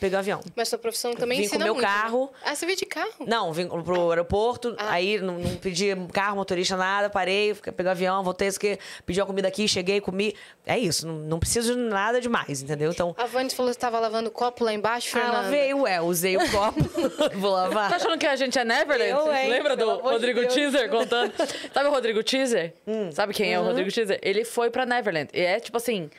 peguei o avião. Mas sua profissão também vim ensina Vim com meu muito, né? carro. Né? Ah, você veio de carro? Não, vim pro aeroporto, ah. aí não, não, pedi carro, motorista, nada, parei, peguei o avião, voltei, isso aqui, pedi a comida aqui, cheguei, comi. É isso, não, não preciso de nada demais, entendeu? Então... A Vani falou que estava lavando copo lá embaixo, ah, Fernanda. Ah, lavei, ué, usei o copo, vou lavar. Tá achando que a gente é Neverland? Eu, hein, Lembra do Rodrigo Teaser contando? Sabe o Rodrigo Teaser? Hum. Sabe quem é o uhum. Rodrigo Teaser? Ele foi pra Neverland. E é tipo assim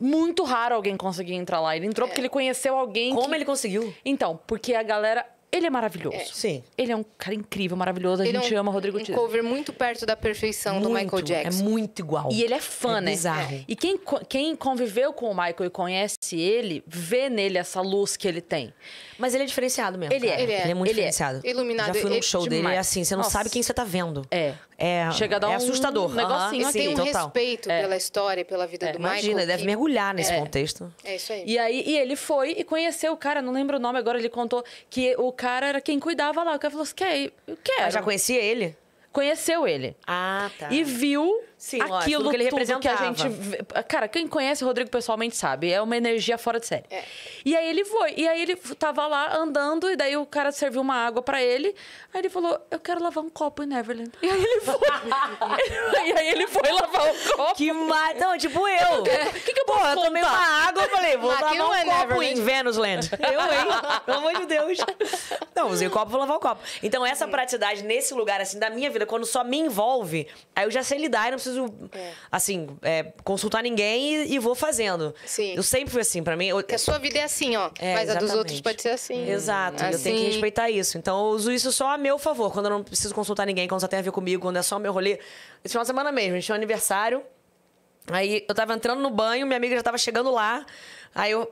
muito raro alguém conseguir entrar lá. Ele entrou é. porque ele conheceu alguém. Como que... ele conseguiu? Então, porque a galera. Ele é maravilhoso. É. Sim. Ele é um cara incrível, maravilhoso. A ele é gente é um, ama Rodrigo Tizio. um cover muito perto da perfeição muito, do Michael Jackson. É muito igual. E ele é fã, é né? Bizarro. É. E quem, quem conviveu com o Michael e conhece ele, vê nele essa luz que ele tem. Mas ele é diferenciado mesmo. Ele, é. ele, é. ele é muito ele é diferenciado. É. Iluminado. já fui num show dele e assim, você não Nossa. sabe quem você tá vendo. É. É, Chega a dar é um assustador. Um negocinho uhum, assim. Tem um total. respeito é. pela história, pela vida é. do Imagina, Michael. Imagina, deve mergulhar nesse é. contexto. É isso aí. E aí e ele foi e conheceu o cara, não lembro o nome agora, ele contou que o cara era quem cuidava lá. O cara falou assim, quer? Eu quero. Eu ah, já conhecia ele? Conheceu ele. Ah, tá. E viu Sim, aquilo lógico, que ele representava. Que a gente, cara, quem conhece o Rodrigo pessoalmente sabe, é uma energia fora de série. É. E aí ele foi, e aí ele tava lá andando e daí o cara serviu uma água para ele. Aí ele falou: "Eu quero lavar um copo em Neverland". E aí ele foi. e aí ele foi lavar um copo. Que mar... não, tipo eu. O que, que eu Pô, eu tomei uma água, e falei: "Vou lavar um é copo Neverland. em Venusland". Eu, hein? Pelo amor de Deus. Não, usei o copo, vou lavar o copo. Então essa praticidade nesse lugar assim da minha vida, quando só me envolve, aí eu já sei lidar, não preciso, é. assim, é, consultar ninguém e, e, vou fazendo. Sim. Eu sempre fui assim, para mim. Eu... a sua vida é assim, ó. É, mas exatamente. a dos outros pode ser assim. Exato. Assim. Eu tenho que assim. respeitar isso. Então eu uso isso só a meu favor. Quando eu não preciso consultar ninguém, quando só tem a ver comigo, quando é só meu rolê. Esse final de semana mesmo, a gente tinha um aniversário. Aí eu tava entrando no banho, minha amiga já tava chegando lá. Aí eu.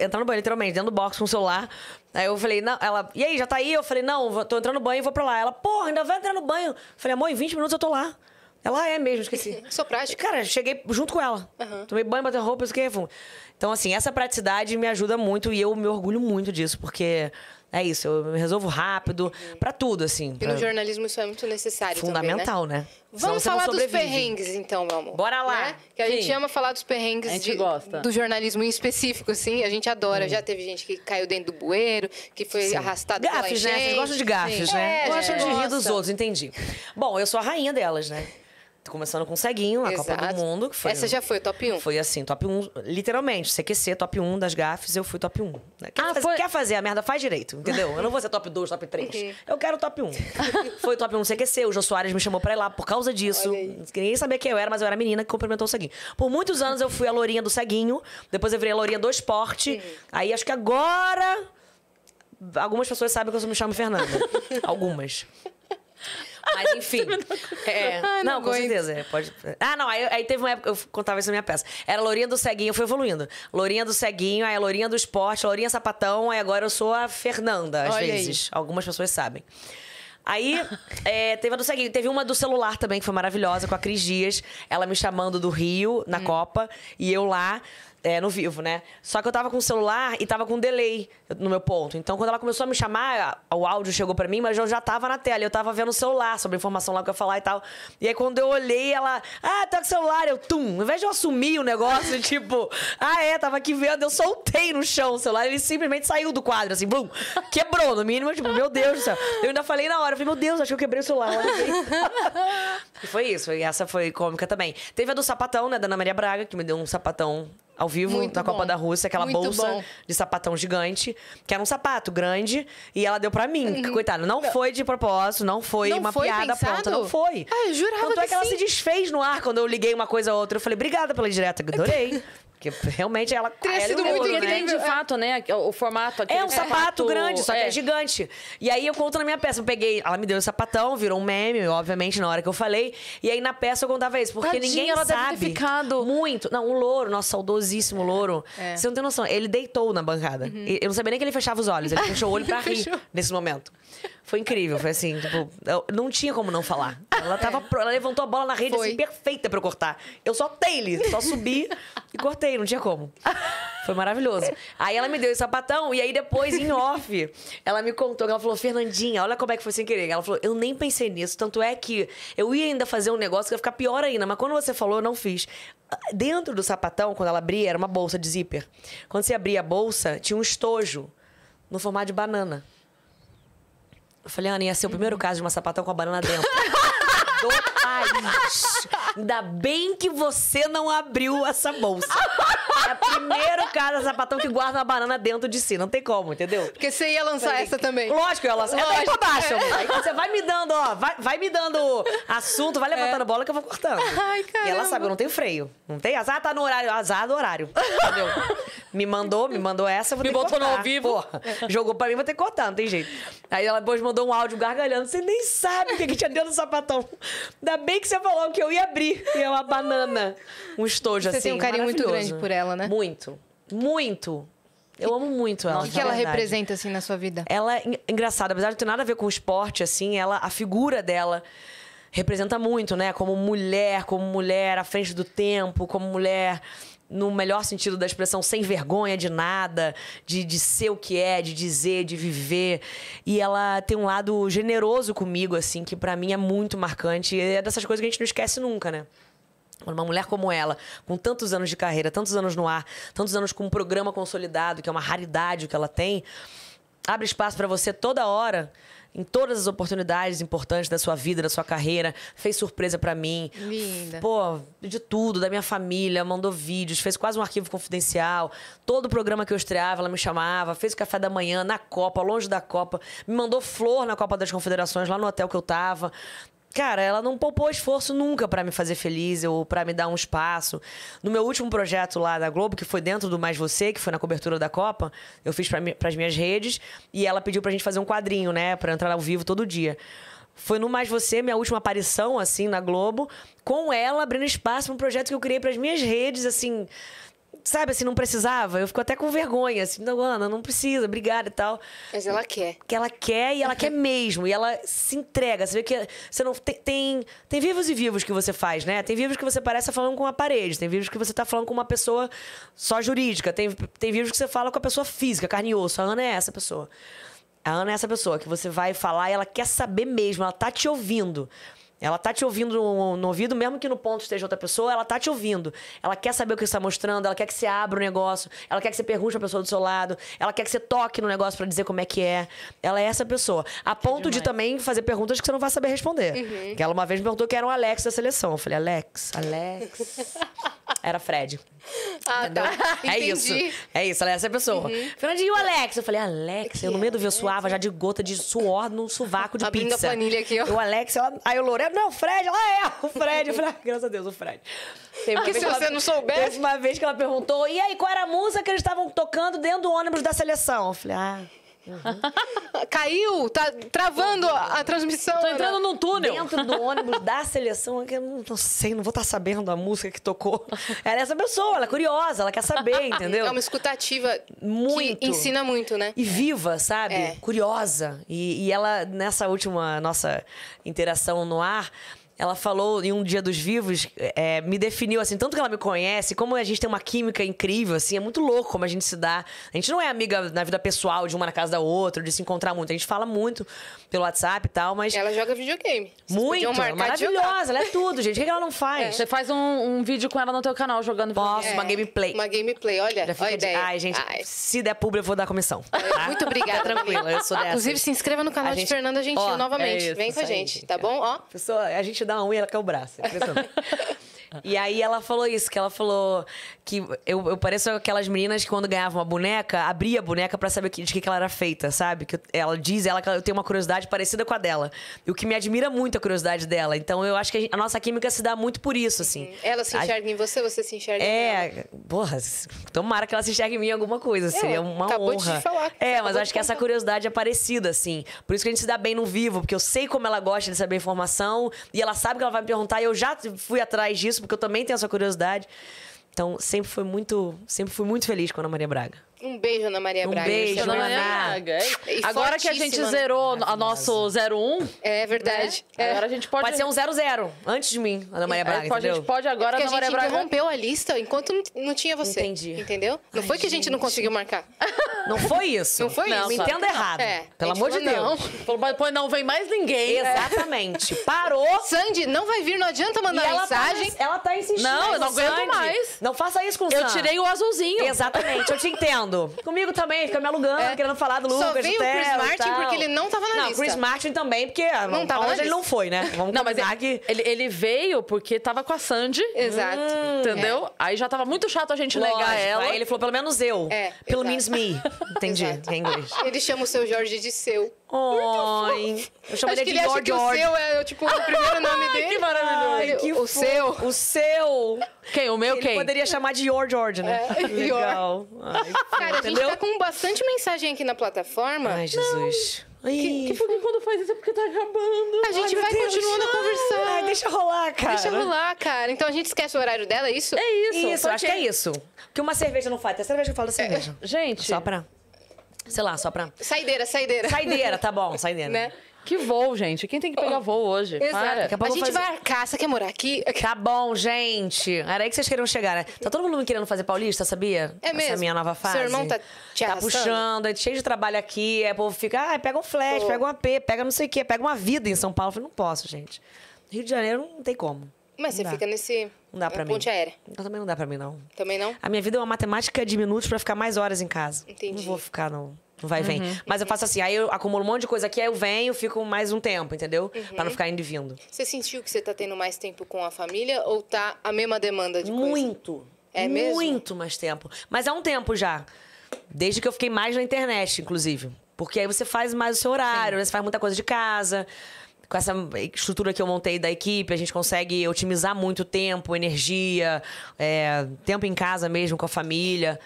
Entrando no banho, literalmente, dentro do box com o celular. Aí eu falei, não, ela, e aí, já tá aí? Eu falei, não, tô entrando no banho e vou pra lá. Ela, porra, ainda vai entrar no banho. Eu falei, amor, em 20 minutos eu tô lá. Ela é mesmo, esqueci. Sou prática. Cara, cheguei junto com ela. Uhum. Tomei banho, botei roupa, isso que Então, assim, essa praticidade me ajuda muito e eu me orgulho muito disso, porque é isso, eu resolvo rápido, uhum. para tudo, assim. Pra... E no jornalismo isso é muito necessário. Fundamental, também, né? né? Vamos falar dos perrengues, então, meu amor. Bora lá. Né? Que a Sim. gente ama falar dos perrengues a gente de, gosta. do jornalismo em específico, assim. A gente adora. Já teve gente que caiu dentro do bueiro, que foi Sim. arrastado gafes, pela né? Vocês gostam de gafes, Sim. É, né? É, gostam de rir dos outros, entendi. Bom, eu sou a rainha delas, né? Começando com o Ceguinho, a Exato. Copa do Mundo. Que foi, Essa já foi, top 1. Foi assim, top 1, literalmente. CQC, top 1 das gafes, eu fui top 1. Né? Quer, ah, fazer, foi... quer fazer a merda, faz direito, entendeu? Eu não vou ser top 2, top 3. Okay. Eu quero top 1. foi top 1 CQC, o Jô Soares me chamou pra ir lá por causa disso. Ninguém sabia quem eu era, mas eu era a menina que cumprimentou o Ceguinho. Por muitos anos eu fui a lourinha do Ceguinho, depois eu virei a lourinha do esporte. Sim. Aí acho que agora algumas pessoas sabem que eu me chamo Fernanda. algumas. Mas enfim. é, Ai, não, não com certeza. É, pode... Ah, não. Aí, aí, teve uma época, eu contava isso na minha peça. Era Lourinha do Ceguinho, foi evoluindo. Lourinha do Ceguinho, aí Lourinha do Esporte, Lourinha Sapatão, aí agora eu sou a Fernanda, às Olha vezes. Aí. Algumas pessoas sabem. Aí é, teve a do ceguinho, teve uma do celular também, que foi maravilhosa, com a Cris Dias, ela me chamando do Rio na hum. Copa, e eu lá. É, no vivo, né? Só que eu tava com o celular e tava com um delay no meu ponto. Então, quando ela começou a me chamar, o áudio chegou para mim, mas eu já tava na tela. Eu tava vendo o celular sobre a informação lá que eu ia falar e tal. E aí, quando eu olhei, ela... Ah, tá com o celular. Eu, tum. Ao invés de eu assumir o negócio, tipo... Ah, é, tava aqui vendo. Eu soltei no chão o celular. Ele simplesmente saiu do quadro, assim, blum. Quebrou, no mínimo. Tipo, meu Deus do céu. Eu ainda falei na hora. Eu falei, meu Deus, acho que eu quebrei o celular. e foi isso. E essa foi cômica também. Teve a do sapatão, né? Da Ana Maria Braga, que me deu um sapatão ao vivo Muito na bom. Copa da Rússia, aquela Muito bolsa bom. de sapatão gigante, que era um sapato grande, e ela deu para mim. Uhum. Coitada, não, foi de propósito, não foi não uma foi piada pensado? pronta, não foi. Ah, eu jurava Tanto que é que sim. ela se desfez no ar quando eu liguei uma coisa a outra. Eu falei, obrigada pela direta, adorei. Porque realmente ela. Teria ela é sido muito grande. de é. fato, né? O formato aqui. É um sapato, sapato grande, só que é. é. gigante. E aí eu conto na minha peça. Eu peguei. Ela me deu o um sapatão, virou um meme, obviamente, na hora que eu falei. E aí na peça eu contava isso. Porque Tadinha, ninguém ela sabe. Deve ter ficado. Muito. Não, o louro, nosso saudosíssimo louro. É. Você não tem noção. Ele deitou na bancada. Uhum. Eu não sabia nem que ele fechava os olhos. Ele fechou o olho pra rir nesse momento. Foi incrível, foi assim, tipo, não tinha como não falar. Ela tava, é. ela levantou a bola na rede assim, foi. assim, perfeita para eu cortar. Eu só taile, só subi e cortei, não tinha como. Foi maravilhoso. Aí ela me deu esse sapatão e aí depois em off, ela me contou, ela falou: "Fernandinha, olha como é que foi sem querer". Ela falou: "Eu nem pensei nisso, tanto é que eu ia ainda fazer um negócio que ia ficar pior ainda, mas quando você falou, eu não fiz". Dentro do sapatão, quando ela abria, era uma bolsa de zíper. Quando você abria a bolsa, tinha um estojo no formato de banana. Eu falei, Ana, ia ser o uhum. primeiro caso de uma sapatão com a banana dentro. do país. Ainda bem que você não abriu essa bolsa. É o primeiro cara sapatão que guarda a banana dentro de si. Não tem como, entendeu? Porque você ia lançar falei, essa também. Lógico, eu ia lançar. Lógico. É daí pra baixo, amor. Aí você vai me dando, ó, vai, vai me dando assunto, vai levantando é. bola que eu vou cortando. Ai, cara. E ela sabe, eu não tenho freio. Não tem azar, tá no horário. Azar do horário. Entendeu? me mandou, me mandou essa, vou me ter que cortar. Me botou no ao vivo. Porra, jogou pra mim, vou ter que cortar, não tem jeito. Aí ela depois mandou um áudio gargalhando. Você nem sabe o que, que tinha dentro do sapatão. Ainda bem que você falou que eu ia abrir. E é uma banana. Um estojo você assim. Você tem um assim, carinho muito grande por ela ela, né? Muito. Muito. Eu amo muito ela. O que, que ela representa, assim, na sua vida? Ela é engraçada, apesar de não ter nada a ver com o esporte, assim, ela, a figura dela representa muito, né? Como mulher, como mulher à frente do tempo, como mulher no melhor sentido da expressão, sem vergonha de nada, de, de ser o que é, de dizer, de viver. E ela tem um lado generoso comigo, assim, que para mim é muito marcante. E é dessas coisas que a gente não esquece nunca, né? Uma mulher como ela, com tantos anos de carreira, tantos anos no ar, tantos anos com um programa consolidado, que é uma raridade que ela tem, abre espaço para você toda hora em todas as oportunidades importantes da sua vida, da sua carreira, fez surpresa para mim. Linda. Pô, de tudo, da minha família, mandou vídeos, fez quase um arquivo confidencial. Todo o programa que eu estreava, ela me chamava, fez o café da manhã na Copa, longe da Copa, me mandou flor na Copa das Confederações, lá no hotel que eu tava. Cara, ela não poupou esforço nunca para me fazer feliz ou para me dar um espaço. No meu último projeto lá da Globo, que foi dentro do Mais Você, que foi na cobertura da Copa, eu fiz para as minhas redes e ela pediu pra gente fazer um quadrinho, né, para entrar ao vivo todo dia. Foi no Mais Você, minha última aparição assim na Globo, com ela abrindo espaço para um projeto que eu criei para as minhas redes, assim, sabe assim, não precisava. Eu fico até com vergonha, assim, não, Ana, não precisa, obrigada e tal. Mas ela quer. Que ela quer e ela quer mesmo. E ela se entrega. Você vê que você não. Tem, tem, tem vivos e vivos que você faz, né? Tem vivos que você parece tá falando com uma parede, tem vivos que você tá falando com uma pessoa só jurídica, tem, tem vivos que você fala com a pessoa física, carne e osso. A Ana é essa pessoa. A Ana é essa pessoa que você vai falar e ela quer saber mesmo, ela tá te ouvindo. Ela tá te ouvindo no, no, ouvido, mesmo que no ponto esteja outra pessoa, ela tá te ouvindo. Ela quer saber o que você tá mostrando, ela quer que você abra o negócio, ela quer que você pergunte a pessoa do seu lado, ela quer que você toque no negócio para dizer como é que é. Ela é essa pessoa. A ponto de também fazer perguntas que você não vai saber responder. Uhum. Que ela uma vez me perguntou que era um Alex da seleção. Eu falei, Alex, Alex. Era Fred. Ah, tá. Entendeu? Tá. É isso. É isso, ela é essa pessoa. Uhum. Fernandinho e o Alex. Eu falei, Alex, eu no meio do ver suava já de gota de suor no sovaco de pizza. A planilha aqui, ó. O Alex, ela... aí o Loura é não, o Fred, lá é o Fred. Eu falei, ah, graças a Deus, o Fred. Teve ah, que se você ela, não soubesse. Teve uma vez que ela perguntou, e aí, qual era a música que eles estavam tocando dentro do ônibus da seleção? Eu falei, ah. Uhum. Caiu, tá travando a transmissão. Tô entrando num túnel. Dentro do ônibus da seleção, é eu não, não sei, não vou estar tá sabendo a música que tocou. Ela é essa pessoa, ela é curiosa, ela quer saber, entendeu? É uma escutativa muito. que ensina muito, né? E viva, sabe? É. Curiosa. E, e ela, nessa última nossa interação no ar, ela falou em um Dia dos Vivos, é, me definiu assim, tanto que ela me conhece, como a gente tem uma química incrível, assim, é muito louco como a gente se dá. A gente não é amiga na vida pessoal, de uma na casa da outra, de se encontrar muito. A gente fala muito pelo WhatsApp e tal, mas. Ela joga videogame. muito, maravilhosa, ela é tudo, gente. O que, ela não faz? É. Você faz um, um, vídeo com ela no teu canal jogando Posso, uma é, gameplay. Uma gameplay, olha. Já fica olha ideia. Ai, gente, Ai. se der público, eu vou dar comissão. Tá? Muito obrigada. tranquila, eu sou dessa. Inclusive, se inscreva no canal de Fernanda Gentil ó, novamente. É isso, Vem com a gente, tá bom? Ó. Pessoa, a gente te dá uma unha, ela quer o braço. É impressionante. E aí ela falou isso, que ela falou que eu, eu pareço aquelas meninas que quando ganhavam uma boneca, abria a boneca para saber de que, que ela era feita, sabe? Que ela diz, ela que eu tenho uma curiosidade parecida com a dela. E o que me admira muito é a curiosidade dela. Então eu acho que a, gente, a, nossa química se dá muito por isso, assim. Uhum. Ela se enxerga a, em você, você se enxerga é, em ela. Porra, tomara que ela se enxergue em mim em alguma coisa, é, seria uma honra. de falar. É, mas acho que essa curiosidade é parecida, assim. Por isso que a gente se dá bem no vivo, porque eu sei como ela gosta de saber informação e ela sabe que ela vai me perguntar e eu já fui atrás disso porque eu também tenho essa curiosidade. Então, sempre foi muito, sempre fui muito feliz com a Ana Maria Braga. Um beijo, Ana Maria Braga. Um beijo, é Ana Maria Braga. Agora que a gente né? zerou a nosso 01. É verdade. Né? É. Agora a gente pode. Pode ser um 00 antes de mim, Ana Maria é, Braga. É, a gente pode agora, é Ana Maria Braga. A gente interrompeu a lista enquanto não tinha você. Entendi. Entendeu? Não Ai, foi que gente. a gente não conseguiu marcar. Não foi isso. Não foi não, isso. Me entenda errado. É. Pelo amor de Deus. Não. não vem mais ninguém. É. Exatamente. Parou. Sandy, não vai vir, não adianta mandar tá mensagem. Tá, ela tá insistindo. Não, eu não aguento mais. Não faça isso com o Eu tirei o azulzinho. Exatamente, eu te entendo. Comigo também, fica me alugando, é. querendo falar do Lucas. Só veio o Chris Martin porque ele não tava na não, lista. Não, Chris Martin também, porque ah, não tava hoje ele não foi, né? Vamos não, mas ele, é- que... ele, ele, veio porque tava com a Sandy. Exato. Hum, é. entendeu? É. Aí já tava muito chato a gente Lógico, negar ela. Aí ele falou, pelo menos eu. É, pelo exato. means me. Entendi, inglês. É ele chama o seu Jorge de seu. Oi. Eu chamo ele de ele Lord acha que o seu é tipo, o primeiro nome dele. que maravilhoso. Ai, que o fofo. seu? O seu. Quem? O meu ele quem? poderia chamar de Your George, né? É. Legal. Ai, Cara, a gente tá com bastante mensagem aqui na plataforma. Ai, Jesus. Não. Que, que quando faz isso é porque tá acabando. A gente Ai, vai Deus, continuando a conversar. Ai, deixa rolar, cara. Deixa rolar, cara. Então a gente esquece o horário dela, é isso? É isso. Isso, acho que é isso. Que uma cerveja não faz. É a cerveja que eu falo cerveja. É. Gente. Só pra. Sei lá, só pra. Saideira, saideira. Saideira, tá bom, saideira. né? Que voo, gente. Quem tem que pegar voo hoje? Exato. a, a gente fazer... vai arcar. Você quer morar aqui? Tá bom, gente. Era aí que vocês queriam chegar, né? Tá todo mundo me querendo fazer paulista, sabia? É Essa mesmo? Essa é a minha nova fase. Seu irmão tá te Tá puxando, é cheio de trabalho aqui. Aí é o povo fica, ah, pega um flash, Pô. pega um AP, pega não sei o quê. Pega uma vida em São Paulo. Eu falei, não posso, gente. Rio de Janeiro não tem como. Mas não você dá. fica nesse... Não dá é pra mim. Ponte aérea. Então também não dá pra mim, não. Também não? A minha vida é uma matemática de minutos pra ficar mais horas em casa. Entendi. Não vou ficar, não. Não vai e vem. Uhum. Mas eu faço assim, aí eu acumulo um monte de coisa aqui, aí eu venho, fico mais um tempo, entendeu? Uhum. Pra não ficar indo e vindo. Você sentiu que você tá tendo mais tempo com a família ou tá a mesma demanda de Muito. Coisa? É mesmo? Muito mais tempo. Mas é um tempo já. Desde que eu fiquei mais na internet, inclusive. Porque aí você faz mais o seu horário, né? você faz muita coisa de casa com essa estrutura que eu montei da equipe, a gente consegue otimizar muito tempo, energia, é, tempo em casa mesmo com a família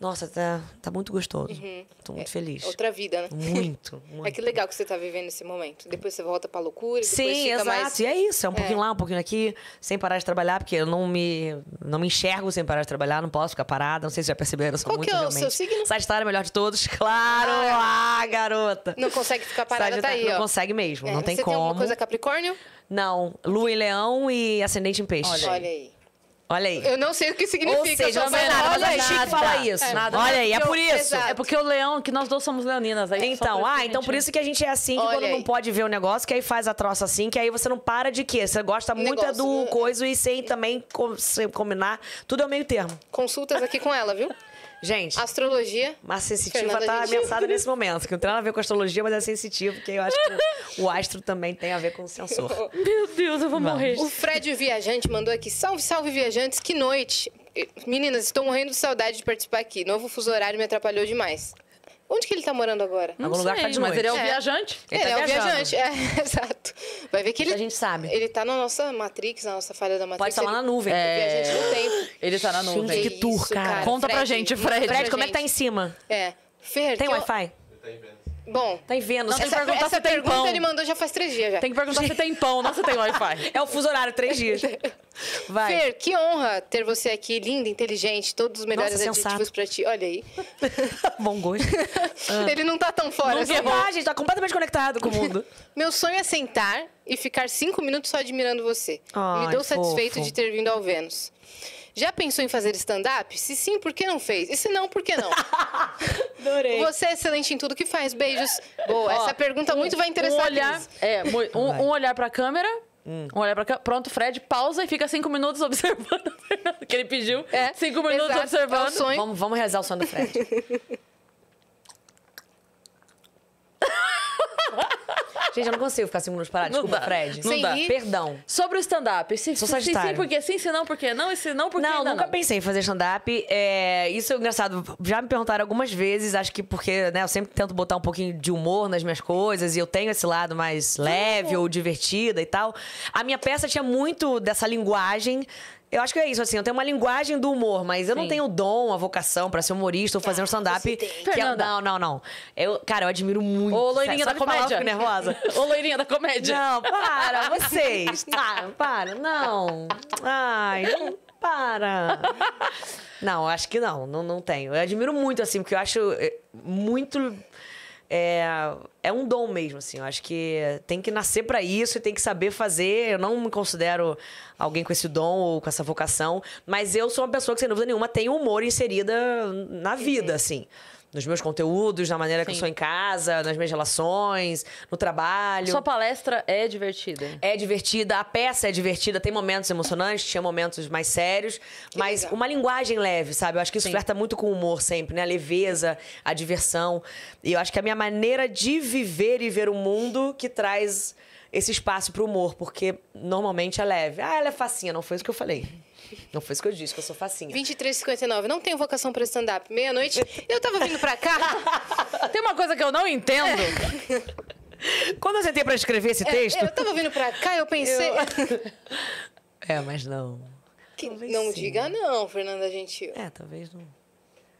nossa, tá, tá muito gostoso. Uhum. Tô muito é, feliz. Outra vida, né? Muito, muito, É que legal que você tá vivendo esse momento. Depois você volta pra loucura. Sim, exato. Mais... E é isso. É um é. pouquinho lá, um pouquinho aqui, sem parar de trabalhar, porque eu não me, não me enxergo sem parar de trabalhar, não posso ficar parada. Não sei se já perceberam, sou Qual muito que é realmente. o seu signo? Sagitário é melhor de todos, claro! Ah, ah garota! Não consegue ficar parada, Sagitário, tá aí, ó. Não consegue mesmo, é, não tem você como. Você tem alguma coisa Capricórnio? Não. Lua em Leão e ascendente em Peixe. Olha aí. Olha aí. Olha aí. Eu não sei o que significa. Ou seja, não, não, nada, mas Nada, Olha é. aí, é por isso. Exato. É porque o leão, que nós dois somos leoninas. Aí é então, ah, então por isso que a gente é assim, que Olha quando aí. não pode ver o negócio, que aí faz a troça assim, que aí você não para de quê? Você gosta muito é negócio, do né? coisa e sem também combinar. Tudo é o meio termo. Consultas aqui com ela, viu? Gente. Astrologia. Mas sensitiva Fernanda tá gente... ameaçada nesse momento, que não tem nada a ver com astrologia, mas é sensitivo, porque eu acho que o, astro também tem a ver com o sensor. Meu Deus, eu vou Vamos. morrer. O Fred Viajante mandou aqui: salve, salve, viajantes, que noite. Meninas, estou morrendo de saudade de participar aqui. Novo fuso horário me atrapalhou demais. Onde que ele tá morando agora? Não Algum lugar sei, que tá de mas ele é o é. viajante. Ele, ele é tá é o viajante, é, exato. Vai ver que ele... a gente sabe. Ele tá na nossa Matrix, na nossa falha da Matrix. Pode tá estar lá na nuvem. É, é... viajante do tempo. Ele tá na nuvem. Gente, que, que tour, cara. cara. Conta Fred, pra gente, Fred. Fred, como é que tá em cima? É. Fer, Tem Wi-Fi? Ele tá em Vênus. Bom. Tá em Vênus. Não, tem que perguntar essa se tem pão. ele mandou já faz três dias já. Tem que perguntar se tem pão, não se tem Wi-Fi. É o fuso horário, três dias. Vai. Fer, que honra ter você aqui, linda, inteligente, todos os melhores Nossa, adjetivos pra ti. Olha aí. Bom gosto. Ah. Ele não tá tão fora. Não assim. Ah, gente, tá completamente conectado com o mundo. Meu sonho é sentar e ficar cinco minutos só admirando você. Ai, Me deu fofo. satisfeito de ter vindo ao Vênus. Já pensou em fazer stand-up? Se sim, por que não fez? E se não, por que não? Adorei. Você é excelente em tudo que faz. Beijos. Boa, Ó, essa pergunta um, muito vai interessar um olhar, É, um, um olhar pra câmera. Hum. Um olhar pra cá. Pronto, Fred, pausa e fica cinco minutos observando o que ele pediu. É, cinco minutos exato, é observando. É sonho. Vamos, vamos rezar o sonho do Fred. Gente, eu não consigo ficar sem minutos parados. Desculpa, dá. Fred. Não Sim, dá. Perdão. Sobre o stand-up. Se, Sou se, sim, porque sim, se não, porque não, e se não, porque não. Não, nunca pensei em fazer stand-up. É, isso é engraçado. Já me perguntaram algumas vezes, acho que porque, né, eu sempre tento botar um pouquinho de humor nas minhas coisas e eu tenho esse lado mais leve ou divertida e tal. A minha peça tinha muito dessa linguagem eu acho que é isso, assim, eu tenho uma linguagem do humor, mas eu Sim. não tenho o dom, a vocação para ser humorista ou fazer um ah, stand-up. é, não, não, não. Eu, cara, eu admiro muito. Ô, loirinha da comédia. Falar, nervosa. Ô, loirinha da comédia. Não, para, vocês. Para, tá, para, não. Ai, não, para. Não, acho que não, não, não tenho. Eu admiro muito, assim, porque eu acho eh, muito é, é um dom mesmo, assim. Eu acho que tem que nascer para isso e tem que saber fazer. Eu não me considero alguém com esse dom ou com essa vocação, mas eu sou uma pessoa que, sem dúvida nenhuma, tem humor inserida na vida, assim nos meus conteúdos, na maneira Sim. que eu sou em casa, nas minhas relações, no trabalho. Sua palestra é divertida? É divertida, a peça é divertida, tem momentos emocionantes, tinha momentos mais sérios, que mas legal. uma linguagem leve, sabe? Eu acho que isso Sim. flerta muito com o humor sempre, né? A leveza, a diversão. E eu acho que é a minha maneira de viver e ver o mundo que traz esse espaço para o humor, porque normalmente é leve. Ah, ela é facinha, não foi isso que eu falei. Não foi isso que eu disse, que eu sou facinha. 23,59. Não tenho vocação para stand-up. Meia-noite, eu tava vindo para cá. Tem uma coisa que eu não entendo. É. Quando eu sentei para escrever esse é, texto. eu tava vindo para cá, eu pensei. Eu... É, mas não. Que, não sim. diga não, Fernanda Gentil. É, talvez não.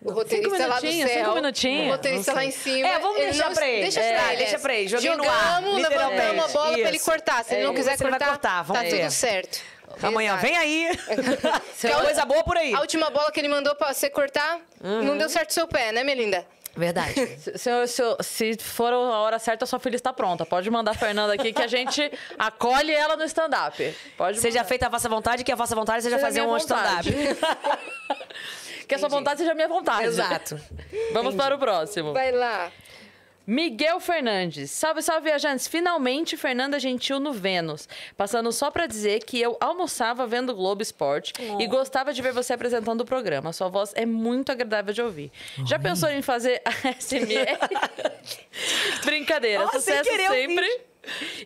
O não. roteirista lá do céu. Cinco minutinhos. O roteirista lá em cima. É, vamos deixar não, pra ele. Deixa, é, pra ele. deixa pra ele. Joguei Jogamos, no ar, levantamos a bola pra ele cortar. Se é, ele não é, quiser cortar, cortar tá ver. tudo certo. Amanhã, vem aí. Tem coisa boa por aí. A última bola que ele mandou pra você cortar, uhum. não deu certo seu pé, né, Melinda? Verdade. se, se, se, for a hora certa, a sua filha está pronta. Pode mandar a Fernanda aqui que a gente acolhe ela no stand-up. pode Seja feita a vossa vontade, que a vossa vontade seja, seja fazer um stand-up. que a sua vontade seja a minha vontade. Exato. Vamos Entendi. para o próximo. Vai lá. Miguel Fernandes. Salve, salve, viajantes. Finalmente, Fernanda Gentil no Vênus. Passando só para dizer que eu almoçava vendo Globo Esporte oh. e é. gostava de ver você apresentando o programa. Sua voz é muito agradável de ouvir. Oi. Já pensou em fazer a SMR? Brincadeira, oh, sucesso sempre. Ouvir.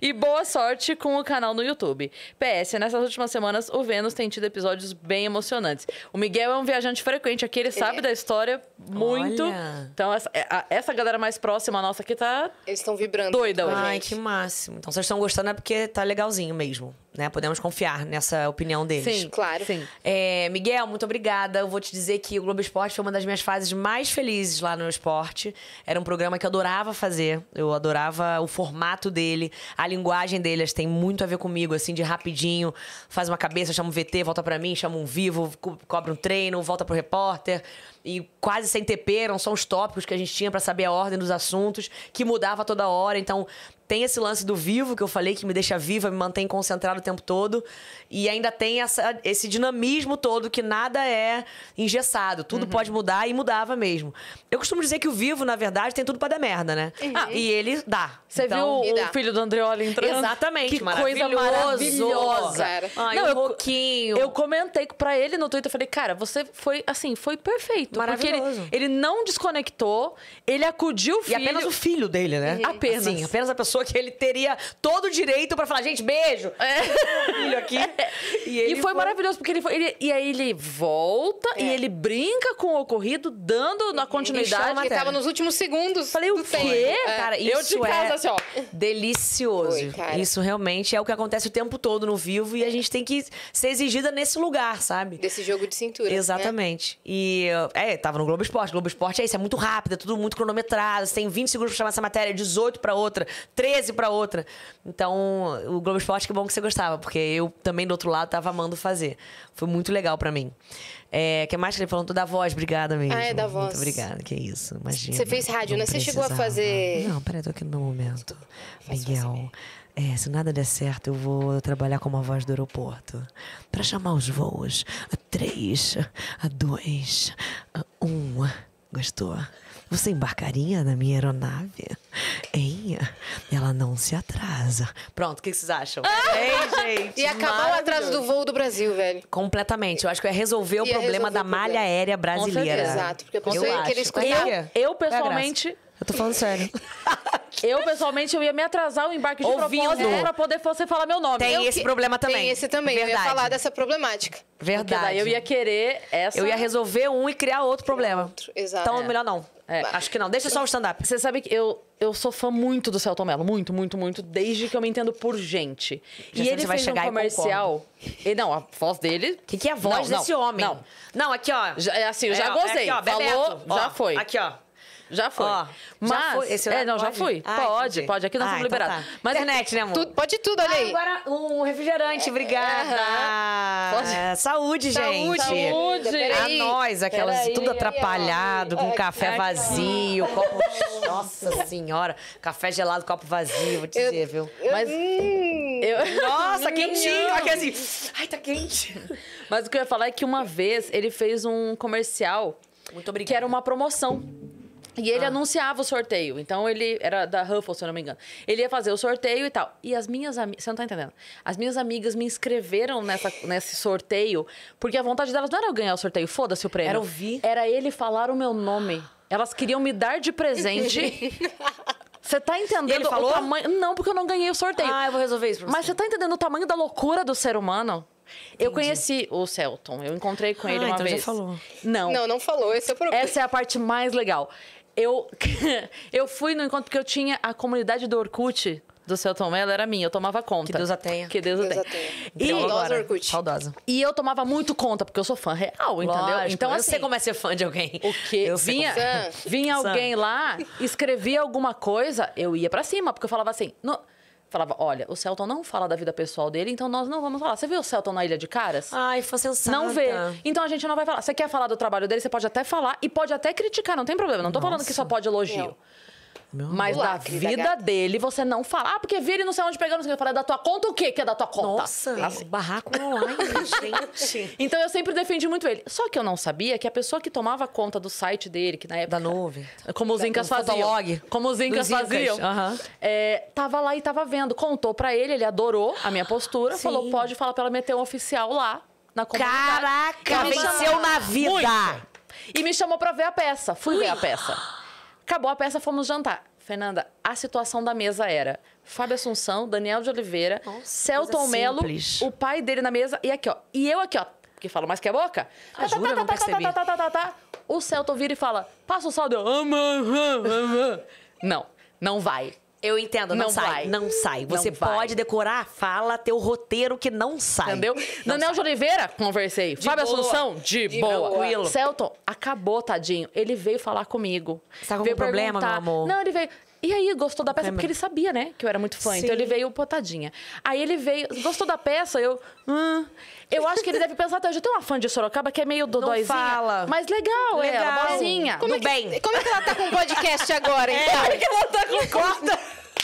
E boa sorte com o canal no YouTube. PS, nessas últimas semanas, o Vênus tem tido episódios bem emocionantes. O Miguel é um viajante frequente aqui, ele é. sabe é. da história muito. Olha. Então, essa, é, essa galera mais próxima nossa aqui tá. Eles estão vibrando. Doida hoje. Ai, que máximo. Então, vocês estão gostando é porque tá legalzinho mesmo. Né? Podemos confiar nessa opinião deles. Sim, claro. Sim. É, Miguel, muito obrigada. Eu vou te dizer que o Globo Esporte foi uma das minhas fases mais felizes lá no esporte. Era um programa que eu adorava fazer. Eu adorava o formato dele dele, a linguagem deles tem muito a ver comigo, assim, de rapidinho. Faz uma cabeça, chama um VT, volta para mim, chama um vivo, co cobra um treino, volta pro repórter e quase sem TP, eram só os tópicos que a gente tinha para saber a ordem dos assuntos, que mudava toda hora. Então, tem esse lance do vivo que eu falei, que me deixa viva, me mantém concentrado o tempo todo. E ainda tem essa, esse dinamismo todo, que nada é engessado. Tudo uhum. pode mudar e mudava mesmo. Eu costumo dizer que o vivo, na verdade, tem tudo para dar merda, né? Uhum. Ah, e ele dá. Você então, viu o filho do Andreoli entrando? Exatamente. Que coisa maravilhosa. Ai, Não, um eu, roquinho eu comentei para ele no Twitter, falei, cara, você foi, assim, foi perfeito maravilhoso Porque ele, ele não desconectou, ele acudiu o filho. E apenas o filho dele, né? Uhum. Apenas. Sim, apenas a pessoa que ele teria todo o direito para falar, gente, beijo! É. filho aqui. É. E, e foi, foi, maravilhoso, porque ele, foi, ele e aí ele volta é. e ele brinca com o ocorrido, dando na continuidade. Ele tava nos últimos segundos. Falei, o quê? É. Cara, isso Eu de é casa, é assim, ó. Delicioso. Foi, isso realmente é o que acontece o tempo todo no vivo e a gente tem que ser exigida nesse lugar, sabe? Desse jogo de cintura. Né? Exatamente. Né? E é é, tava no Globo Esporte. Globo Esporte é isso, é muito rápido, é tudo muito cronometrado. Você tem 20 segundos pra chamar essa matéria, 18 pra outra, 13 pra outra. Então, o Globo Esporte, que bom que você gostava, porque eu também do outro lado tava amando fazer. Foi muito legal pra mim. É, que mais que ele falou? Da voz, obrigada mesmo. Ah, é da voz. Muito obrigada, que isso, imagina. Você fez rádio, né? Você chegou a fazer. Não, peraí, tô aqui no meu momento. Miguel. Fazer é, se nada der certo, eu vou trabalhar como a voz do aeroporto para chamar os voos a três, a dois, a um. Gostou? Você embarcaria na minha aeronave? Hein? Ela não se atrasa. Pronto, o que vocês acham? Ah! Ei, gente. E acabar o atraso do voo do Brasil, velho. Completamente. Eu acho que é resolver o ia é problema resolver da o malha problema. aérea brasileira. Exato, porque eu pensei eu é que eles eu, eu, pessoalmente, eu tô falando sério. Eu, pessoalmente, eu ia me atrasar o embarque de Ouvindo. propósito né, pra poder você falar meu nome. Tem eu esse que... problema também. Tem esse também. Verdade. Eu ia falar dessa problemática. Verdade. daí eu ia querer essa... Eu ia resolver um e criar outro problema. Outro. Exato. Então, é. melhor não. É, acho que não. Deixa só o stand-up. Você sabe que eu, eu sou fã muito do Celton Mello. Muito, muito, muito. Desde que eu me entendo por gente. Já e ele vai fez chegar um comercial... E, e não, a voz dele... O que, que, é a voz não, desse não, homem? Não. não, aqui, ó. Já, é assim, eu já é, gozei. É aqui, ó, Falou, já foi. Aqui, ó. Já foi. Mas, já foi. Esse é, não, pode? já fui. Ai, pode, entendi. pode. Aqui nós Ai, ah, estamos então liberados. Tá. Mas, Internet, né, amor? Tu, pode tudo, olha ah, aí. Ah, agora um refrigerante, é, obrigada. Pode. É, saúde, gente. Saúde. Saúde. É A nós, aquelas tudo atrapalhado, com café vazio, copo... Nossa senhora, café gelado, copo vazio, vou dizer, eu, viu? Mas... Eu... Nossa, quentinho. Aqui assim, ai, tá quente. Mas o que eu ia falar é que uma vez ele fez um comercial... Muito obrigada. Que era uma promoção e ele ah. anunciava o sorteio. Então ele era da Huffle, se eu não me engano. Ele ia fazer o sorteio e tal. E as minhas amigas. Você não tá entendendo? As minhas amigas me inscreveram nessa, nesse sorteio, porque a vontade delas não era eu ganhar o sorteio, foda-se o prêmio. Era ouvir. Era ele falar o meu nome. Elas queriam me dar de presente. Você tá entendendo ele falou? o tamanho. Não, porque eu não ganhei o sorteio. Ah, eu vou resolver isso pra você. Mas você tá entendendo o tamanho da loucura do ser humano? Entendi. Eu conheci o Celton, eu encontrei com ah, ele uma então vez. Já falou. Não. Não, não falou, esse é o problema. Essa é a parte mais legal eu, eu fui no encontro porque eu tinha a comunidade do Orkut do seu Tomé, ela era minha, eu tomava conta. Que Deus a tenha. Que Deus, Deus a tenha. E, então, Saudosa Orkut. Saudosa. E eu tomava muito conta, porque eu sou fã real, entendeu? Lógico, então, assim, eu sei como é ser fã de alguém. O quê? Eu vinha é vinha alguém lá, escrevia alguma coisa, eu ia para cima, porque eu falava assim... No, falava: olha, o Celton não fala da vida pessoal dele, então nós não vamos falar. Você viu o Celton na Ilha de Caras? Ai, foi sensata. Não vê. Então a gente não vai falar. Você quer falar do trabalho dele, você pode até falar e pode até criticar, não tem problema. Não tô Nossa. falando que só pode elogio. Eu. Mas da vida dele, você não fala. Ah, porque vira e não sei onde pegar, que. Eu falei, é da tua conta o quê que é da tua conta? Nossa, assim. barraco é online, gente. Então eu sempre defendi muito ele. Só que eu não sabia que a pessoa que tomava conta do site dele, que na época... Da nuvem. Como os da, incas faziam. Fotolog. Como os incas faziam. Uhum. É, tava lá e tava vendo. Contou pra ele, ele adorou a minha postura. Sim. Falou, pode falar pra ela meter um oficial lá na comunidade. Caraca, venceu na vida! Muito. E me chamou pra ver a peça. Fui Ui. ver a peça. Acabou a peça, fomos jantar. Fernanda, a situação da mesa era Fábio Assunção, Daniel de Oliveira, Nossa, Celton Mello, o pai dele na mesa, e aqui, ó. E eu aqui, ó, que falo mais que a boca. O Celton vira e fala, passa o saldo. Não, não vai. Eu entendo, não, não sai. Vai. Não sai. Você não pode decorar fala, teu roteiro que não sai. Entendeu? Não Daniel sai. de Oliveira, conversei. De Fábio boa. Assunção, de, de boa. Tranquilo. Celton, acabou, tadinho. Ele veio falar comigo. Você tá com veio problema, meu amor? Não, ele veio. E aí, gostou da peça? Porque ele sabia, né? Que eu era muito fã. Sim. Então ele veio, potadinha. Aí ele veio, gostou da peça, eu. Hum. Eu acho que ele deve pensar até hoje. Tem uma fã de Sorocaba que é meio dodóizinha. Não fala. Mas legal, é, legal. ela, boazinha. Como, é bem. como é que ela tá com o podcast agora, é. então? É, como é que ela tá com. Corta!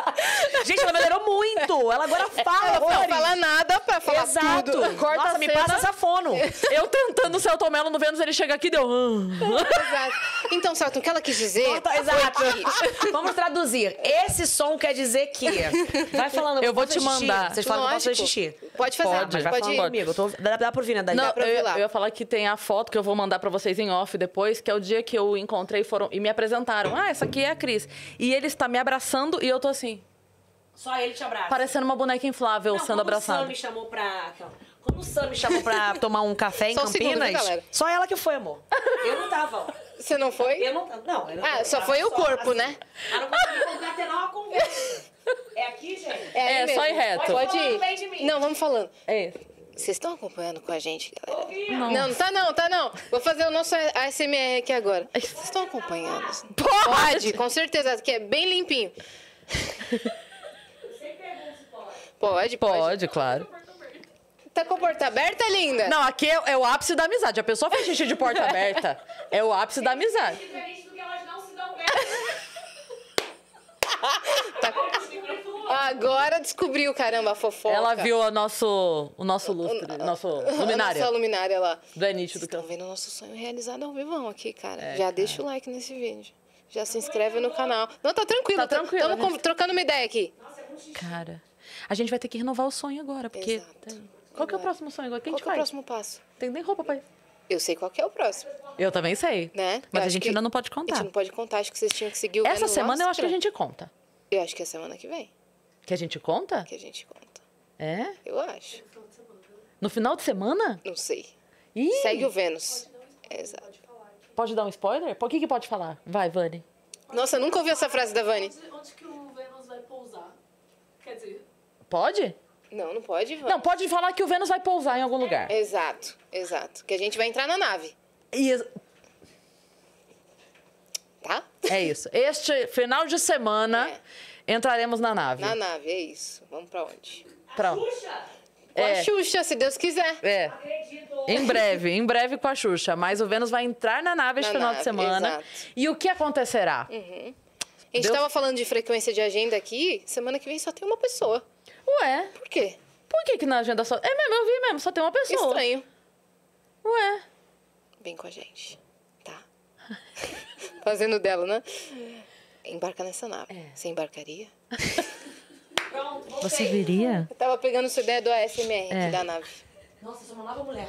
Gente, ela melhorou muito. Ela agora é, fala. Ela não fala nada pra falar Exato. tudo. Corta Nossa, me passa safono. Eu tentando o Celton Mello no Vênus, ele chega aqui e deu... Ah. Exato. Então, Celton, o que ela quis dizer... Corta, exato. Vamos traduzir. Esse som quer dizer que... Vai falando. Eu vou te mandar. Vocês falam Lógico. que eu xixi. Pode fazer. Pode, mas vai falar falando comigo. Tô... Dá, né? pra ouvir, né, Dani? Não, eu, eu, ia falar que tem a foto que eu vou mandar pra vocês em off depois, que é o dia que eu encontrei foram, e me apresentaram. Ah, essa aqui é a Cris. E ele está me abraçando e eu tô assim... Só ele te abraça. Parecendo uma boneca inflável não, sendo abraçada. Como o Sam me chamou pra. Como o Sam me chamou pra tomar um café em só Campinas. Um segundo, só ela que foi, amor. Eu não tava, ó. Você não foi? Eu não Não, eu não Ah, só foi o só, corpo, assim, né? Eu não consegui concatenar uma conversa. É aqui, gente? É, é só ir reto. Pode, Pode ir. Não, vamos falando. É Vocês estão acompanhando com a gente, galera? Não. não, tá não, tá não. Vou fazer o nosso ASMR aqui agora. Vocês estão acompanhando? Assim? Pode. Pode, com certeza, que é bem limpinho. Pode, pode. claro. Tá com a porta aberta, linda? Não, aqui é, é o ápice da amizade. A pessoa faz xixi de porta aberta. É o ápice da amizade. É diferente do que elas não se dão bem. tá... Agora descobriu, caramba, a fofoca. Ela viu o nosso, o nosso lustre, o, nosso luminária. A nossa luminária lá. Do é nítido. Estão vendo o nosso sonho realizado ao vivão aqui, cara. É, Já cara. deixa o like nesse vídeo. Já se inscreve no canal. Não, tá tranquilo. Tá tranquilo. Estamos trocando uma ideia aqui. Cara a gente vai ter que renovar o sonho agora, porque... Exato. Qual que é o próximo sonho agora? Quem qual que é o próximo passo? Tem nem roupa, pai. Eu sei qual que é o próximo. Eu também sei. Né? Mas a gente ainda não pode contar. A gente não pode contar, acho que vocês tinham que seguir o Essa semana eu acho que a gente conta. Eu acho que é semana que vem. Que a gente conta? Que a gente conta. É? Eu acho. No final de semana? Não sei. Ih. Segue o Vênus. exato. Pode dar um spoiler? Por que, que pode falar? Vai, Vani. Nossa, nunca ouvi essa frase da Vani. Onde, onde que o Vênus vai pousar? Quer dizer, Pode? Não, não pode. Não, pode falar que o Vênus vai pousar em algum é, lugar. Exato, exato. Que a gente vai entrar na nave. E... Tá? É isso. Este final de semana é. entraremos na nave. Na nave, é isso. Vamos pra onde? Pra onde? Com é. a Xuxa, se Deus quiser. É. Acredito. Em breve, em breve com a Xuxa. Mas o Vênus vai entrar na nave este final de semana. Exato. E o que acontecerá? Uhum. A gente estava falando de frequência de agenda aqui. Semana que vem só tem uma pessoa. Ué. Por quê? Por que, que na agenda só. É mesmo, eu vi mesmo, só tem uma pessoa. Estranho. Ué. Vem com a gente, tá? Fazendo dela, né? Embarca nessa nave. É. Você embarcaria? Pronto, Você viria? Eu tava pegando sua ideia do ASMR é. da nave. Nossa, eu sou uma nova mulher.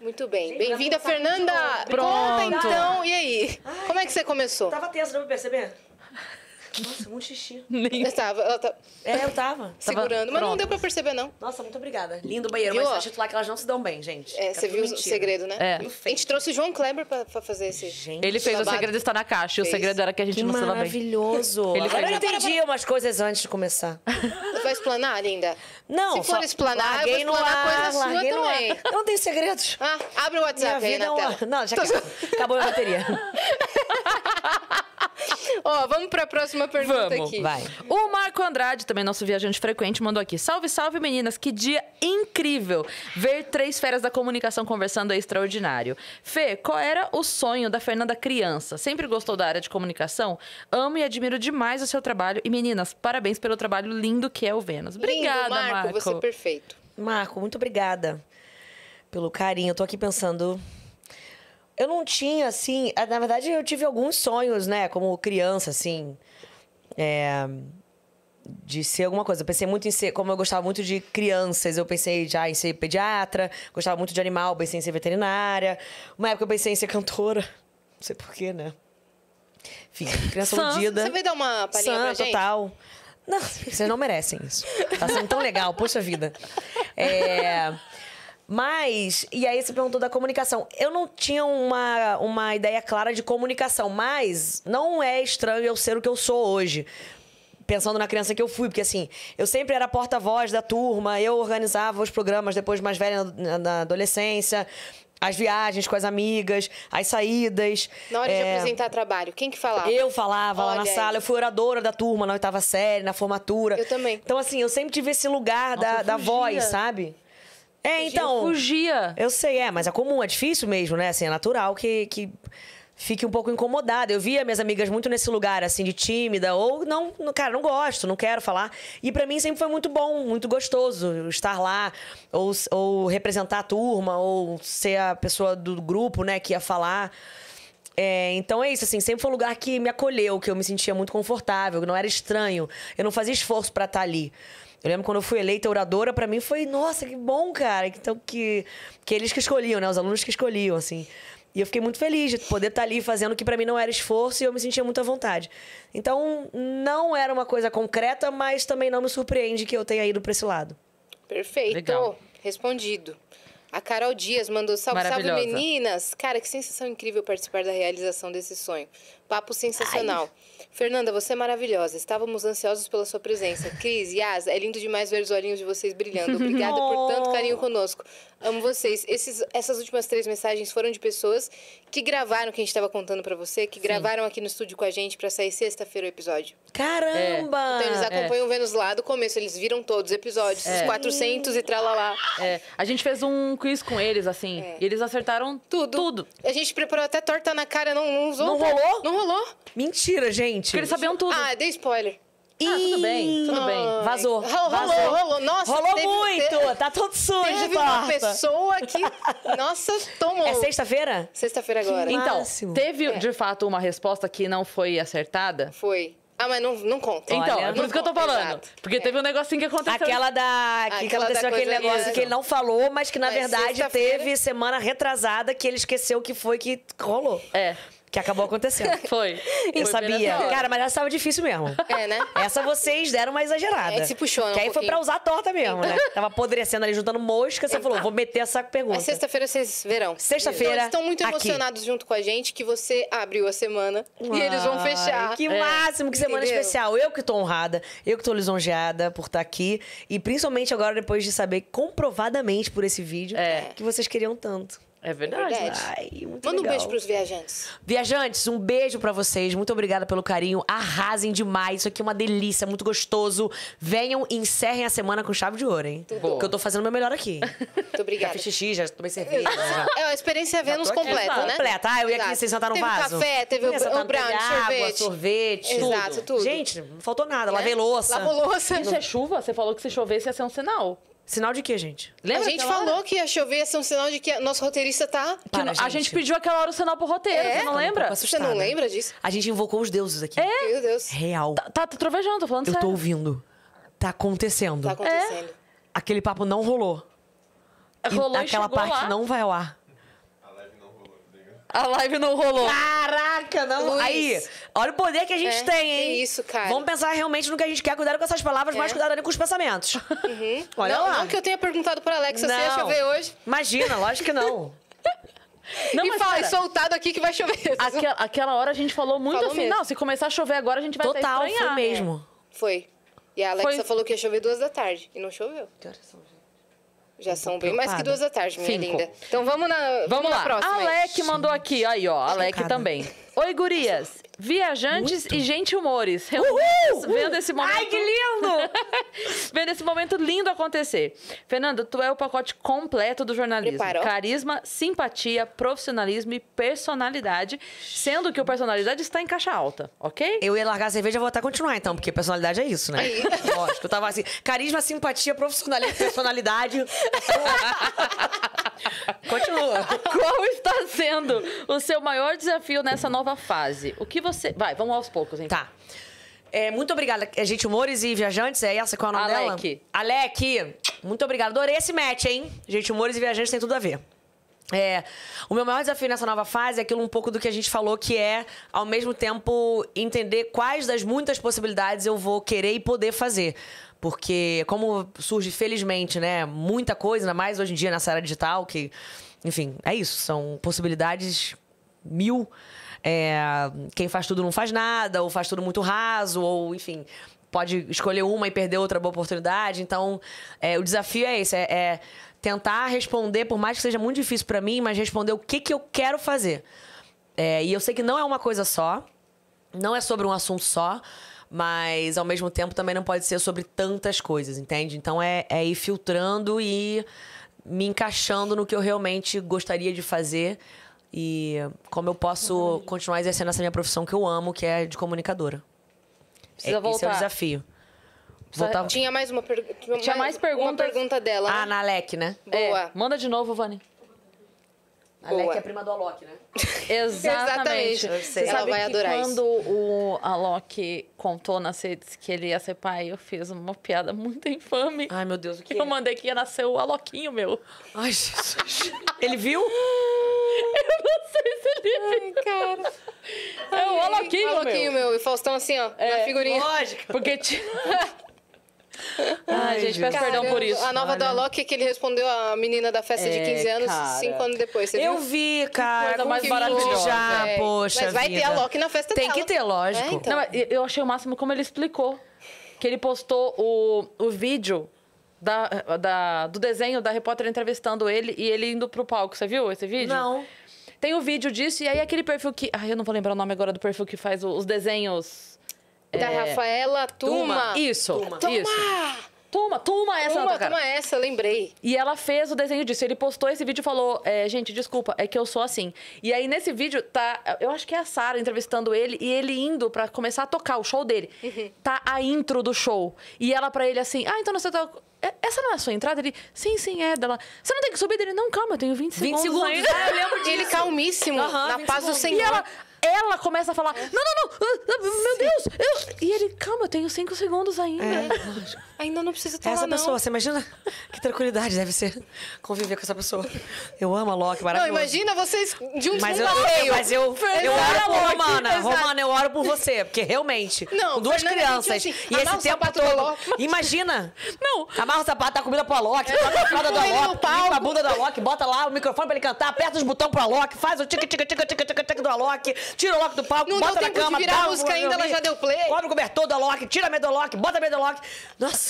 Muito bem. Bem-vinda, Fernanda! Pronto! Conta então, e aí? Ai, Como é que você começou? Tava tensa, não me perceber? Nossa, um xixi. Nem... Eu tava, ela tá... É, eu tava. Segurando, tava mas pronto. não deu pra perceber, não. Nossa, muito obrigada. Lindo banheiro, viu, mas deixa eu falar que elas não se dão bem, gente. É, você viu mentira. o segredo, né? É. A gente trouxe o João Kleber pra, pra fazer esse. Gente, ele fez babado. o segredo está na caixa. Fez. E o segredo era que a gente que não se dava bem. Maravilhoso. Ele Agora fez... eu entendi umas coisas antes de começar. Vai explanar, linda? Não, Se for explanar, eu vou explanar coisa sua também. Eu não tenho segredos. Ah, abre o WhatsApp aí na é uma... Não, já que... acabou a bateria. Ó, oh, vamos para a próxima pergunta vamos, aqui. Vai. O Marco Andrade, também nosso viajante frequente, mandou aqui: Salve, salve meninas, que dia incrível ver três feras da comunicação conversando é extraordinário. Fê, qual era o sonho da Fernanda criança? Sempre gostou da área de comunicação? Amo e admiro demais o seu trabalho e meninas, parabéns pelo trabalho lindo que é o Vênus. Obrigada, lindo, Marco. Marco. Você é perfeito. Marco, muito obrigada pelo carinho. Eu tô aqui pensando. Eu não tinha, assim. Eh, na verdade, eu tive alguns sonhos, né? Como criança, assim. É, de ser alguma coisa. Eu pensei muito em ser. Como eu gostava muito de crianças, eu pensei já em ser pediatra, gostava muito de animal, pensei em ser veterinária. Uma época eu pensei em ser cantora. Não sei porquê, né? Enfim, criança Sam, Você vai dar uma palhinha Sam, pra gente? total. Não. Vocês não merecem isso. Tá sendo tão legal, poxa vida. É. Mas, e aí você perguntou da comunicação. Eu não tinha uma, uma ideia clara de comunicação, mas não é estranho eu ser o que eu sou hoje. Pensando na criança que eu fui, porque assim, eu sempre era porta-voz da turma, eu organizava os programas depois mais velha na, na adolescência, as viagens com as amigas, as saídas. Na hora é... de apresentar trabalho, quem que falava? Eu falava Olha lá na aí. sala, eu fui oradora da turma na oitava série, na formatura. Eu também. Então, assim, eu sempre tive esse lugar Nossa, da, da voz, sabe? É, então. Eu fugia. Eu sei, é, mas é comum, é difícil mesmo, né? Assim, é natural que. que fique um pouco incomodada. Eu via minhas amigas muito nesse lugar, assim, de tímida, ou não, cara, não gosto, não quero falar. E para mim sempre foi muito bom, muito gostoso estar lá, ou, ou representar a turma, ou ser a pessoa do grupo, né, que ia falar. É, então é isso, assim, sempre foi um lugar que me acolheu, que eu me sentia muito confortável, que não era estranho. Eu não fazia esforço para estar tá ali. Eu lembro quando eu fui eleita oradora, para mim foi, nossa, que bom, cara. Então, que, que eles que escolhiam, né? Os alunos que escolhiam, assim. E eu fiquei muito feliz de poder estar tá ali fazendo o que para mim não era esforço e eu me sentia muito à vontade. Então, não era uma coisa concreta, mas também não me surpreende que eu tenha ido para esse lado. Perfeito. Legal. Respondido. A Carol Dias mandou salve, salve meninas. Cara, que sensação incrível participar da realização desse sonho. Papo sensacional. Ai. Fernanda, você é maravilhosa. Estávamos ansiosos pela sua presença. Cris, Yas, é lindo demais ver os olhinhos de vocês brilhando. Obrigada por tanto carinho oh. conosco. Amo vocês. Esses, essas últimas três mensagens foram de pessoas que gravaram o que a gente estava contando para você, que Sim. gravaram aqui no estúdio com a gente para sair sexta-feira o episódio. Caramba! É. Então eles é. acompanham é. o Vênus lá do começo, eles viram todos os episódios, é. os 400 e tralalá. É. A gente fez um quiz com eles, assim, é. e eles acertaram tudo. tudo. A gente preparou até torta na cara, não, não usou. Não rolou? Não rolou. Mentira, gente. Porque eles sabiam tudo. Ah, dei spoiler. Ah, tudo bem, tudo bem. Vazou. Rolou, vazou. rolou. Nossa, rolou teve, muito. Teve, tá todo sujo, Teve uma pessoa que, nossa, tomou. É sexta-feira? Sexta-feira agora. Então, Máximo. teve é. de fato uma resposta que não foi acertada? Foi. Ah, mas não, não conta. Então, Olha, é por isso que eu tô falando. Exato. Porque é. teve um negocinho que aconteceu. Aquela da. Que Aquela aconteceu da aquele negócio que ele não falou, mas que na mas verdade teve semana retrasada que ele esqueceu que foi que rolou. É. Que acabou acontecendo. Foi. Eu Foi sabia. Cara, mas essa tava difícil mesmo. É, né? Essa vocês deram uma exagerada. É, se puxou, né? Que um aí pouquinho. foi pra usar a torta mesmo, né? Tava apodrecendo ali, juntando mosca. Você falou, vou meter essa pergunta. Mas sexta-feira vocês verão. Sexta-feira. Eles então, estão muito emocionados junto com a gente que você abriu a semana Uau, e eles vão fechar. Que é. máximo, que semana Entendeu? especial. Eu que tô honrada, eu que tô lisonjeada por estar tá aqui. E principalmente agora, depois de saber comprovadamente por esse vídeo, é. que vocês queriam tanto. É verdade. É verdade. Ai, Manda um beijo pros viajantes. Viajantes, um beijo para vocês. Muito obrigada pelo carinho. Arrasem demais. Isso aqui é uma delícia, muito gostoso. Venham e encerrem a semana com chave de ouro, hein? Tudo. Porque eu tô fazendo o meu melhor aqui. Muito obrigada. Já fiz xixi, já tomei cerveja. É, já... É uma experiência Vênus completa, né? Completa. Ah, eu ia aqui, vocês sentaram no vaso. Teve café, teve o, o brunch, sorvete. Água, sorvete. Exato, tudo. tudo. Gente, não faltou nada. Lavei é? louça. Lavou louça. Isso é chuva? Você falou que se chovesse ia ser um sinal. Sinal de quê, gente? Lembra a gente falou que ia chover, ia é um sinal de que nosso roteirista tá. Para, A gente pediu aquela hora o sinal pro roteiro, é? você não lembra? Um você não lembra disso? A gente invocou os deuses aqui. É? Meu Deus. Real. Tá, tá, tá trovejando, tô falando Eu sério. Eu tô ouvindo. Tá acontecendo. Tá acontecendo. É. Aquele papo não rolou. É, rolou e aquela parte lá. não vai ao ar. A live não rolou. Caraca, não. Luiz. Aí, olha o poder que a gente é, tem, hein? Tem isso, cara. Vamos pensar realmente no que a gente quer. Cuidado com essas palavras, é. mas cuidado com os pensamentos. Uhum. Olha não, lá. Não que eu tenha perguntado pra Alexa não. se ia chover hoje. Imagina, lógico que não. Não, e fala, soltado aqui que vai chover. Aquela, aquela hora a gente falou muito falou assim, mesmo. não, se começar a chover agora a gente vai Total, até estranhar. Total, foi mesmo. É. Foi. E a Alexa foi. falou que ia chover duas da tarde e não choveu. Que horas são? Já são bem mais que duas da tarde, minha Cinco. linda. Então vamos na, vamos, vamos lá. na próxima. Alec mandou aqui, aí ó, Alec Chocada. também. Oi, gurias. Viajantes Muito. e gente humores. Uhul! Vendo esse momento. Ai, que lindo! vendo esse momento lindo acontecer. Fernanda, tu é o pacote completo do jornalismo. Preparou? Carisma, simpatia, profissionalismo e personalidade. Sendo que o personalidade está em caixa alta, ok? Eu ia largar a cerveja e vou até continuar, então, porque personalidade é isso, né? É. Lógico, eu tava assim. Carisma, simpatia, profissionalismo, personalidade. Continua. Qual está sendo o seu maior desafio nessa nova fase? O que você você. Vai, vamos aos poucos, então. Tá. É, muito obrigada, é, gente, humores e viajantes, é essa? Qual é o nome Alec. dela? Alec. muito obrigada. Adorei esse match, hein? Gente, humores e viajantes tem tudo a ver. É, o meu maior desafio nessa nova fase é aquilo um pouco do que a gente falou, que é, ao mesmo tempo, entender quais das muitas possibilidades eu vou querer e poder fazer. Porque, como surge, felizmente, né, muita coisa, ainda mais hoje em dia nessa era digital, que, enfim, é isso, são possibilidades mil é, quem faz tudo não faz nada, ou faz tudo muito raso, ou enfim, pode escolher uma e perder outra boa oportunidade. Então, é, o desafio é esse: é, é, tentar responder, por mais que seja muito difícil para mim, mas responder o que, que eu quero fazer. É, e eu sei que não é uma coisa só, não é sobre um assunto só, mas ao mesmo tempo também não pode ser sobre tantas coisas, entende? Então é, é ir filtrando e me encaixando no que eu realmente gostaria de fazer e como eu posso continuar exercendo essa minha profissão que eu amo, que é de comunicadora. Precisa é, voltar. Esse é o desafio. Voltar... Tinha mais uma pergunta. Tinha mais, mais pergunta. Uma pergunta dela. Ah, né? Ah, na Alec, né? Boa. É. Manda de novo, Vani. A Alec é a prima do Alok, né? Exatamente. Você Ela sabe vai que adorar quando isso. o Alok contou nas redes que ele ia ser pai, eu fiz uma piada muito infame. Ai, meu Deus, o que? Eu é? mandei que ia nascer o Aloquinho meu. Ai, Jesus. ele viu? Eu não sei se ele viu. Ai, cara. É o Aloquinho, Aloquinho meu. meu. E Faustão assim, ó, é, na figurinha. Lógico. Porque tinha... Ai, gente, peço perdão por isso. A nova Olha. do Alok é que ele respondeu a menina da festa de 15 é, anos cara. cinco anos depois. Você Eu viu? vi, cara. Coisa mais maravilhosa. Já, é. poxa Mas vai vida. ter Loki na festa Tem dela. que ter, lógico. É, então. Não, eu achei o máximo como ele explicou. Que ele postou o, o vídeo da, da, do desenho da repórter entrevistando ele e ele indo pro palco. Você viu esse vídeo? Não. Tem o um vídeo disso, e aí aquele perfil que. Ai, eu não vou lembrar o nome agora do perfil que faz os desenhos da é... Rafaela Tuma. Tuma. Isso. Tuma. Tuma. Isso. Toma, toma é essa toma, toma é essa, lembrei. E ela fez o desenho disso. Ele postou esse vídeo e falou: é, gente, desculpa, é que eu sou assim. E aí, nesse vídeo, tá. Eu acho que é a Sara entrevistando ele e ele indo para começar a tocar o show dele. Uhum. Tá a intro do show. E ela para ele assim: ah, então você tá. É, essa não é a sua entrada? Ele, sim, sim, é dela. Você não tem que subir dele? Não, calma, eu tenho 20, segundos. 20 segundos, ainda. Ah, eu lembro disso. Ele calmíssimo, uhum, na paz segundos. do Senhor. E ela, ela começa a falar: Não, não, não! Ah, ah, meu Deus! Eu... E ele, calma, eu tenho cinco segundos ainda. É. Ainda não precisa estar é Essa lá, pessoa, você imagina que tranquilidade deve ser conviver com essa pessoa. Eu amo a Loki, maravilhoso. Não, imagina vocês de um mas eu, Mas eu, eu oro por Romana. Exato. Romana, eu oro por você, porque realmente, não, com duas crianças assim, e esse tempo todo... Imagina! Não! Amarra o sapato, dá comida pro Alok, é. bota a fralda do Alok, limpa a bunda do Alok, bota lá o microfone pra ele cantar, aperta os botões pro Alok, faz o tic tic tic tic tic tic do Alok, tira o Loki do palco, não bota na cama, virar a música ainda, ela já deu play. Cobre o cobertor do Alok, tira a medo do Alok, bota a medo do Alok. Nossa!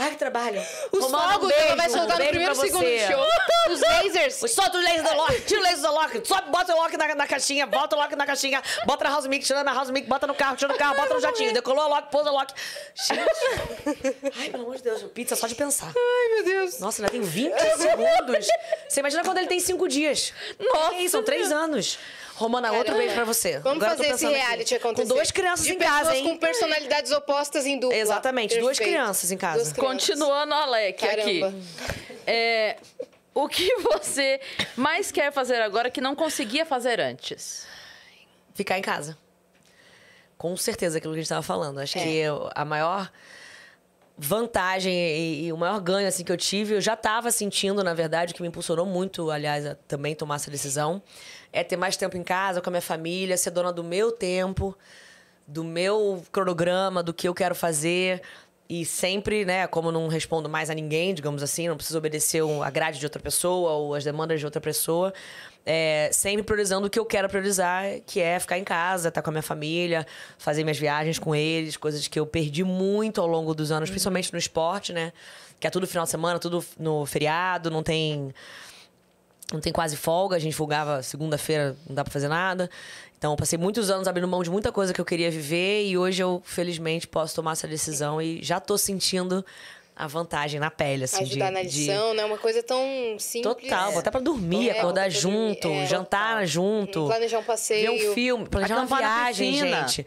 Ai, que trabalho. Os Romana, fogos, um ela vai soltar um no primeiro segundo do show. Os lasers. Solta o laser do Loki. tira o laser do Loki. sobe, bota o Loki na, na caixinha, bota o Loki na caixinha, bota na house Mix. tira na house Mix. bota no carro, tira no carro, bota no jatinho, é. decolou o Loki. pousa o Loki. Gente. Ai, pelo amor de Deus, pizza só de pensar. Ai, meu Deus. Nossa, ainda tem 20 segundos. Você imagina quando ele tem 5 dias. Nossa. são 3 anos. Romana, Caramba. outro beijo pra você. Vamos Agora fazer esse reality aqui. acontecer. Com duas crianças de em casa, hein? com personalidades opostas em dupla. Exatamente, Perfeito. duas crianças em casa. Duas crianças Continuando, Alec, Caramba. aqui. É, o que você mais quer fazer agora que não conseguia fazer antes? Ficar em casa. Com certeza, aquilo que a gente estava falando. Acho é. que a maior vantagem e, e, o maior ganho assim que eu tive, eu já estava sentindo, na verdade, que me impulsionou muito, aliás, a também tomar essa decisão, é ter mais tempo em casa com a minha família, ser dona do meu tempo, do meu cronograma, do que eu quero fazer, e sempre, né, como não respondo mais a ninguém, digamos assim, não preciso obedecer a grade de outra pessoa ou as demandas de outra pessoa, é, sempre priorizando o que eu quero priorizar, que é ficar em casa, estar tá com a minha família, fazer minhas viagens com eles, coisas que eu perdi muito ao longo dos anos, uhum. principalmente no esporte, né? Que é tudo final de semana, tudo no feriado, não tem não tem quase folga, a gente folgava segunda-feira, não dá pra fazer nada. Então, passei muitos anos abrindo mão de muita coisa que eu queria viver e hoje eu, felizmente, posso tomar essa decisão e já tô sentindo a vantagem na pele, assim. Ajudar de, na lição, de... né? Uma coisa tão simples. Total, botar pra dormir, é, acordar junto, dormir, é, jantar junto. Planejar um passeio. Ver um filme, planejar uma viagem, gente.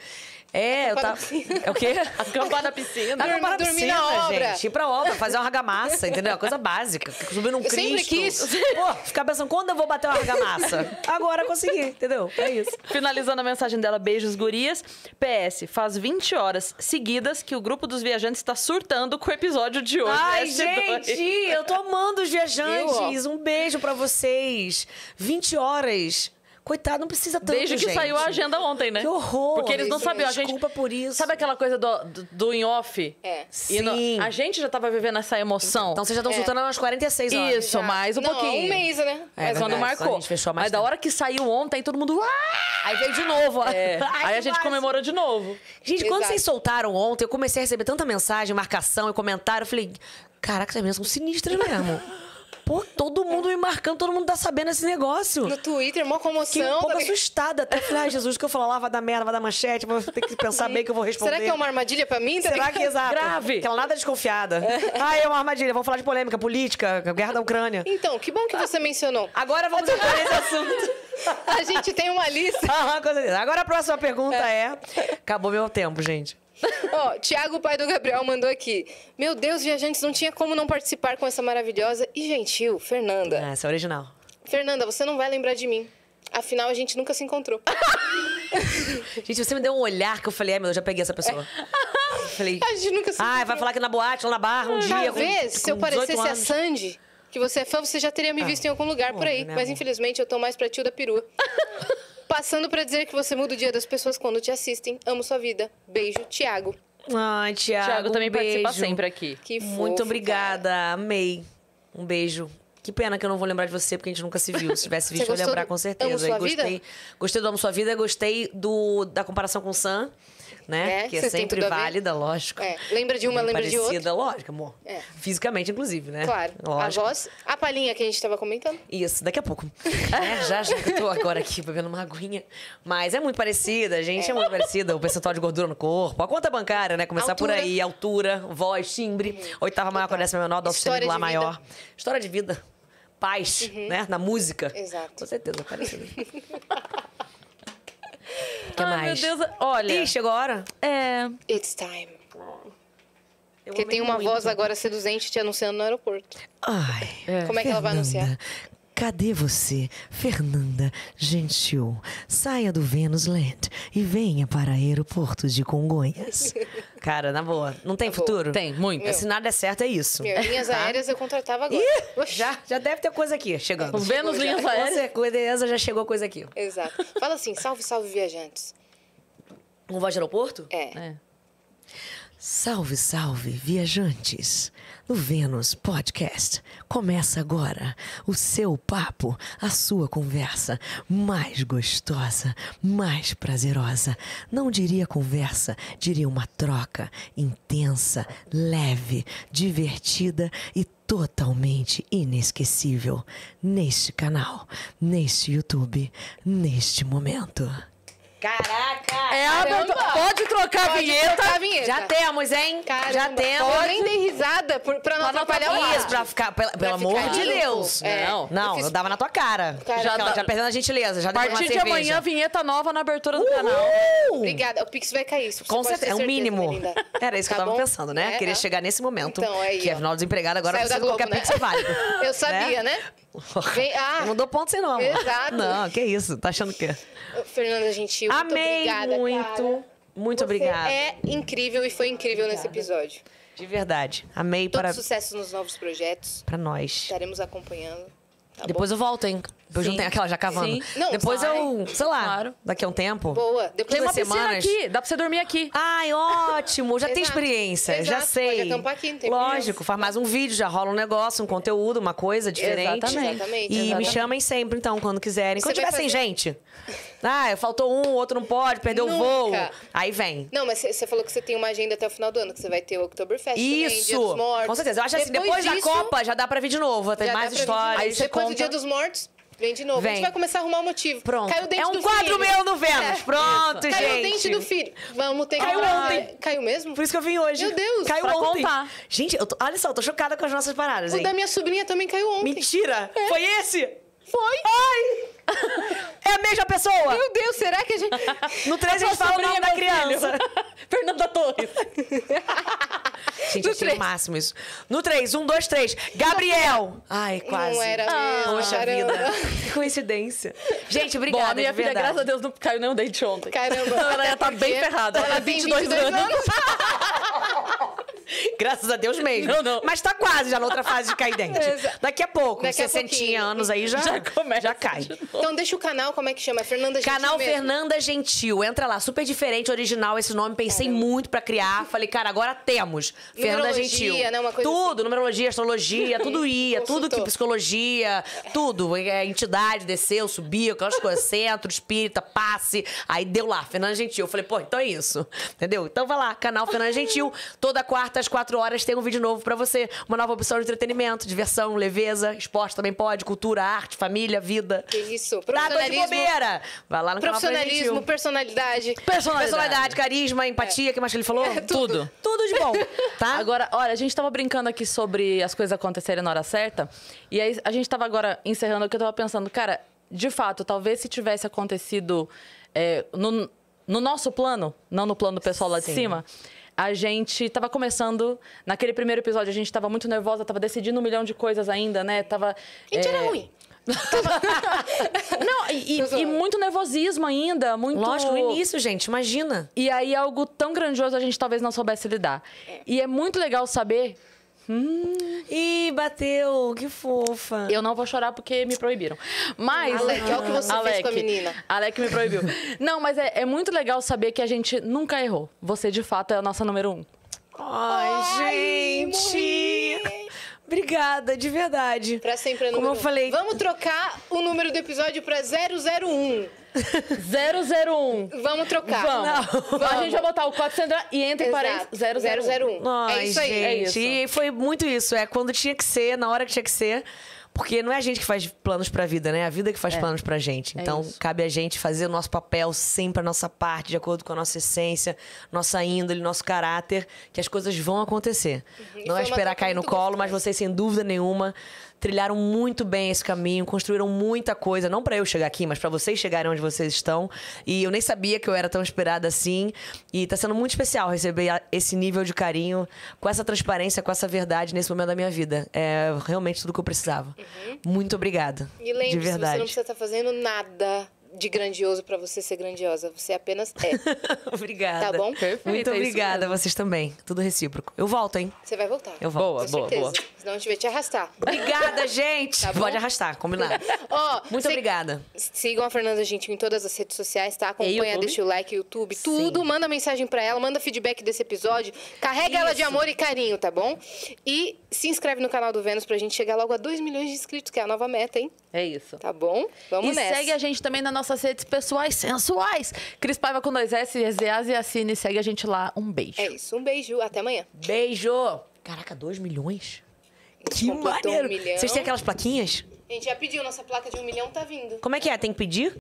É, eu tava. É o quê? Acampar na piscina. Acampar na dormir piscina, obra. gente. Ir pra obra, fazer uma argamassa, entendeu? Coisa básica. Subir num eu Cristo. Sempre quis. Pô, ficar pensando, quando eu vou bater uma argamassa? Agora consegui, entendeu? É isso. Finalizando a mensagem dela, beijos, gurias. PS, faz 20 horas seguidas que o grupo dos viajantes está surtando com o episódio de hoje. Ai, gente, eu tô amando os viajantes. Eu, um beijo para vocês. 20 horas Coitado, não precisa tanto, Desde que gente. saiu a agenda ontem, né? Que horror! Porque eles não sabiam. A gente, desculpa por isso. Sabe aquela coisa do, do, do in off? É. Sim. No, a gente já tava vivendo essa emoção. Então vocês já estão é. soltando umas 46 horas. Isso, já. mais um não, pouquinho. um mês, né? É, mas quando marcou. A gente fechou mais Mas tempo. da hora que saiu ontem, todo mundo... Ah! Aí veio de novo. É. Ai, Aí a gente massa. comemorou de novo. Gente, Exato. quando vocês soltaram ontem, eu comecei a receber tanta mensagem, marcação e comentário. Eu falei, caraca, vocês são é sinistras mesmo. Pô, todo mundo me marcando, todo mundo tá sabendo esse negócio. No Twitter, uma comoção. Fiquei um pouco também. assustada. Até falei, ai, Jesus, Jesus, que eu falar lá, vai dar merda, vai dar manchete, vou ter que pensar bem que eu vou responder. Será que é uma armadilha pra mim? Será que é exato? Grave. Que ela nada é desconfiada. É. Ah, é uma armadilha. Vamos falar de polêmica, política, guerra da Ucrânia. Então, que bom que você mencionou. Agora vamos entrar nesse assunto. A gente tem uma lista. Ah, com Agora a próxima pergunta é... é- Acabou meu tempo, gente. Ó, oh, Tiago, pai do Gabriel, mandou aqui. Meu Deus, viajantes, não tinha como não participar com essa maravilhosa e gentil Fernanda. É, essa é original. Fernanda, você não vai lembrar de mim. Afinal, a gente nunca se encontrou. gente, você me deu um olhar que eu falei, ai meu, eu já peguei essa pessoa. É. falei, a gente nunca se encontrou. Ah, vai falar que é na boate, lá na barra, um dia. Talvez, com, se eu parecesse anos. a Sandy que você é fã, você já teria me ah. visto ah, em algum lugar bom, por aí. Né, mas infelizmente eu tô mais pra tio da perua. Passando para dizer que você muda o dia das pessoas quando te assistem. Amo sua vida. Beijo, Tiago. Ai, Tiago. Tiago também um participa sempre aqui. Que fofo, Muito obrigada. Cara. Amei. Um beijo. Que pena que eu não vou lembrar de você, porque a gente nunca se viu. Se tivesse visto, eu ia lembrar com certeza. Amo sua gostei, vida? gostei do Amo Sua Vida, gostei do, da comparação com o Sam né? É, que é sempre válida, lógico. É. Lembra de uma, Bem lembra de outra. Parecida, lógico, amor. É. Fisicamente, inclusive, né? Claro. Lógico. A voz, a palhinha que a gente estava comentando. Isso, daqui a pouco. é, já, já que eu tô agora aqui bebendo uma aguinha. Mas é muito parecida, gente, é, é. muito parecida. O percentual de gordura no corpo, a conta bancária, né? Começar altura. por aí, altura, voz, timbre, uhum. oitava maior, Total. décima menor, dó lá maior. História de vida. Paz, uhum. né? Na música. Exato. Com certeza, é parecida. O que Ai, mais? meu Deus. Olha. agora É. It's time. Porque tem uma muito. voz agora seduzente te anunciando no aeroporto. Ai, Como é que ela vai anunciar? Cadê você, Fernanda Gentil? Saia do Venus Land e venha para aeroporto de Congonhas. Cara, na boa, não tem na futuro? Boa. Tem, muito. Meu. Se nada é certo, é isso. Meu, linhas tá? aéreas eu contratava agora. Ih, já, já deve ter coisa aqui chegando. O Vênus Linhas Aéreas. Com já chegou coisa aqui. Exato. Fala assim, salve, salve, viajantes. Um voz de aeroporto? É. é. Salve, salve, viajantes no Vênus Podcast. Começa agora o seu papo, a sua conversa mais gostosa, mais prazerosa. Não diria conversa, diria uma troca intensa, leve, divertida e totalmente inesquecível neste canal, neste YouTube, neste momento. Caraca! É pode trocar pode a vinheta. Trocar a vinheta. Já temos, hein? Caramba. Já temos. Eu nem dei risada por, pra não atrapalhar o Isso, pra ficar, pela, pra pelo ficar amor de Deus. É. Não, não, eu, fiz... eu, dava na tua cara. cara já, tá... já perdendo a gentileza. Já a partir de amanhã, vinheta nova na abertura do Uhul. canal. Obrigada. O Pix vai cair. Isso Com certeza, é o um mínimo. Era isso que tá eu tava bom? pensando, né? É, Queria é. chegar nesse momento. Então, aí, que é final desempregado, agora precisa qualquer né? Pix válido. Eu sabia, né? né? Vem, ah, não dou ponto sem nome. Exato. Não, que isso. Tá achando que quê? Fernanda Gentil, Amei muito obrigada. Muito, cara. muito Você obrigada. É incrível e foi incrível obrigada. nesse episódio. De verdade. Amei. Todo para... sucesso nos novos projetos. Para nós. Estaremos acompanhando. Tá Depois bom? eu volto, hein? Depois juntei aquela já cavando. Depois sai. eu, sei lá, claro. daqui a um tempo. Boa. Depois tem uma semanas. aqui, dá pra você dormir aqui. Ai, ótimo. Já tem experiência, Exato. já sei. Pode acampar aqui, não tem Lógico, faz mais um vídeo, já rola um negócio, um conteúdo, uma coisa diferente. Exatamente. Exatamente. E Exatamente. me chamem sempre, então, quando quiserem. Quando você tiver sem gente. Ah, faltou um, outro não pode, perdeu Nunca. o voo. Aí vem. Não, mas você falou que você tem uma agenda até o final do ano, que você vai ter o Oktoberfest. Isso. Também, Com certeza. Eu acho depois assim, depois disso, da Copa já dá pra vir de novo. Tem mais histórias. Aí depois você conta... do Dia dos Mortos, Vem de novo. Vem. A gente vai começar a arrumar o um motivo. Pronto. Caiu o dente é um do quadro filho. meu no Vênus. É. Pronto, Caiu gente. Caiu o dente do filho. Vamos ter que... Caiu ontem. Caiu mesmo? Por isso que eu vim hoje. Meu Deus. Caiu pra ontem. Contar. Gente, tô... olha só, eu tô chocada com as nossas paradas, O hein? da minha sobrinha também caiu ontem. Mentira. É. Foi esse? Foi. Ai! É a mesma pessoa! Meu Deus, será que a gente. No 3 a gente fala o nome da criança. Fernanda Torres. Gente, no achei o máximo isso. No 3, 1, 2, 3. Gabriel! Ai, quase. Não era ah, mesmo. Poxa caramba. vida. Coincidência. Gente, obrigada. Bom, a minha filha, verdade. graças a Deus, não caiu nenhum dente ontem. Caramba. Ela já tá bem ferrada. Ela, ela tem 22, 22 anos. anos. Graças a Deus mesmo. Não, não. Mas tá quase já na outra fase de cair dente. Daqui a pouco, Daqui 60 anos aí já, já, começa já cai. Então deixa o canal, como é que chama? É Fernanda Gentil. Canal mesmo. Fernanda Gentil. Entra lá, super diferente, original esse nome. Pensei Caramba. muito pra criar. Falei, cara, agora temos. Fernanda Gentil. Né, uma coisa tudo, assim. numerologia, astrologia, tudo ia, tudo que psicologia, tudo. É, entidade, desceu, subiu, aquelas coisas. Centro, espírita, passe. Aí deu lá, Fernanda Gentil. Eu falei, pô, então é isso. Entendeu? Então vai lá, canal Fernanda Gentil. Toda quarta quarta às quatro horas tem um vídeo novo para você. Uma nova opção de entretenimento, diversão, leveza, esporte também pode, cultura, arte, família, vida. Que isso. Profissionalismo. Tá de bobeira. Vai lá no Profissionalismo, personalidade. Personalidade. Personalidade, carisma, empatia, é. que mais que ele falou? É, tudo. tudo. Tudo de bom, tá? Agora, olha, a gente tava brincando aqui sobre as coisas acontecerem na hora certa. E aí a gente tava agora encerrando que eu tava pensando, cara, de fato, talvez se tivesse acontecido é, no, no nosso plano, não no plano do pessoal lá Sim. de cima a gente estava começando. Naquele primeiro episódio, a gente estava muito nervosa, estava decidindo um milhão de coisas ainda, né? Tava, a gente é... era ruim. não, e, e, muito nervosismo ainda, muito. Lógico, no início, gente, imagina. E aí, algo tão grandioso a gente talvez não soubesse lidar. É. E é muito legal saber Hum. Ih, bateu, que fofa. Eu não vou chorar porque me proibiram. Mas. Alec, é o que você Alec, fez com a menina. Alec me proibiu. não, mas é, é muito legal saber que a gente nunca errou. Você, de fato, é a nossa número um. Ai, Ai gente! Obrigada, de verdade. Pra sempre é Como eu um. falei. Vamos trocar o número do episódio pra 001. 001. Vamos trocar. Vamos. Vamos. A gente vai botar o código central e entre parênteses 001. 001. é isso aí. Gente, é isso. E foi muito isso. É quando tinha que ser, na hora que tinha que ser. Porque não é a gente que faz planos pra vida, né? É a vida que faz é. planos pra gente. É então, é cabe a gente fazer o nosso papel sempre a nossa parte, de acordo com a nossa essência, nossa índole, nosso caráter, que as coisas vão acontecer. Uhum. Não é esperar cair no colo, mas vocês, sem dúvida nenhuma, trilharam muito bem esse caminho, construíram muita coisa, não para eu chegar aqui, mas para vocês chegarem onde vocês estão. E eu nem sabia que eu era tão esperada assim. E tá sendo muito especial receber esse nível de carinho, com essa transparência, com essa verdade nesse momento da minha vida. É realmente tudo que eu precisava. Uhum. Muito obrigada. E lembre-se, você não precisa estar tá fazendo nada de grandioso para você ser grandiosa. Você apenas é. obrigada. Tá bom? Perfeito. Muito é obrigada, vocês também. Tudo recíproco. Eu volto, hein? Você vai voltar. Eu volto. Boa, Com boa, certeza. boa. Senão a gente vai te arrastar. Obrigada, gente! Tá Pode arrastar, combinado. oh, Muito obrigada. Sigam a Fernanda Gentil em todas as redes sociais, tá? Acompanha, deixa o like, YouTube, tudo. Sim. Manda mensagem para ela, manda feedback desse episódio. Carrega Isso. ela de amor e carinho, tá bom? E se inscreve no canal do Vênus pra gente chegar logo a 2 milhões de inscritos, que é a nova meta, hein? É isso. Tá bom? Vamos e nessa. segue a gente também nas nossas redes pessoais sensuais. Cris Paiva com dois S, Ezeaz e Assine. Segue a gente lá. Um beijo. É isso. Um beijo. Até amanhã. Beijo. Caraca, 2 milhões? Que maneiro. Um Vocês têm aquelas plaquinhas? A gente já pediu. Nossa placa de um milhão tá vindo. Como é que é? Tem que pedir?